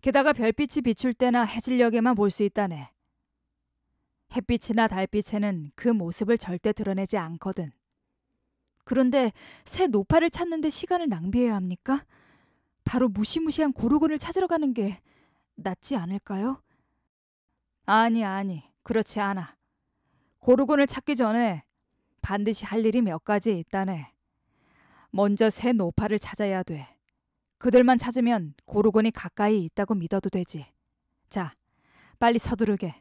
게다가 별빛이 비출 때나 해질녘에만 볼 수 있다네. 햇빛이나 달빛에는 그 모습을 절대 드러내지 않거든. 그런데 새 노파를 찾는데 시간을 낭비해야 합니까? 바로 무시무시한 고르곤을 찾으러 가는 게 낫지 않을까요? 아니, 아니, 그렇지 않아. 고르곤을 찾기 전에 반드시 할 일이 몇 가지 있다네. 먼저 새 노파를 찾아야 돼. 그들만 찾으면 고르곤이 가까이 있다고 믿어도 되지. 자, 빨리 서두르게.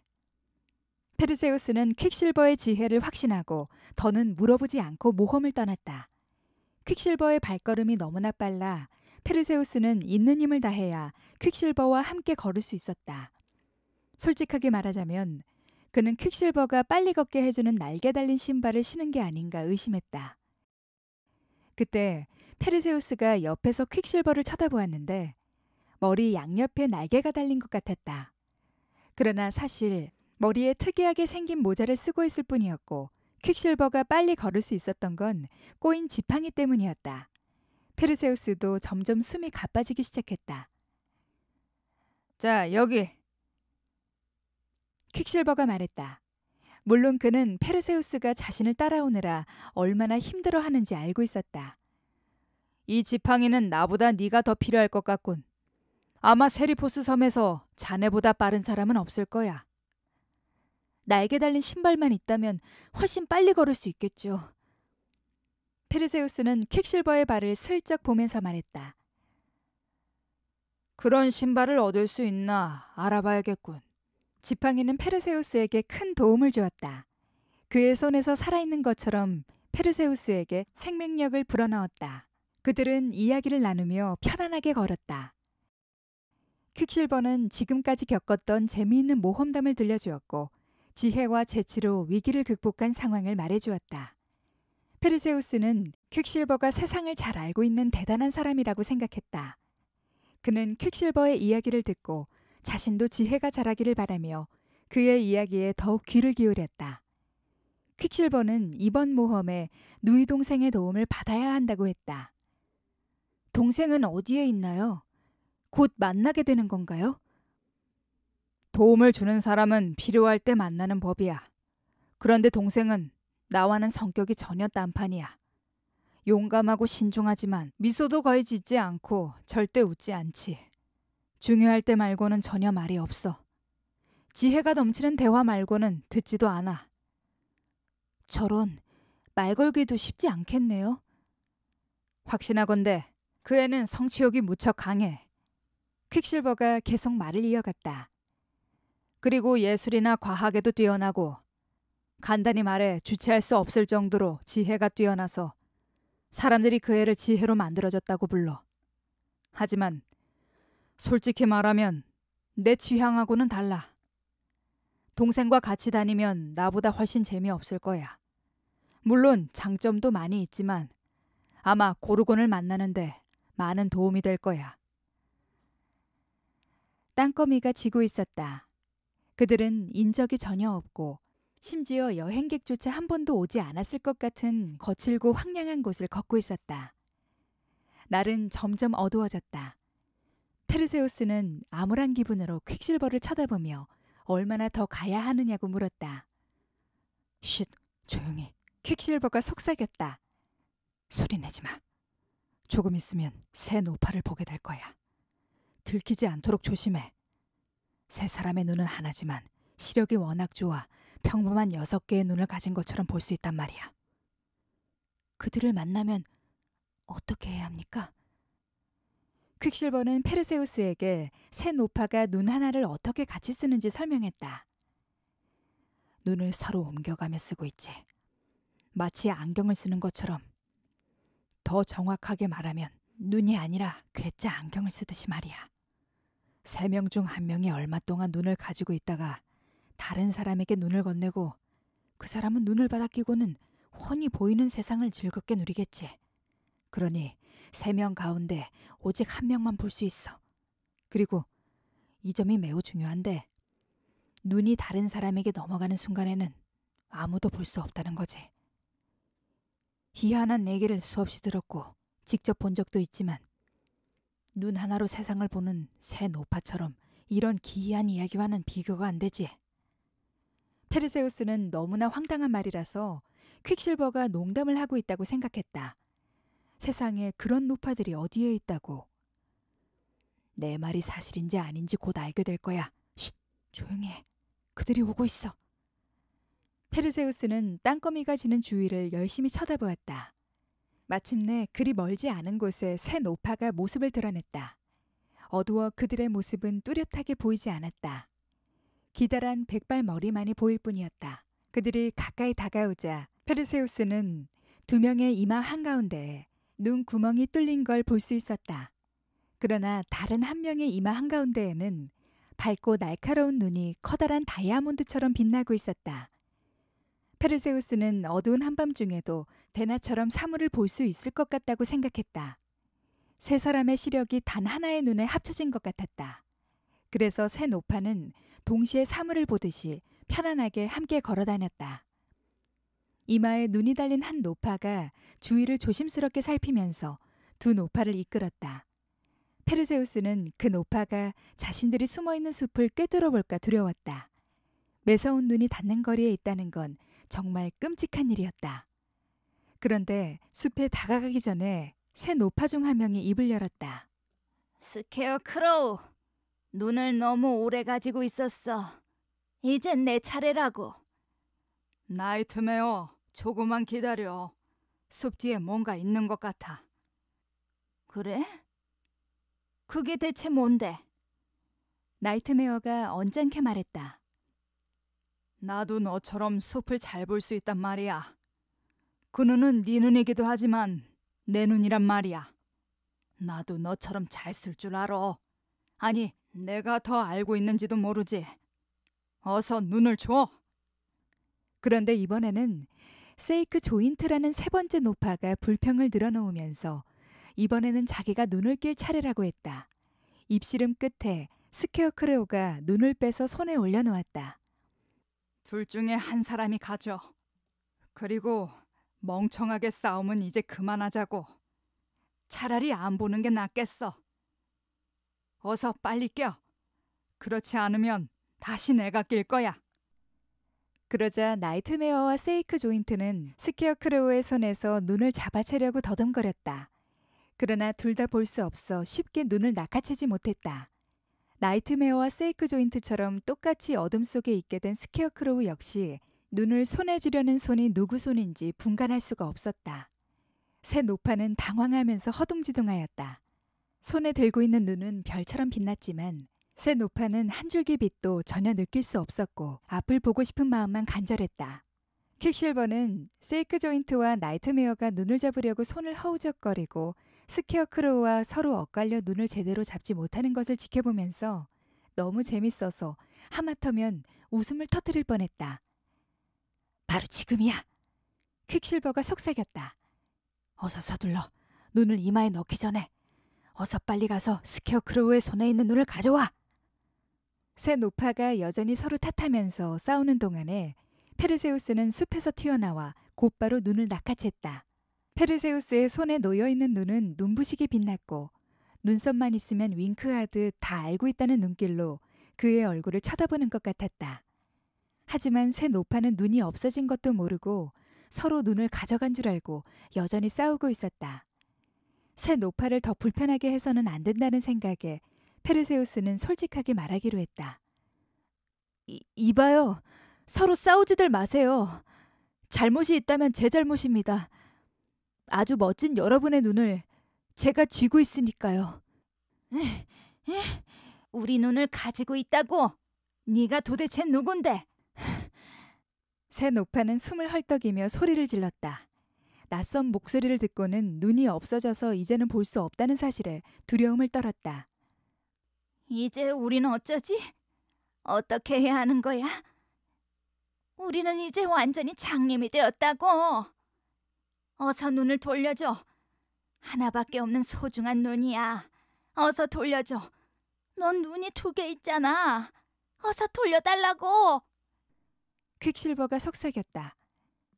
페르세우스는 퀵실버의 지혜를 확신하고 더는 물어보지 않고 모험을 떠났다. 퀵실버의 발걸음이 너무나 빨라 페르세우스는 있는 힘을 다해야 퀵실버와 함께 걸을 수 있었다. 솔직하게 말하자면 그는 퀵실버가 빨리 걷게 해주는 날개 달린 신발을 신은 게 아닌가 의심했다. 그때 페르세우스가 옆에서 퀵실버를 쳐다보았는데 머리 양옆에 날개가 달린 것 같았다. 그러나 사실 머리에 특이하게 생긴 모자를 쓰고 있을 뿐이었고 퀵실버가 빨리 걸을 수 있었던 건 꼬인 지팡이 때문이었다. 페르세우스도 점점 숨이 가빠지기 시작했다. 자, 여기 퀵실버가 말했다. 물론 그는 페르세우스가 자신을 따라오느라 얼마나 힘들어 하는지 알고 있었다. 이 지팡이는 나보다 네가 더 필요할 것 같군. 아마 세리포스 섬에서 자네보다 빠른 사람은 없을 거야. 날개 달린 신발만 있다면 훨씬 빨리 걸을 수 있겠죠. 페르세우스는 퀵실버의 발을 슬쩍 보면서 말했다. 그런 신발을 얻을 수 있나 알아봐야겠군. 지팡이는 페르세우스에게 큰 도움을 주었다. 그의 손에서 살아있는 것처럼 페르세우스에게 생명력을 불어넣었다. 그들은 이야기를 나누며 편안하게 걸었다. 퀵실버는 지금까지 겪었던 재미있는 모험담을 들려주었고 지혜와 재치로 위기를 극복한 상황을 말해주었다. 페르세우스는 퀵실버가 세상을 잘 알고 있는 대단한 사람이라고 생각했다. 그는 퀵실버의 이야기를 듣고 자신도 지혜가 자라기를 바라며 그의 이야기에 더욱 귀를 기울였다. 퀵실버는 이번 모험에 누이 동생의 도움을 받아야 한다고 했다. 동생은 어디에 있나요? 곧 만나게 되는 건가요? 도움을 주는 사람은 필요할 때 만나는 법이야. 그런데 동생은 나와는 성격이 전혀 딴판이야. 용감하고 신중하지만 미소도 거의 짓지 않고 절대 웃지 않지. 중요할 때 말고는 전혀 말이 없어. 지혜가 넘치는 대화 말고는 듣지도 않아. 저런, 말 걸기도 쉽지 않겠네요. 확신하건대 그 애는 성취욕이 무척 강해. 퀵실버가 계속 말을 이어갔다. 그리고 예술이나 과학에도 뛰어나고 간단히 말해 주체할 수 없을 정도로 지혜가 뛰어나서 사람들이 그 애를 지혜로 만들어졌다고 불러. 하지만 솔직히 말하면 내 취향하고는 달라. 동생과 같이 다니면 나보다 훨씬 재미없을 거야. 물론 장점도 많이 있지만 아마 고르곤을 만나는데 많은 도움이 될 거야. 땅거미가 지고 있었다. 그들은 인적이 전혀 없고 심지어 여행객조차 한 번도 오지 않았을 것 같은 거칠고 황량한 곳을 걷고 있었다. 날은 점점 어두워졌다. 테르세우스는 암울한 기분으로 퀵실버를 쳐다보며 얼마나 더 가야 하느냐고 물었다. 쉿, 조용히. 퀵실버가 속삭였다. 소리 내지 마. 조금 있으면 새 노파를 보게 될 거야. 들키지 않도록 조심해. 세 사람의 눈은 하나지만 시력이 워낙 좋아 평범한 여섯 개의 눈을 가진 것처럼 볼 수 있단 말이야. 그들을 만나면 어떻게 해야 합니까? 퀵실버는 페르세우스에게 새 노파가 눈 하나를 어떻게 같이 쓰는지 설명했다. 눈을 서로 옮겨가며 쓰고 있지. 마치 안경을 쓰는 것처럼. 더 정확하게 말하면 눈이 아니라 괴짜 안경을 쓰듯이 말이야. 세 명 중 한 명이 얼마 동안 눈을 가지고 있다가 다른 사람에게 눈을 건네고 그 사람은 눈을 받아 끼고는 훤히 보이는 세상을 즐겁게 누리겠지. 그러니 세명 가운데 오직 한 명만 볼 수 있어. 그리고 이 점이 매우 중요한데 눈이 다른 사람에게 넘어가는 순간에는 아무도 볼 수 없다는 거지. 희한한 얘기를 수없이 들었고 직접 본 적도 있지만 눈 하나로 세상을 보는 새 노파처럼 이런 기이한 이야기와는 비교가 안 되지. 페르세우스는 너무나 황당한 말이라서 퀵실버가 농담을 하고 있다고 생각했다. 세상에 그런 노파들이 어디에 있다고. 내 말이 사실인지 아닌지 곧 알게 될 거야. 쉿, 조용해. 그들이 오고 있어. 페르세우스는 땅거미가 지는 주위를 열심히 쳐다보았다. 마침내 그리 멀지 않은 곳에 새 노파가 모습을 드러냈다. 어두워 그들의 모습은 뚜렷하게 보이지 않았다. 기다란 백발 머리만이 보일 뿐이었다. 그들이 가까이 다가오자 페르세우스는 두 명의 이마 한가운데에 눈 구멍이 뚫린 걸 볼 수 있었다. 그러나 다른 한 명의 이마 한가운데에는 밝고 날카로운 눈이 커다란 다이아몬드처럼 빛나고 있었다. 페르세우스는 어두운 한밤중에도 대낮처럼 사물을 볼 수 있을 것 같다고 생각했다. 세 사람의 시력이 단 하나의 눈에 합쳐진 것 같았다. 그래서 새 노파는 동시에 사물을 보듯이 편안하게 함께 걸어 다녔다. 이마에 눈이 달린 한 노파가 주위를 조심스럽게 살피면서 두 노파를 이끌었다. 페르세우스는 그 노파가 자신들이 숨어 있는 숲을 꿰뚫어 볼까 두려웠다. 매서운 눈이 닿는 거리에 있다는 건 정말 끔찍한 일이었다. 그런데 숲에 다가가기 전에 새 노파 중 한 명이 입을 열었다. 스케어 크로우, 눈을 너무 오래 가지고 있었어. 이젠 내 차례라고. 나이트메어, 조금만 기다려. 숲 뒤에 뭔가 있는 것 같아. 그래? 그게 대체 뭔데? 나이트메어가 언짢게 말했다. 나도 너처럼 숲을 잘 볼 수 있단 말이야. 그 눈은 네 눈이기도 하지만 내 눈이란 말이야. 나도 너처럼 잘 쓸 줄 알아. 아니, 내가 더 알고 있는지도 모르지. 어서 눈을 줘. 그런데 이번에는 세이크 조인트라는 세 번째 노파가 불평을 늘어놓으면서 이번에는 자기가 눈을 낄 차례라고 했다. 입시름 끝에 스퀘어크레오가 눈을 빼서 손에 올려놓았다. 둘 중에 한 사람이 가죠 그리고 멍청하게 싸움은 이제 그만하자고. 차라리 안 보는 게 낫겠어. 어서 빨리 껴. 그렇지 않으면 다시 내가 낄 거야. 그러자 나이트메어와 세이크 조인트는 스퀘어크로우의 손에서 눈을 잡아채려고 더듬거렸다. 그러나 둘 다 볼 수 없어 쉽게 눈을 낚아채지 못했다. 나이트메어와 세이크 조인트처럼 똑같이 어둠 속에 있게 된 스퀘어크로우 역시 눈을 손에 쥐려는 손이 누구 손인지 분간할 수가 없었다. 새 노파는 당황하면서 허둥지둥하였다. 손에 들고 있는 눈은 별처럼 빛났지만 새 노파는 한 줄기 빛도 전혀 느낄 수 없었고 앞을 보고 싶은 마음만 간절했다. 킥실버는 세이크 조인트와 나이트메어가 눈을 잡으려고 손을 허우적거리고 스퀘어 크로우와 서로 엇갈려 눈을 제대로 잡지 못하는 것을 지켜보면서 너무 재밌어서 하마터면 웃음을 터뜨릴 뻔했다. 바로 지금이야. 퀵실버가 속삭였다. 어서 서둘러. 눈을 이마에 넣기 전에. 어서 빨리 가서 스퀘어 크로우의 손에 있는 눈을 가져와. 새 노파가 여전히 서로 탓하면서 싸우는 동안에 페르세우스는 숲에서 튀어나와 곧바로 눈을 낚아챘다. 페르세우스의 손에 놓여 있는 눈은 눈부시게 빛났고 눈썹만 있으면 윙크하듯 다 알고 있다는 눈길로 그의 얼굴을 쳐다보는 것 같았다. 하지만 새 노파는 눈이 없어진 것도 모르고 서로 눈을 가져간 줄 알고 여전히 싸우고 있었다. 새 노파를 더 불편하게 해서는 안 된다는 생각에 페르세우스는 솔직하게 말하기로 했다. 이, 이봐요. 서로 싸우지들 마세요. 잘못이 있다면 제 잘못입니다. 아주 멋진 여러분의 눈을 제가 쥐고 있으니까요. 우리 눈을 가지고 있다고? 네가 도대체 누군데? 새 노파는 숨을 헐떡이며 소리를 질렀다. 낯선 목소리를 듣고는 눈이 없어져서 이제는 볼 수 없다는 사실에 두려움을 떨었다. 이제 우리는 어쩌지? 어떻게 해야 하는 거야? 우리는 이제 완전히 장님이 되었다고. 어서 눈을 돌려줘. 하나밖에 없는 소중한 눈이야. 어서 돌려줘. 넌 눈이 두 개 있잖아. 어서 돌려달라고. 퀵실버가 속삭였다.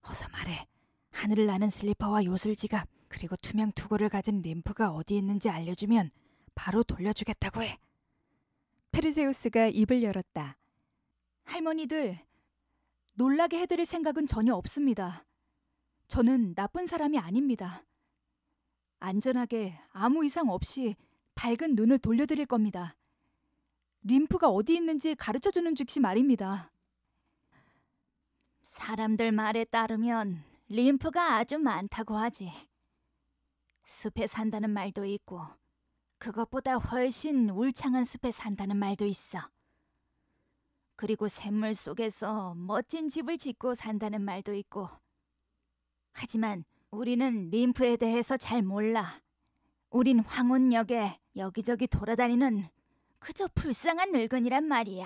어서 말해. 하늘을 나는 슬리퍼와 요술 지갑 그리고 투명 투구를 가진 림프가 어디 있는지 알려주면 바로 돌려주겠다고 해. 페르세우스가 입을 열었다. 할머니들, 놀라게 해드릴 생각은 전혀 없습니다. 저는 나쁜 사람이 아닙니다. 안전하게 아무 이상 없이 밝은 눈을 돌려드릴 겁니다. 림프가 어디 있는지 가르쳐 주는 즉시 말입니다. 사람들 말에 따르면 림프가 아주 많다고 하지. 숲에 산다는 말도 있고 그것보다 훨씬 울창한 숲에 산다는 말도 있어. 그리고 샘물 속에서 멋진 집을 짓고 산다는 말도 있고. 하지만 우리는 림프에 대해서 잘 몰라. 우린 황혼역에 여기저기 돌아다니는 그저 불쌍한 늙은이란 말이야.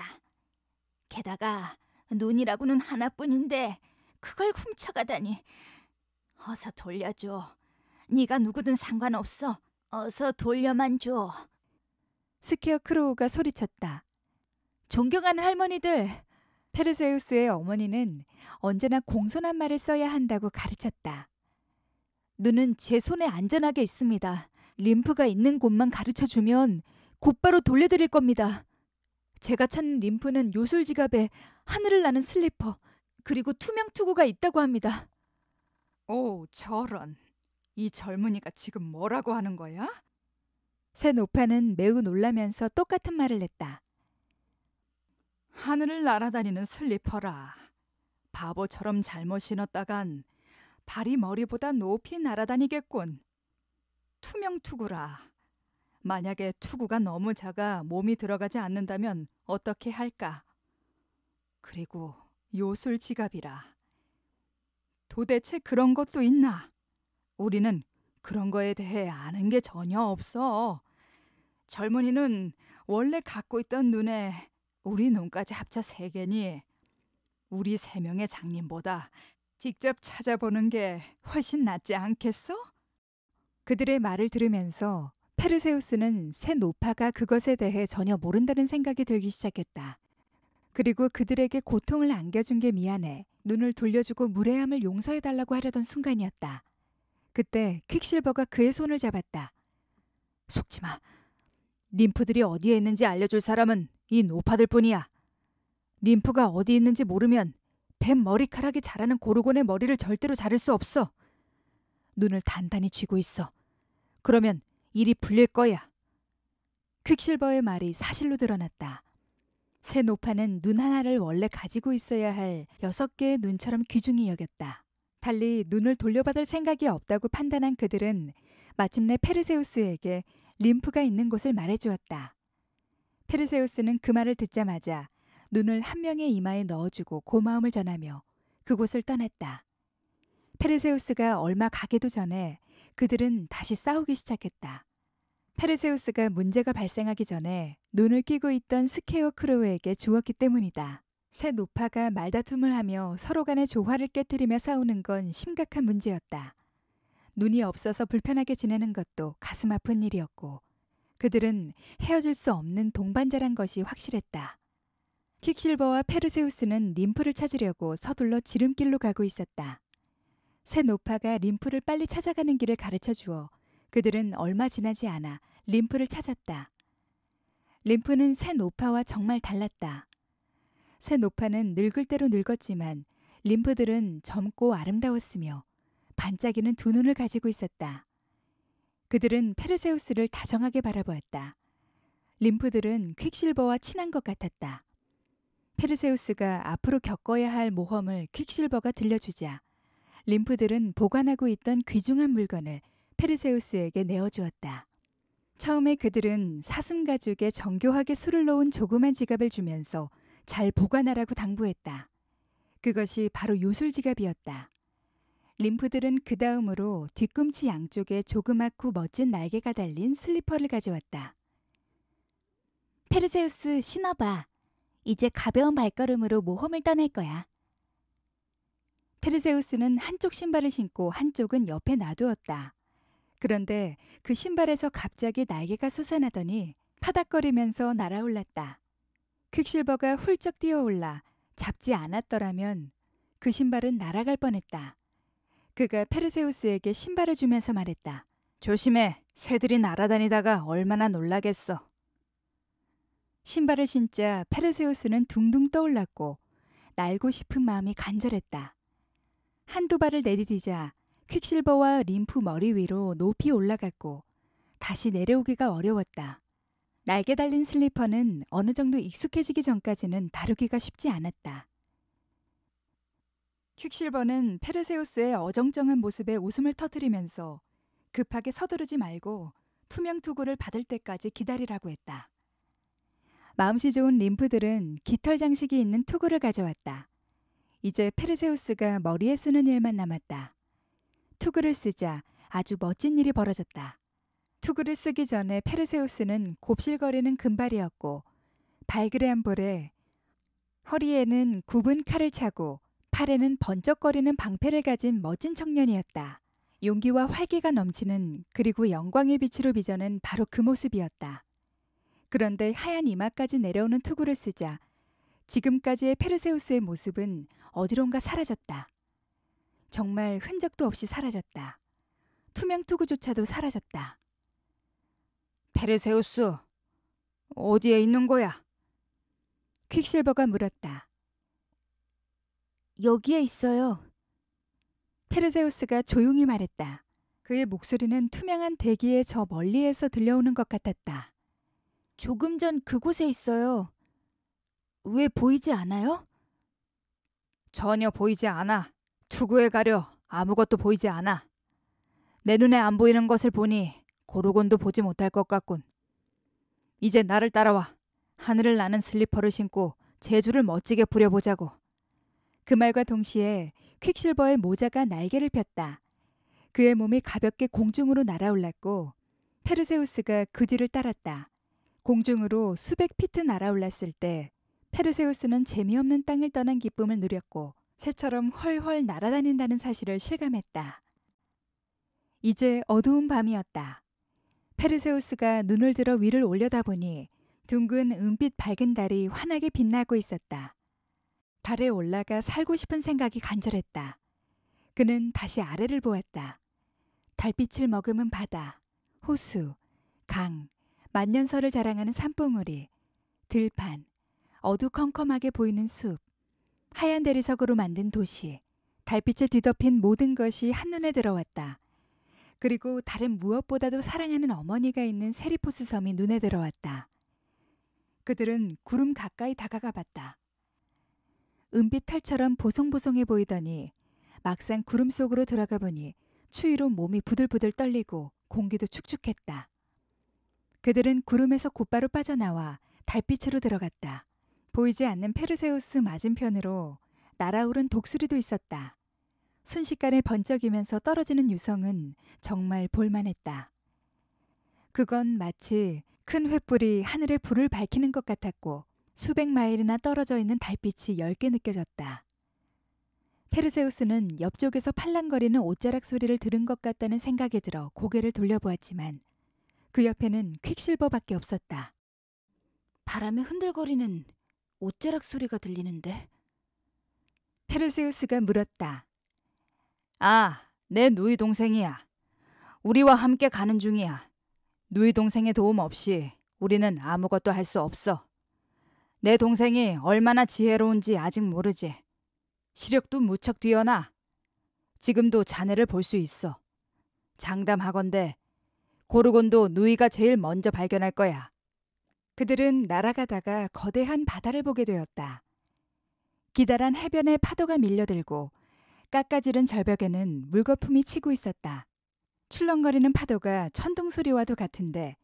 게다가 눈이라고는 하나뿐인데 그걸 훔쳐가다니. 어서 돌려줘. 네가 누구든 상관없어. 어서 돌려만 줘. 스퀘어 크로우가 소리쳤다. 존경하는 할머니들! 페르세우스의 어머니는 언제나 공손한 말을 써야 한다고 가르쳤다. 눈은 제 손에 안전하게 있습니다. 림프가 있는 곳만 가르쳐 주면 곧바로 돌려드릴 겁니다. 제가 찾는 림프는 요술 지갑에 하늘을 나는 슬리퍼 그리고 투명 투구가 있다고 합니다. 오, 저런. 이 젊은이가 지금 뭐라고 하는 거야? 새 노파는 매우 놀라면서 똑같은 말을 했다. 하늘을 날아다니는 슬리퍼라. 바보처럼 잘못 신었다간 발이 머리보다 높이 날아다니겠군. 투명 투구라. 만약에 투구가 너무 작아 몸이 들어가지 않는다면 어떻게 할까? 그리고 요술 지갑이라. 도대체 그런 것도 있나? 우리는 그런 거에 대해 아는 게 전혀 없어. 젊은이는 원래 갖고 있던 눈에 우리 눈까지 합쳐 세 개니 우리 세 명의 장님보다 직접 찾아보는 게 훨씬 낫지 않겠어? 그들의 말을 들으면서 페르세우스는 새 노파가 그것에 대해 전혀 모른다는 생각이 들기 시작했다. 그리고 그들에게 고통을 안겨준 게 미안해 눈을 돌려주고 무례함을 용서해달라고 하려던 순간이었다. 그때 퀵실버가 그의 손을 잡았다. 속지 마. 림프들이 어디에 있는지 알려줄 사람은 이 노파들 뿐이야. 림프가 어디 있는지 모르면 뱀 머리카락이 자라는 고르곤의 머리를 절대로 자를 수 없어. 눈을 단단히 쥐고 있어. 그러면 일이 풀릴 거야. 퀵실버의 말이 사실로 드러났다. 새 노파는 눈 하나를 원래 가지고 있어야 할 여섯 개의 눈처럼 귀중히 여겼다. 달리 눈을 돌려받을 생각이 없다고 판단한 그들은 마침내 페르세우스에게 림프가 있는 곳을 말해주었다. 페르세우스는 그 말을 듣자마자 눈을 한 명의 이마에 넣어주고 고마움을 전하며 그곳을 떠났다. 페르세우스가 얼마 가기도 전에 그들은 다시 싸우기 시작했다. 페르세우스가 문제가 발생하기 전에 눈을 끼고 있던 스케어 크루에게 주었기 때문이다. 새 노파가 말다툼을 하며 서로 간의 조화를 깨뜨리며 싸우는 건 심각한 문제였다. 눈이 없어서 불편하게 지내는 것도 가슴 아픈 일이었고 그들은 헤어질 수 없는 동반자란 것이 확실했다. 킥실버와 페르세우스는 림프를 찾으려고 서둘러 지름길로 가고 있었다. 새 노파가 림프를 빨리 찾아가는 길을 가르쳐 주어 그들은 얼마 지나지 않아 림프를 찾았다. 림프는 새 노파와 정말 달랐다. 새 노파는 늙을 대로 늙었지만 림프들은 젊고 아름다웠으며 반짝이는 두 눈을 가지고 있었다. 그들은 페르세우스를 다정하게 바라보았다. 림프들은 퀵실버와 친한 것 같았다. 페르세우스가 앞으로 겪어야 할 모험을 퀵실버가 들려주자 림프들은 보관하고 있던 귀중한 물건을 페르세우스에게 내어주었다. 처음에 그들은 사슴 가죽에 정교하게 술을 넣은 조그만 지갑을 주면서 잘 보관하라고 당부했다. 그것이 바로 요술지갑이었다. 림프들은 그 다음으로 뒤꿈치 양쪽에 조그맣고 멋진 날개가 달린 슬리퍼를 가져왔다. 페르세우스 신어봐. 이제 가벼운 발걸음으로 모험을 떠날 거야. 페르세우스는 한쪽 신발을 신고 한쪽은 옆에 놔두었다. 그런데 그 신발에서 갑자기 날개가 솟아나더니 파닥거리면서 날아올랐다. 퀵실버가 훌쩍 뛰어올라 잡지 않았더라면 그 신발은 날아갈 뻔했다. 그가 페르세우스에게 신발을 주면서 말했다. 조심해. 새들이 날아다니다가 얼마나 놀라겠어. 신발을 신자 페르세우스는 둥둥 떠올랐고 날고 싶은 마음이 간절했다. 한두 발을 내리디자 퀵실버와 림프 머리 위로 높이 올라갔고 다시 내려오기가 어려웠다. 날개 달린 슬리퍼는 어느 정도 익숙해지기 전까지는 다루기가 쉽지 않았다. 퀵실버는 페르세우스의 어정쩡한 모습에 웃음을 터뜨리면서 급하게 서두르지 말고 투명 투구를 받을 때까지 기다리라고 했다. 마음씨 좋은 림프들은 깃털 장식이 있는 투구를 가져왔다. 이제 페르세우스가 머리에 쓰는 일만 남았다. 투구를 쓰자 아주 멋진 일이 벌어졌다. 투구를 쓰기 전에 페르세우스는 곱실거리는 금발이었고 발그레한 볼에 허리에는 굽은 칼을 차고 팔에는 번쩍거리는 방패를 가진 멋진 청년이었다. 용기와 활기가 넘치는 그리고 영광의 빛으로 빚어낸 바로 그 모습이었다. 그런데 하얀 이마까지 내려오는 투구를 쓰자 지금까지의 페르세우스의 모습은 어디론가 사라졌다. 정말 흔적도 없이 사라졌다. 투명 투구조차도 사라졌다. 페르세우스, 어디에 있는 거야? 퀵실버가 물었다. 여기에 있어요. 페르세우스가 조용히 말했다. 그의 목소리는 투명한 대기에 저 멀리에서 들려오는 것 같았다. 조금 전 그곳에 있어요. 왜 보이지 않아요? 전혀 보이지 않아. 투구에 가려 아무것도 보이지 않아. 내 눈에 안 보이는 것을 보니 고르곤도 보지 못할 것 같군. 이제 나를 따라와. 하늘을 나는 슬리퍼를 신고 제주를 멋지게 부려보자고. 그 말과 동시에 퀵실버의 모자가 날개를 폈다. 그의 몸이 가볍게 공중으로 날아올랐고 페르세우스가 그 뒤를 따랐다. 공중으로 수백 피트 날아올랐을 때 페르세우스는 재미없는 땅을 떠난 기쁨을 누렸고 새처럼 헐헐 날아다닌다는 사실을 실감했다. 이제 어두운 밤이었다. 페르세우스가 눈을 들어 위를 올려다보니 둥근 은빛 밝은 달이 환하게 빛나고 있었다. 달에 올라가 살고 싶은 생각이 간절했다. 그는 다시 아래를 보았다. 달빛을 머금은 바다, 호수, 강, 만년설을 자랑하는 산봉우리, 들판, 어두컴컴하게 보이는 숲, 하얀 대리석으로 만든 도시, 달빛에 뒤덮인 모든 것이 한눈에 들어왔다. 그리고 다른 무엇보다도 사랑하는 어머니가 있는 세리포스 섬이 눈에 들어왔다. 그들은 구름 가까이 다가가 봤다. 은빛 털처럼 보송보송해 보이더니 막상 구름 속으로 들어가 보니 추위로 몸이 부들부들 떨리고 공기도 축축했다. 그들은 구름에서 곧바로 빠져나와 달빛으로 들어갔다. 보이지 않는 페르세우스 맞은편으로 날아오른 독수리도 있었다. 순식간에 번쩍이면서 떨어지는 유성은 정말 볼만했다. 그건 마치 큰 횃불이 하늘의 불을 밝히는 것 같았고 수백 마일이나 떨어져 있는 달빛이 엷게 느껴졌다. 페르세우스는 옆쪽에서 팔랑거리는 옷자락 소리를 들은 것 같다는 생각이 들어 고개를 돌려보았지만 그 옆에는 퀵실버밖에 없었다. 바람에 흔들거리는 옷자락 소리가 들리는데? 페르세우스가 물었다. 아, 내 누이 동생이야. 우리와 함께 가는 중이야. 누이 동생의 도움 없이 우리는 아무것도 할 수 없어. 내 동생이 얼마나 지혜로운지 아직 모르지. 시력도 무척 뛰어나. 지금도 자네를 볼 수 있어. 장담하건대 고르곤도 누이가 제일 먼저 발견할 거야. 그들은 날아가다가 거대한 바다를 보게 되었다. 기다란 해변에 파도가 밀려들고 깎아지른 절벽에는 물거품이 치고 있었다. 출렁거리는 파도가 천둥 소리와도 같은데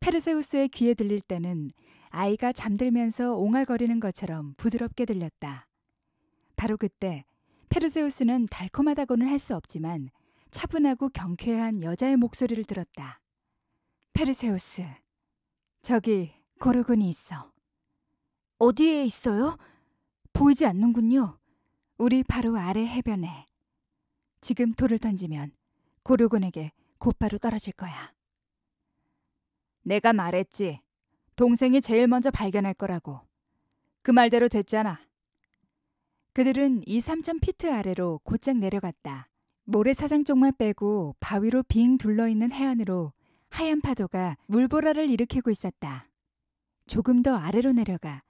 페르세우스의 귀에 들릴 때는 아이가 잠들면서 옹알거리는 것처럼 부드럽게 들렸다. 바로 그때 페르세우스는 달콤하다고는 할 수 없지만 차분하고 경쾌한 여자의 목소리를 들었다. 페르세우스, 저기 고르곤이 있어. 어디에 있어요? 보이지 않는군요. 우리 바로 아래 해변에. 지금 돌을 던지면 고르곤에게 곧바로 떨어질 거야. 내가 말했지. 동생이 제일 먼저 발견할 거라고. 그 말대로 됐잖아. 그들은 2, 3천 피트 아래로 곧장 내려갔다. 모래사장 쪽만 빼고 바위로 빙 둘러있는 해안으로 하얀 파도가 물보라를 일으키고 있었다. 조금 더 아래로 내려가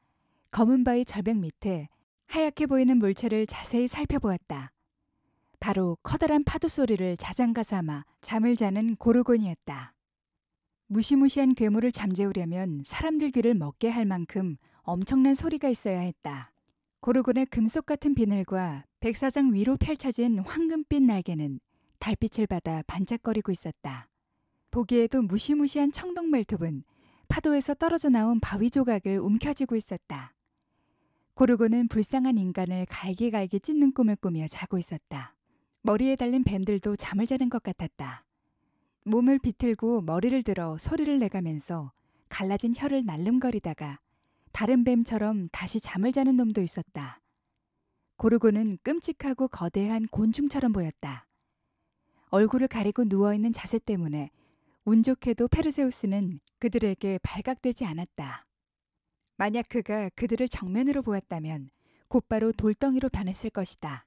검은 바위 절벽 밑에 하얗게 보이는 물체를 자세히 살펴보았다. 바로 커다란 파도 소리를 자장가 삼아 잠을 자는 고르곤이었다. 무시무시한 괴물을 잠재우려면 사람들 귀를 먹게 할 만큼 엄청난 소리가 있어야 했다. 고르곤의 금속 같은 비늘과 백사장 위로 펼쳐진 황금빛 날개는 달빛을 받아 반짝거리고 있었다. 보기에도 무시무시한 청동 말톱은 파도에서 떨어져 나온 바위 조각을 움켜쥐고 있었다. 고르고는 불쌍한 인간을 갈기갈기 찢는 꿈을 꾸며 자고 있었다. 머리에 달린 뱀들도 잠을 자는 것 같았다. 몸을 비틀고 머리를 들어 소리를 내가면서 갈라진 혀를 날름거리다가 다른 뱀처럼 다시 잠을 자는 놈도 있었다. 고르고는 끔찍하고 거대한 곤충처럼 보였다. 얼굴을 가리고 누워있는 자세 때문에 운 좋게도 페르세우스는 그들에게 발각되지 않았다. 만약 그가 그들을 정면으로 보았다면 곧바로 돌덩이로 변했을 것이다.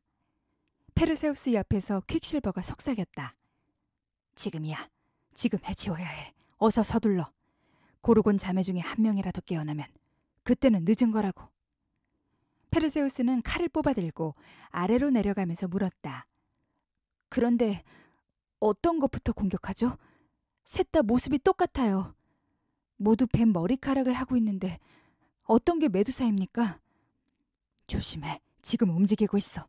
페르세우스 옆에서 퀵실버가 속삭였다. 지금이야. 지금 해치워야 해. 어서 서둘러. 고르곤 자매 중에 한 명이라도 깨어나면 그때는 늦은 거라고. 페르세우스는 칼을 뽑아들고 아래로 내려가면서 물었다. 그런데 어떤 것부터 공격하죠? 셋 다 모습이 똑같아요. 모두 뱀 머리카락을 하고 있는데 어떤 게매두사입니까 조심해. 지금 움직이고 있어.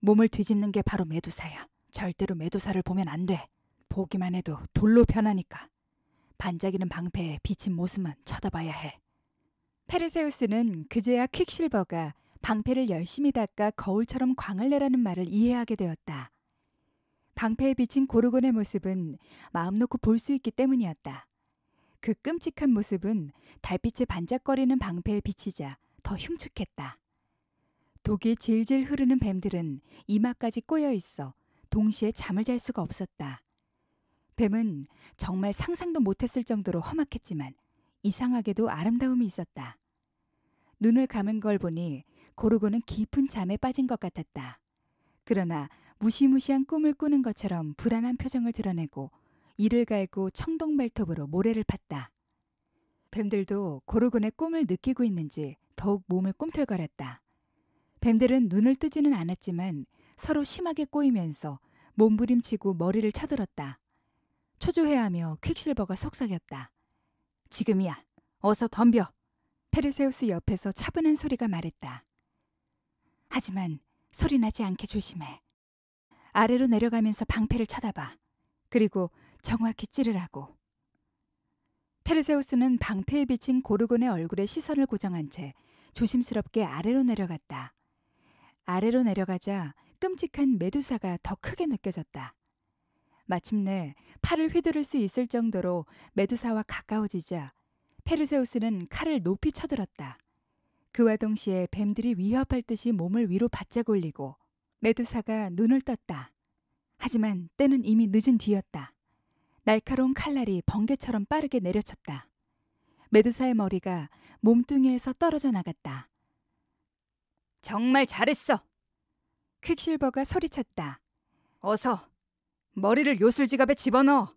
몸을 뒤집는 게 바로 매두사야 절대로 매두사를 보면 안 돼. 보기만 해도 돌로 변하니까. 반짝이는 방패에 비친 모습만 쳐다봐야 해. 페르세우스는 그제야 퀵실버가 방패를 열심히 닦아 거울처럼 광을 내라는 말을 이해하게 되었다. 방패에 비친 고르곤의 모습은 마음 놓고 볼 수 있기 때문이었다. 그 끔찍한 모습은 달빛이 반짝거리는 방패에 비치자 더 흉측했다. 독이 질질 흐르는 뱀들은 이마까지 꼬여 있어 동시에 잠을 잘 수가 없었다. 뱀은 정말 상상도 못했을 정도로 험악했지만 이상하게도 아름다움이 있었다. 눈을 감은 걸 보니 고르고는 깊은 잠에 빠진 것 같았다. 그러나 무시무시한 꿈을 꾸는 것처럼 불안한 표정을 드러내고 이를 갈고 청동 발톱으로 모래를 팠다. 뱀들도 고르곤의 꿈을 느끼고 있는지 더욱 몸을 꿈틀거렸다. 뱀들은 눈을 뜨지는 않았지만 서로 심하게 꼬이면서 몸부림치고 머리를 쳐들었다. 초조해하며 퀵실버가 속삭였다. 지금이야. 어서 덤벼. 페르세우스 옆에서 차분한 소리가 말했다. 하지만 소리 나지 않게 조심해. 아래로 내려가면서 방패를 쳐다봐. 그리고 정확히 찌르라고. 페르세우스는 방패에 비친 고르곤의 얼굴에 시선을 고정한 채 조심스럽게 아래로 내려갔다. 아래로 내려가자 끔찍한 메두사가 더 크게 느껴졌다. 마침내 팔을 휘두를 수 있을 정도로 메두사와 가까워지자 페르세우스는 칼을 높이 쳐들었다. 그와 동시에 뱀들이 위협할 듯이 몸을 위로 바짝 올리고 메두사가 눈을 떴다. 하지만 때는 이미 늦은 뒤였다. 날카로운 칼날이 번개처럼 빠르게 내려쳤다. 메두사의 머리가 몸뚱이에서 떨어져 나갔다. 정말 잘했어. 퀵실버가 소리쳤다. 어서 머리를 요술 지갑에 집어넣어.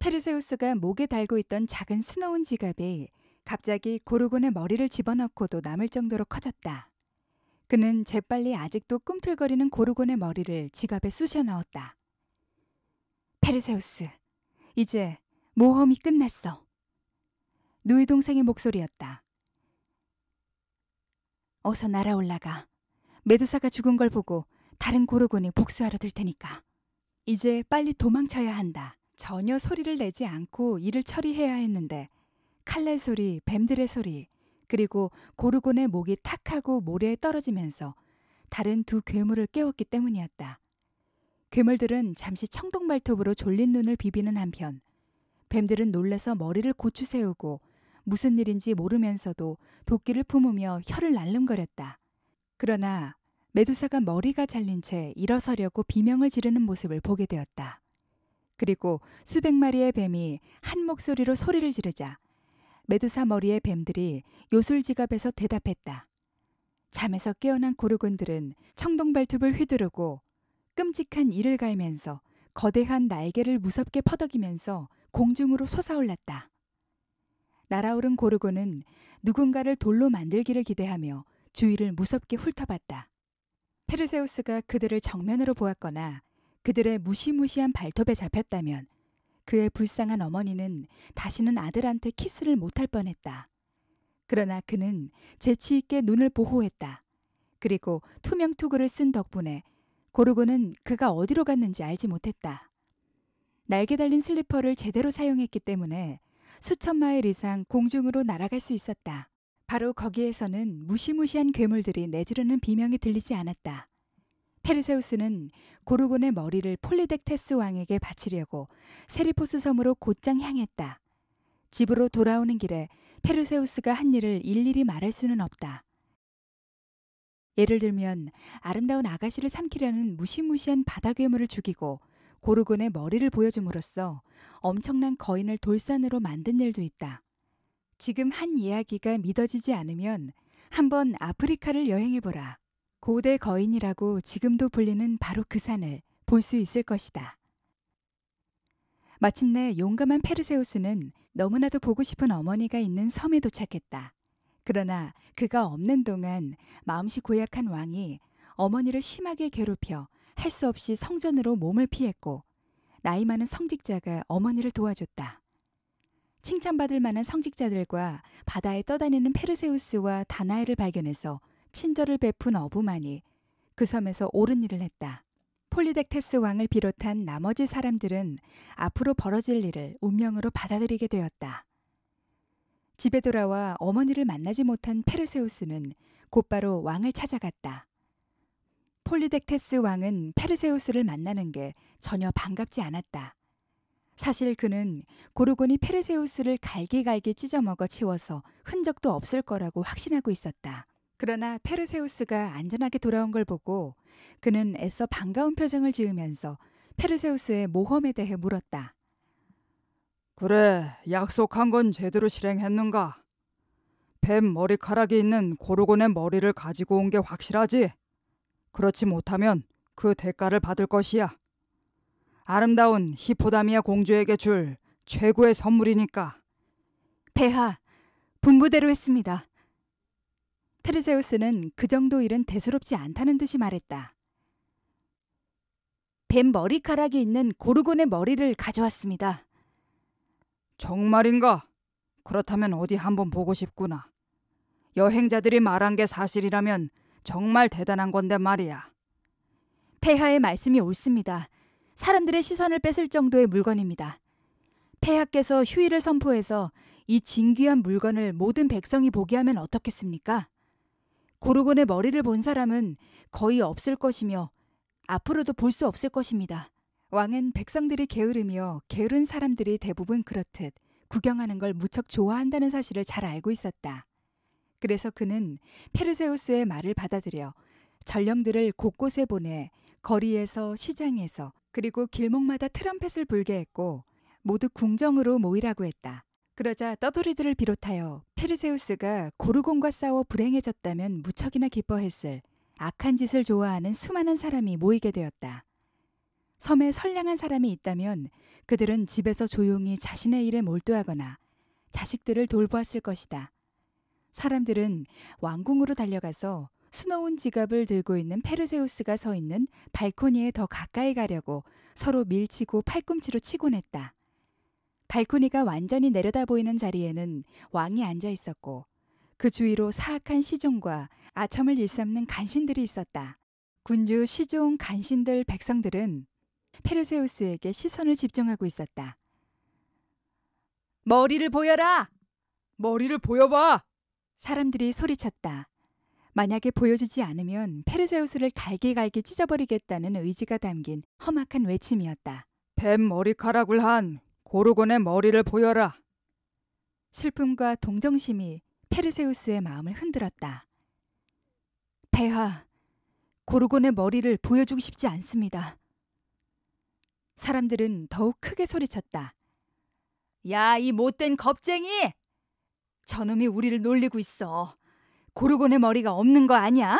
페르세우스가 목에 달고 있던 작은 스노운 지갑에 갑자기 고르곤의 머리를 집어넣고도 남을 정도로 커졌다. 그는 재빨리 아직도 꿈틀거리는 고르곤의 머리를 지갑에 쑤셔 넣었다. 페르세우스, 이제 모험이 끝났어. 누이 동생의 목소리였다. 어서 날아 올라가. 메두사가 죽은 걸 보고 다른 고르곤이 복수하러 들 테니까. 이제 빨리 도망쳐야 한다. 전혀 소리를 내지 않고 일을 처리해야 했는데 칼날 소리, 뱀들의 소리, 그리고 고르곤의 목이 탁하고 모래에 떨어지면서 다른 두 괴물을 깨웠기 때문이었다. 괴물들은 잠시 청동 말톱으로 졸린 눈을 비비는 한편 뱀들은 놀라서 머리를 고추 세우고 무슨 일인지 모르면서도 도끼를 품으며 혀를 날름거렸다. 그러나 메두사가 머리가 잘린 채 일어서려고 비명을 지르는 모습을 보게 되었다. 그리고 수백 마리의 뱀이 한 목소리로 소리를 지르자 메두사 머리의 뱀들이 요술 지갑에서 대답했다. 잠에서 깨어난 고르곤들은 청동발톱을 휘두르고 끔찍한 이를 갈면서 거대한 날개를 무섭게 퍼덕이면서 공중으로 솟아올랐다. 날아오른 고르고는 누군가를 돌로 만들기를 기대하며 주위를 무섭게 훑어봤다. 페르세우스가 그들을 정면으로 보았거나 그들의 무시무시한 발톱에 잡혔다면 그의 불쌍한 어머니는 다시는 아들한테 키스를 못할 뻔했다. 그러나 그는 재치 있게 눈을 보호했다. 그리고 투명 투구를 쓴 덕분에 고르고는 그가 어디로 갔는지 알지 못했다. 날개 달린 슬리퍼를 제대로 사용했기 때문에 수천 마일 이상 공중으로 날아갈 수 있었다. 바로 거기에서는 무시무시한 괴물들이 내지르는 비명이 들리지 않았다. 페르세우스는 고르곤의 머리를 폴리덱테스 왕에게 바치려고 세리포스 섬으로 곧장 향했다. 집으로 돌아오는 길에 페르세우스가 한 일을 일일이 말할 수는 없다. 예를 들면 아름다운 아가씨를 삼키려는 무시무시한 바다 괴물을 죽이고 고르곤의 머리를 보여줌으로써 엄청난 거인을 돌산으로 만든 일도 있다. 지금 한 이야기가 믿어지지 않으면 한번 아프리카를 여행해보라. 고대 거인이라고 지금도 불리는 바로 그 산을 볼 수 있을 것이다. 마침내 용감한 페르세우스는 너무나도 보고 싶은 어머니가 있는 섬에 도착했다. 그러나 그가 없는 동안 마음씨 고약한 왕이 어머니를 심하게 괴롭혀 할 수 없이 성전으로 몸을 피했고 나이 많은 성직자가 어머니를 도와줬다. 칭찬받을 만한 성직자들과 바다에 떠다니는 페르세우스와 다나이를 발견해서 친절을 베푼 어부만이 그 섬에서 옳은 일을 했다. 폴리덱테스 왕을 비롯한 나머지 사람들은 앞으로 벌어질 일을 운명으로 받아들이게 되었다. 집에 돌아와 어머니를 만나지 못한 페르세우스는 곧바로 왕을 찾아갔다. 폴리덱테스 왕은 페르세우스를 만나는 게 전혀 반갑지 않았다. 사실 그는 고르곤이 페르세우스를 갈기갈기 찢어먹어 치워서 흔적도 없을 거라고 확신하고 있었다. 그러나 페르세우스가 안전하게 돌아온 걸 보고 그는 애써 반가운 표정을 지으면서 페르세우스의 모험에 대해 물었다. 그래, 약속한 건 제대로 실행했는가? 뱀 머리카락이 있는 고르곤의 머리를 가지고 온 게 확실하지? 그렇지 못하면 그 대가를 받을 것이야. 아름다운 히포다미아 공주에게 줄 최고의 선물이니까. 배하 분부대로 했습니다. 페르세우스는 그 정도 일은 대수롭지 않다는 듯이 말했다. 뱀 머리카락이 있는 고르곤의 머리를 가져왔습니다. 정말인가? 그렇다면 어디 한번 보고 싶구나. 여행자들이 말한 게 사실이라면 정말 대단한 건데 말이야. 폐하의 말씀이 옳습니다. 사람들의 시선을 뺏을 정도의 물건입니다. 폐하께서 휴일을 선포해서 이 진귀한 물건을 모든 백성이 보게 하면 어떻겠습니까? 고르곤의 머리를 본 사람은 거의 없을 것이며 앞으로도 볼 수 없을 것입니다. 왕은 백성들이 게으르며 게으른 사람들이 대부분 그렇듯 구경하는 걸 무척 좋아한다는 사실을 잘 알고 있었다. 그래서 그는 페르세우스의 말을 받아들여 전령들을 곳곳에 보내 거리에서 시장에서 그리고 길목마다 트럼펫을 불게 했고 모두 궁정으로 모이라고 했다. 그러자 떠돌이들을 비롯하여 페르세우스가 고르곤과 싸워 불행해졌다면 무척이나 기뻐했을 악한 짓을 좋아하는 수많은 사람이 모이게 되었다. 섬에 선량한 사람이 있다면 그들은 집에서 조용히 자신의 일에 몰두하거나 자식들을 돌보았을 것이다. 사람들은 왕궁으로 달려가서 수놓은 지갑을 들고 있는 페르세우스가 서 있는 발코니에 더 가까이 가려고 서로 밀치고 팔꿈치로 치곤 했다. 발코니가 완전히 내려다 보이는 자리에는 왕이 앉아 있었고 그 주위로 사악한 시종과 아첨을 일삼는 간신들이 있었다. 군주 시종 간신들 백성들은 페르세우스에게 시선을 집중하고 있었다. 머리를 보여라! 머리를 보여봐! 사람들이 소리쳤다. 만약에 보여주지 않으면 페르세우스를 갈기갈기 찢어버리겠다는 의지가 담긴 험악한 외침이었다. 뱀 머리카락을 한 고르곤의 머리를 보여라. 슬픔과 동정심이 페르세우스의 마음을 흔들었다. 폐하, 고르곤의 머리를 보여주고 싶지 않습니다. 사람들은 더욱 크게 소리쳤다. 야, 이 못된 겁쟁이! 저놈이 우리를 놀리고 있어. 고르곤의 머리가 없는 거 아니야?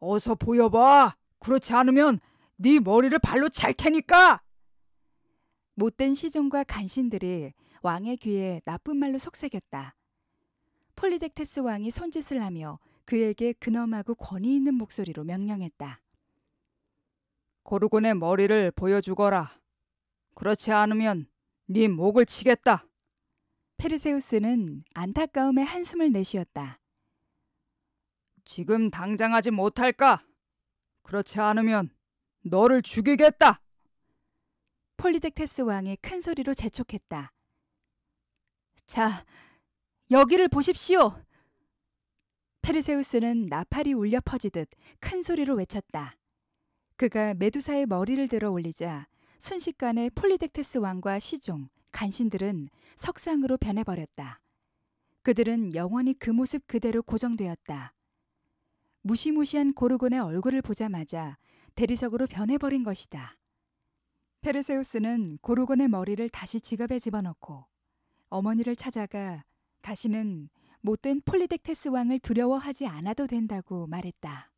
어서 보여봐. 그렇지 않으면 네 머리를 발로 찰 테니까. 못된 시종과 간신들이 왕의 귀에 나쁜 말로 속삭였다. 폴리덱테스 왕이 손짓을 하며 그에게 근엄하고 권위 있는 목소리로 명령했다. 고르곤의 머리를 보여주거라. 그렇지 않으면 네 목을 치겠다. 페르세우스는 안타까움에 한숨을 내쉬었다. 지금 당장 하지 못할까? 그렇지 않으면 너를 죽이겠다. 폴리덱테스 왕이 큰 소리로 재촉했다. 자, 여기를 보십시오. 페르세우스는 나팔이 울려 퍼지듯 큰 소리로 외쳤다. 그가 메두사의 머리를 들어 올리자 순식간에 폴리덱테스 왕과 시종, 간신들은 석상으로 변해버렸다. 그들은 영원히 그 모습 그대로 고정되었다. 무시무시한 고르곤의 얼굴을 보자마자 대리석으로 변해버린 것이다. 페르세우스는 고르곤의 머리를 다시 지갑에 집어넣고 어머니를 찾아가 다시는 못된 폴리덱테스 왕을 두려워하지 않아도 된다고 말했다.